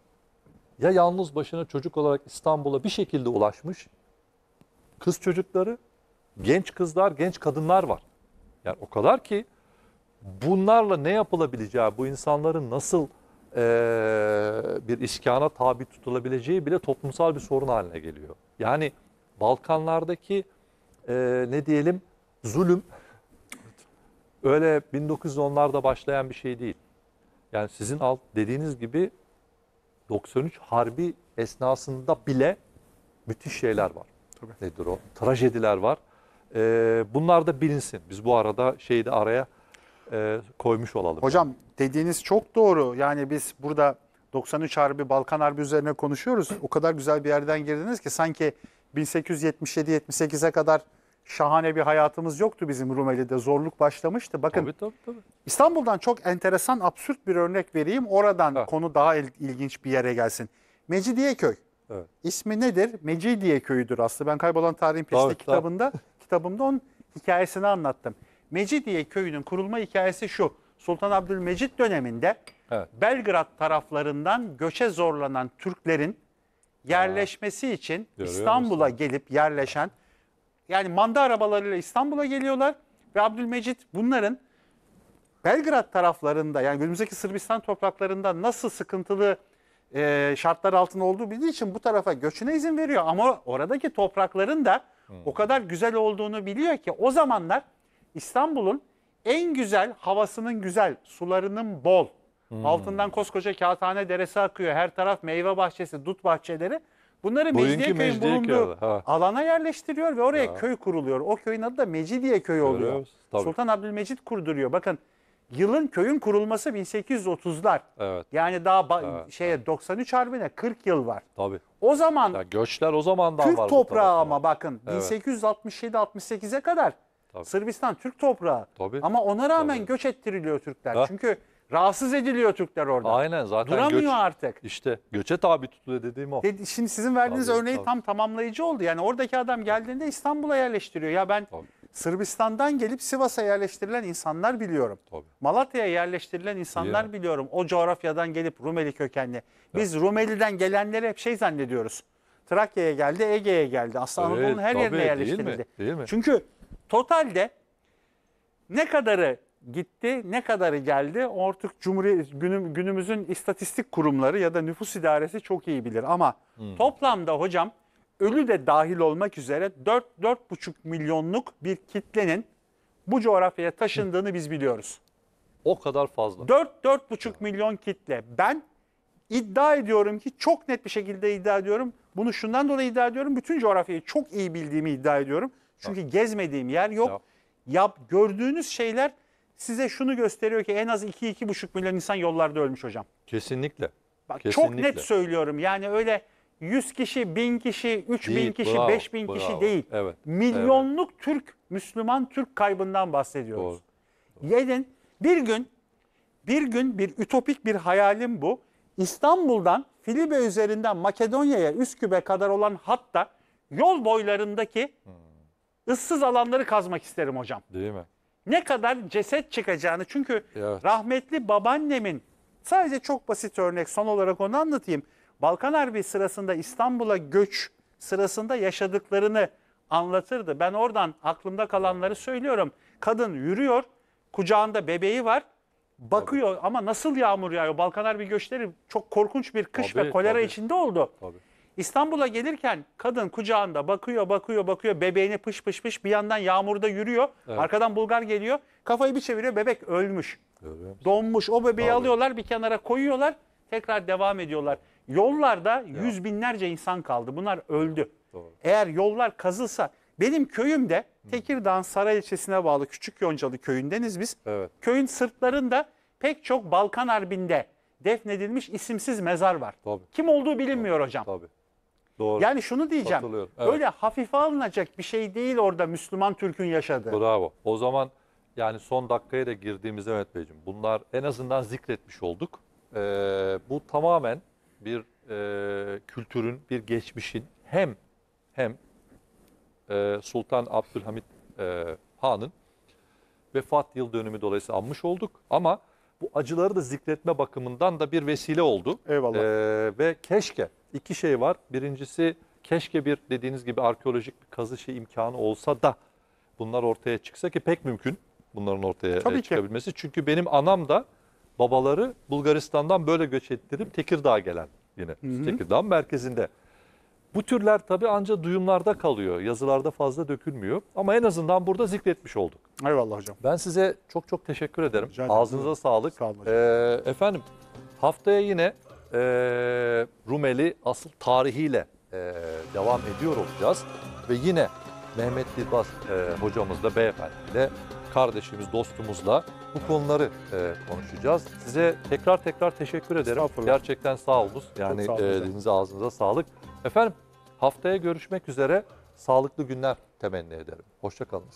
Speaker 1: Ya yalnız başına çocuk olarak İstanbul'a bir şekilde ulaşmış. Kız çocukları, genç kızlar, genç kadınlar var. Yani o kadar ki bunlarla ne yapılabileceği, bu insanların nasıl e, bir iskana tabi tutulabileceği bile toplumsal bir sorun haline geliyor. Yani Balkanlardaki e, ne diyelim zulüm öyle 1910'larda başlayan bir şey değil. Yani sizin alt dediğiniz gibi 93 harbi esnasında bile müthiş şeyler var. Tabii. Nedir o? Trajediler var. Ee, bunlar da bilinsin. Biz bu arada şeyi de araya e, koymuş olalım. Hocam yani. dediğiniz
Speaker 2: çok doğru. Yani biz burada 93 Harbi, Balkan Harbi üzerine konuşuyoruz. O kadar güzel bir yerden girdiniz ki sanki 1877-78'e kadar şahane bir hayatımız yoktu bizim Rumeli'de. Zorluk başlamıştı. Bakın tabii, tabii, tabii. İstanbul'dan çok enteresan, absürt bir örnek vereyim. Oradan ha. konu daha il ilginç bir yere gelsin. Mecidiyeköy. Evet. İsmi nedir? Mecidiye köyüdür aslında. Ben Kaybolan Tarihin Peşinde kitabında, kitabımda onun hikayesini anlattım. Mecidiye köyünün kurulma hikayesi şu. Sultan Abdülmecit döneminde evet. Belgrad taraflarından göçe zorlanan Türklerin yerleşmesi Aa, için İstanbul'a gelip yerleşen yani manda arabalarıyla İstanbul'a geliyorlar ve Abdülmecit bunların Belgrad taraflarında yani günümüzdeki Sırbistan topraklarında nasıl sıkıntılı e, şartlar altında olduğu bildiği için bu tarafa göçüne izin veriyor. Ama oradaki toprakların da hmm. o kadar güzel olduğunu biliyor ki o zamanlar İstanbul'un en güzel havasının güzel, sularının bol. Hmm. Altından koskoca kağıthane deresi akıyor. Her taraf meyve bahçesi, dut bahçeleri. Bunları Mecidiyeköy'ün bulunduğu ha. alana yerleştiriyor ve oraya ya. köy kuruluyor. O köyün adı da Mecidiye Köyü oluyor. Tabii. Sultan Abdülmecit kurduruyor. Bakın yılın köyün kurulması 1830'lar. Evet. Yani daha evet. şeye 93 harbine 40 yıl var. Tabii. O zaman
Speaker 1: ya göçler o zamandan Türk var. Türk toprağı ama
Speaker 2: bakın evet. 1867-68'e kadar Tabii. Sırbistan Türk toprağı. Tabii. Ama ona rağmen Tabii. göç ettiriliyor Türkler. Ha.
Speaker 1: Çünkü rahatsız ediliyor Türkler orada. Aynen zaten Duramıyor göç, artık. İşte göçe tabi tutuluyor dediğim o. şimdi sizin verdiğiniz tabii, örneği tabii. tam
Speaker 2: tamamlayıcı oldu. Yani oradaki adam geldiğinde İstanbul'a yerleştiriyor. Ya ben tabii. Sırbistan'dan gelip Sivas'a yerleştirilen insanlar biliyorum. Tabii. Malatya'ya yerleştirilen insanlar ya. biliyorum. O coğrafyadan gelip Rumeli kökenli. Biz ya. Rumeli'den gelenleri hep şey zannediyoruz. Trakya'ya geldi, Ege'ye geldi. Aslında evet, Anadolu'nun her tabii, yerine yerleştirildi. Değil mi? Değil mi? Çünkü Totalde ne kadarı gitti, ne kadarı geldi? Artık Cumhuriyet günümüzün istatistik kurumları ya da nüfus idaresi çok iyi bilir ama hmm. toplamda hocam ölü de dahil olmak üzere 4 4,5 milyonluk bir kitlenin bu coğrafyaya taşındığını biz biliyoruz. O kadar fazla. 4 4,5 milyon kitle. Ben iddia ediyorum ki çok net bir şekilde iddia ediyorum. Bunu şundan dolayı iddia ediyorum. Bütün coğrafyayı çok iyi bildiğimi iddia ediyorum. Çünkü Bak. gezmediğim yer yok. Ya. Yap gördüğünüz şeyler size şunu gösteriyor ki en az 2 buçuk milyon insan yollarda ölmüş hocam.
Speaker 1: Kesinlikle. Bak Kesinlikle. çok net
Speaker 2: söylüyorum. Yani öyle 100 kişi, 1000 kişi, 3000 değil, kişi, bravo, 5000 kişi değil. Evet. Milyonluk evet. Türk, Müslüman Türk kaybından bahsediyoruz. Doğru. Yedin bir gün bir gün bir ütopik bir hayalim bu. İstanbul'dan Filibe üzerinden Makedonya'ya Üsküp'e kadar olan hatta yol boylarındaki ıssız alanları kazmak isterim hocam. Değil mi? Ne kadar ceset çıkacağını çünkü evet. rahmetli babaannemin sadece çok basit örnek son olarak onu anlatayım. Balkan Harbi sırasında İstanbul'a göç sırasında yaşadıklarını anlatırdı. Ben oradan aklımda kalanları söylüyorum. Kadın yürüyor, kucağında bebeği var. Bakıyor tabii. ama nasıl yağmur yağıyor? Balkan bir göçleri çok korkunç bir kış tabii, ve kolera tabii. içinde oldu. Tabii. İstanbul'a gelirken kadın kucağında bakıyor, bakıyor, bakıyor. Bebeğini pış pış pış bir yandan yağmurda yürüyor. Evet. Arkadan Bulgar geliyor. Kafayı bir çeviriyor. Bebek ölmüş. Donmuş. O bebeği Vallahi. alıyorlar, bir kenara koyuyorlar. Tekrar devam ediyorlar. Yollarda ya. yüz binlerce insan kaldı. Bunlar öldü. Doğru. Eğer yollar kazılsa benim köyümde Tekirdağ Saray ilçesine bağlı Küçük Yoncalı köyündeniz biz. Evet. Köyün sırtlarında pek çok Balkan Harbi'nde defnedilmiş isimsiz mezar var. Tabii. Kim olduğu bilinmiyor Tabii. hocam. Tabii.
Speaker 1: Doğru. Yani şunu diyeceğim. Evet. Öyle
Speaker 2: hafife alınacak bir şey değil orada Müslüman Türk'ün yaşadığı.
Speaker 1: Bravo. O zaman yani son dakikaya da girdiğimizde Mehmet Beyciğim bunlar en azından zikretmiş olduk. Ee, bu tamamen bir e, kültürün, bir geçmişin hem hem e, Sultan Abdülhamit e, Han'ın vefat yıl dönümü dolayısıyla anmış olduk ama bu acıları da zikretme bakımından da bir vesile oldu. Eyvallah. Ee, ve keşke iki şey var. Birincisi keşke bir dediğiniz gibi arkeolojik bir kazı şey imkanı olsa da bunlar ortaya çıksa ki pek mümkün bunların ortaya Tabii e, çıkabilmesi. Ki. Çünkü benim anam da babaları Bulgaristan'dan böyle göç ettirip Tekirdağ'a gelen yine Hı -hı. Tekirdağ merkezinde bu türler tabii ancak duyumlarda kalıyor. Yazılarda fazla dökülmüyor. Ama en azından burada zikretmiş olduk. Eyvallah hocam. Ben size çok çok teşekkür ederim. Rica ederim. Ağzınıza sağlık. Sağ olun Ee, efendim haftaya yine e, Rumeli asıl tarihiyle e, devam ediyor olacağız. Ve yine Mehmet Dilbaz e, hocamızla, beyefendiyle, kardeşimiz, dostumuzla bu konuları e, konuşacağız. Size tekrar tekrar teşekkür ederim. Gerçekten sağ olunuz. Yani sağ olun. E, elinize ağzınıza sağlık. Efendim Haftaya görüşmek üzere. Sağlıklı günler temenni ederim. Hoşçakalınız.